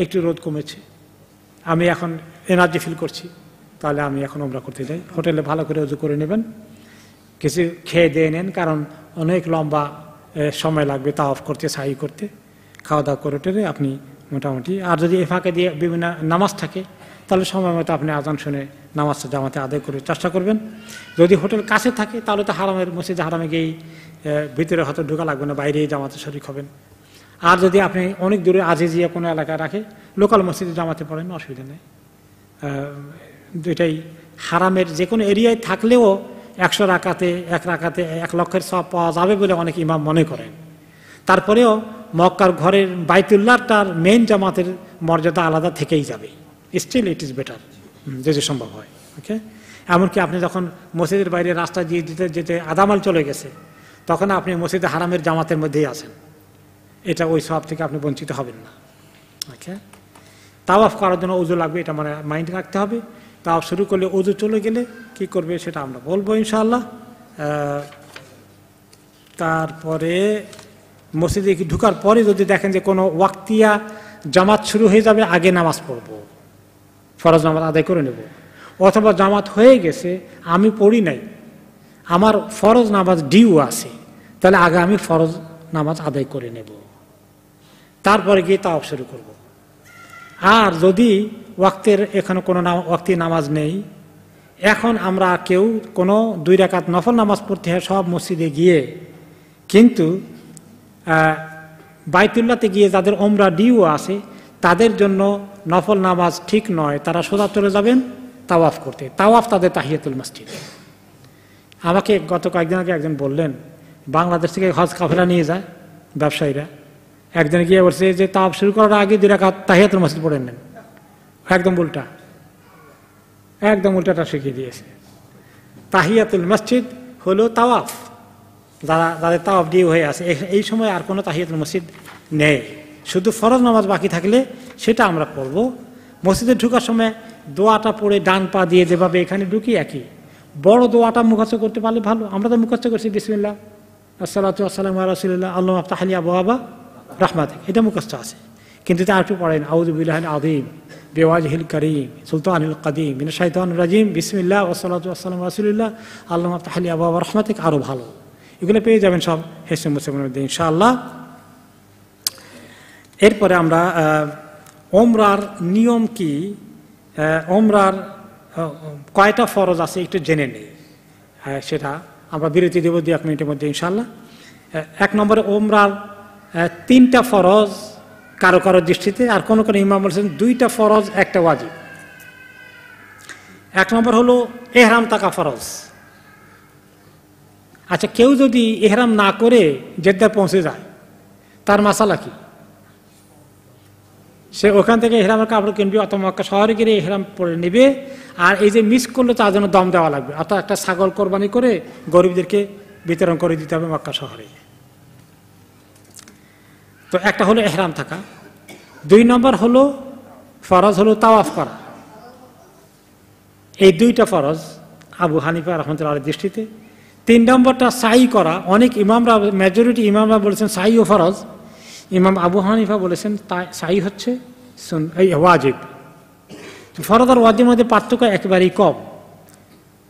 Speaker 1: একটু রোদ কমেছে আমি এখন এনার্জি ফিল করছি তাহলে আমি এখন ওমরা করতে যাই হোটেলে ভালো করে উজু করে নেবেন কিছু খেয়ে দিয়ে নেন কারণ অনেক লম্বা সময় লাগবে তা অফ করতে সাহি করতে খাওয়া দাওয়া করে টেরে আপনি মোটামুটি আর যদি এ ফাঁকে দিয়ে বিভিন্ন নামাজ থাকে তাহলে সময় মতো আপনি আজান শুনে নামাজটা জামাতে আদায় করে চেষ্টা করবেন যদি হোটেল কাছে থাকে তাহলে তো হারামের মসজিদ হারামে গিয়েই ভিতরে হয়তো ঢোকা লাগবে না বাইরেই জামাতে শরিক হবেন আর যদি আপনি অনেক দূরে আজিজিয়া কোনো এলাকায় রাখে লোকাল মসজিদে জামাতে পড়েন অসুবিধা নেই দুইটাই হারামের যে কোনো এরিয়ায় থাকলেও একশো রাকাতে এক রাকাতে এক লক্ষের সব পাওয়া যাবে বলে অনেক ইমাম মনে করেন তারপরেও মক্কার ঘরের বাইতুল্লাহটার মেন জামাতের মর্যাদা আলাদা থেকেই যাবে স্টিল ইট ইজ বেটার যে যে সম্ভব হয় ওকে এমনকি আপনি যখন মসজিদের বাইরে রাস্তা দিয়ে যেতে যেতে আদামাল চলে গেছে তখন আপনি মসজিদে হারামের জামাতের মধ্যেই আছেন এটা ওই সব থেকে আপনি বঞ্চিত হবেন না ওকে তাওয়াফ করার জন্য উজু লাগবে এটা মানে মাইন্ড রাখতে হবে তাও শুরু করলে অজু চলে গেলে কি করবে সেটা আমরা বলবো ইনশাল্লাহ তারপরে মসজিদে ঢুকার পরে যদি দেখেন যে কোনো ওয়াক্তিয়া জামাত শুরু হয়ে যাবে আগে নামাজ পড়ব ফরজ নামাজ আদায় করে নেব অথবা জামাত হয়ে গেছে আমি পড়ি নাই আমার ফরজ নামাজ ডিউ আছে তাহলে আগে আমি ফরজ নামাজ আদায় করে নেব তারপরে গিয়ে তাও শুরু করব আর যদি ওয়াক্তের এখানে কোনো ওয়াক্তি নামাজ নেই এখন আমরা কেউ কোনো দুই রাকাত নফল নামাজ পড়তে হয় সব মসজিদে গিয়ে কিন্তু বাইতুল্লাতে গিয়ে যাদের ওমরা ডিউ আছে তাদের জন্য নফল নামাজ ঠিক নয় তারা সোজা চলে যাবেন তাওয়াফ করতে তাওয়াফ তাদের তাহিয়াতুল মসজিদ আমাকে গত কয়েকদিন আগে একজন বললেন বাংলাদেশ থেকে হজ কাফেলা নিয়ে যায় ব্যবসায়ীরা একজন গিয়ে বলছে যে তাওয়াফ শুরু করার আগে দুই রাখাত তাহিয়াতুল মসজিদ পড়ে নেন একদম উল্টা একদম উল্টাটা শিখিয়ে দিয়েছে তাহিয়াতুল মসজিদ হলো তাওয়াফ যারা যাদের তাওয়াফ দিয়ে হয়ে আছে এই সময় আর কোনো তাহিয়াতুল মসজিদ নেই শুধু ফরজ নামাজ বাকি থাকলে সেটা আমরা পড়ব মসজিদে ঢুকার সময় দোয়াটা পড়ে ডান পা দিয়ে যেভাবে এখানে ঢুকি একই বড় দোয়াটা মুখস্থ করতে পারলে ভালো আমরা তো মুখস্থ করছি বিসমিল্লা আসসালাতু আসসালাম রসুল্লাহ আল্লাহ আবু আবহাওয়া রাহমাত এটা মুখস্থ আছে কিন্তু তার আর একটু পড়েন আউদুবিল্লাহ আদিম বেওয়াজহিল করিম সুলতানুল কাদিম বিন শাহতান রাজিম বিসমিল্লা ওসলাতাম রাসুলিল্লাহ আল্লাহ তাহলি আবা রহমাতিক আরও ভালো এগুলো পেয়ে যাবেন সব হেসম মুসলমানের মধ্যে ইনশাআল্লাহ এরপরে আমরা ওমরার নিয়ম কি ওমরার কয়টা ফরজ আছে একটু জেনে নেই সেটা আমরা বিরতি দেব দু এক মিনিটের মধ্যে ইনশাল্লাহ এক নম্বরে ওমরার তিনটা ফরজ কারো কারো দৃষ্টিতে আর কোনো কোনো ইমাম বলছেন দুইটা ফরজ একটা ওয়াজিব এক নম্বর হলো এহরাম থাকা ফরজ আচ্ছা কেউ যদি এহরাম না করে জেদ্দায় পৌঁছে যায় তার মাসালা কি সে ওখান থেকে এহরামের কাপড় কিনবে অথবা মক্কা শহরে গিয়ে এহরাম পরে নেবে আর এই যে মিস করলে তার জন্য দম দেওয়া লাগবে অর্থাৎ একটা ছাগল কোরবানি করে গরিবদেরকে বিতরণ করে দিতে হবে মক্কা শহরে তো একটা হলো এহরাম থাকা দুই নম্বর হলো ফরজ হলো তাওয়াফ করা এই দুইটা ফরজ আবু হানিফা রহমতুল্লাহ দৃষ্টিতে তিন নম্বরটা সাই করা অনেক ইমামরা মেজরিটি ইমামরা বলেছেন সাই ও ফরজ ইমাম আবু হানিফা বলেছেন সাই হচ্ছে এই ওয়াজিব ফরজ আর ওয়াজিব মধ্যে পার্থক্য একেবারেই কম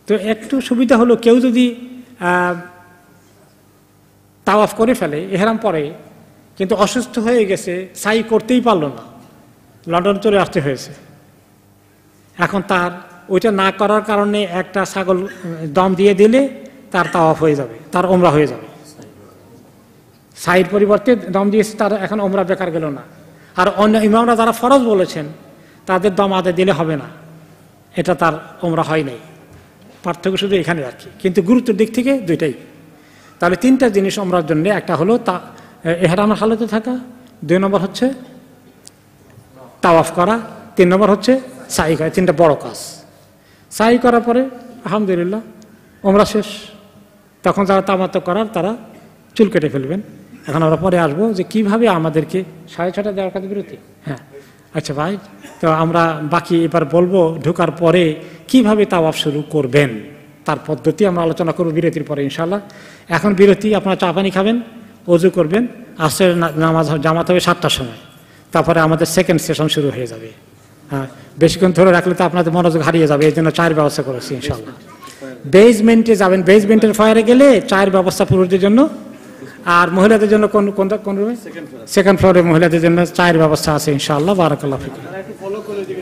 Speaker 1: তো একটু সুবিধা হলো কেউ যদি তাওয়াফ করে ফেলে এহরাম পরে কিন্তু অসুস্থ হয়ে গেছে সাই করতেই পারল না লন্ডন চলে আসতে হয়েছে এখন তার ওইটা না করার কারণে একটা ছাগল দম দিয়ে দিলে তার তা অফ হয়ে যাবে তার ওমরা হয়ে যাবে সাইর পরিবর্তে দম দিয়েছে তার এখন ওমরা বেকার গেল না আর অন্য ইমামরা যারা ফরজ বলেছেন তাদের দম আদে দিলে হবে না এটা তার ওমরা হয় নাই পার্থক্য শুধু এখানে আর কি কিন্তু গুরুত্বের দিক থেকে দুইটাই তাহলে তিনটা জিনিস ওমরার জন্য একটা হলো তা এহারামের হালতে থাকা দুই নম্বর হচ্ছে তাওয়াফ করা তিন নম্বর হচ্ছে সাই করা তিনটা বড় কাজ সাই করার পরে আলহামদুলিল্লাহ ওমরা শেষ তখন যারা তামাত করার তারা চুল কেটে ফেলবেন এখন আমরা পরে আসবো যে কিভাবে আমাদেরকে সাড়ে ছটা দেওয়ার কাজ বিরতি হ্যাঁ আচ্ছা ভাই তো আমরা বাকি এবার বলবো ঢোকার পরে কিভাবে তাওয়াফ শুরু করবেন তার পদ্ধতি আমরা আলোচনা করবো বিরতির পরে ইনশাল্লাহ এখন বিরতি আপনারা চা পানি খাবেন অজু করবেন আসরের নামাজ জামাত হবে সাতটার সময় তারপরে আমাদের সেকেন্ড সেশন শুরু হয়ে যাবে হ্যাঁ বেশিক্ষণ ধরে রাখলে তো আপনাদের মনোযোগ হারিয়ে যাবে এই জন্য চায়ের ব্যবস্থা করেছি ইনশাল্লাহ বেজমেন্টে যাবেন বেজমেন্টের ফায়ারে গেলে চায়ের ব্যবস্থা পুরুষদের জন্য আর মহিলাদের জন্য কোন কোন কোন রুমে সেকেন্ড ফ্লোরে মহিলাদের জন্য চায়ের ব্যবস্থা আছে ইনশাআল্লাহ বারাকাল্লাহ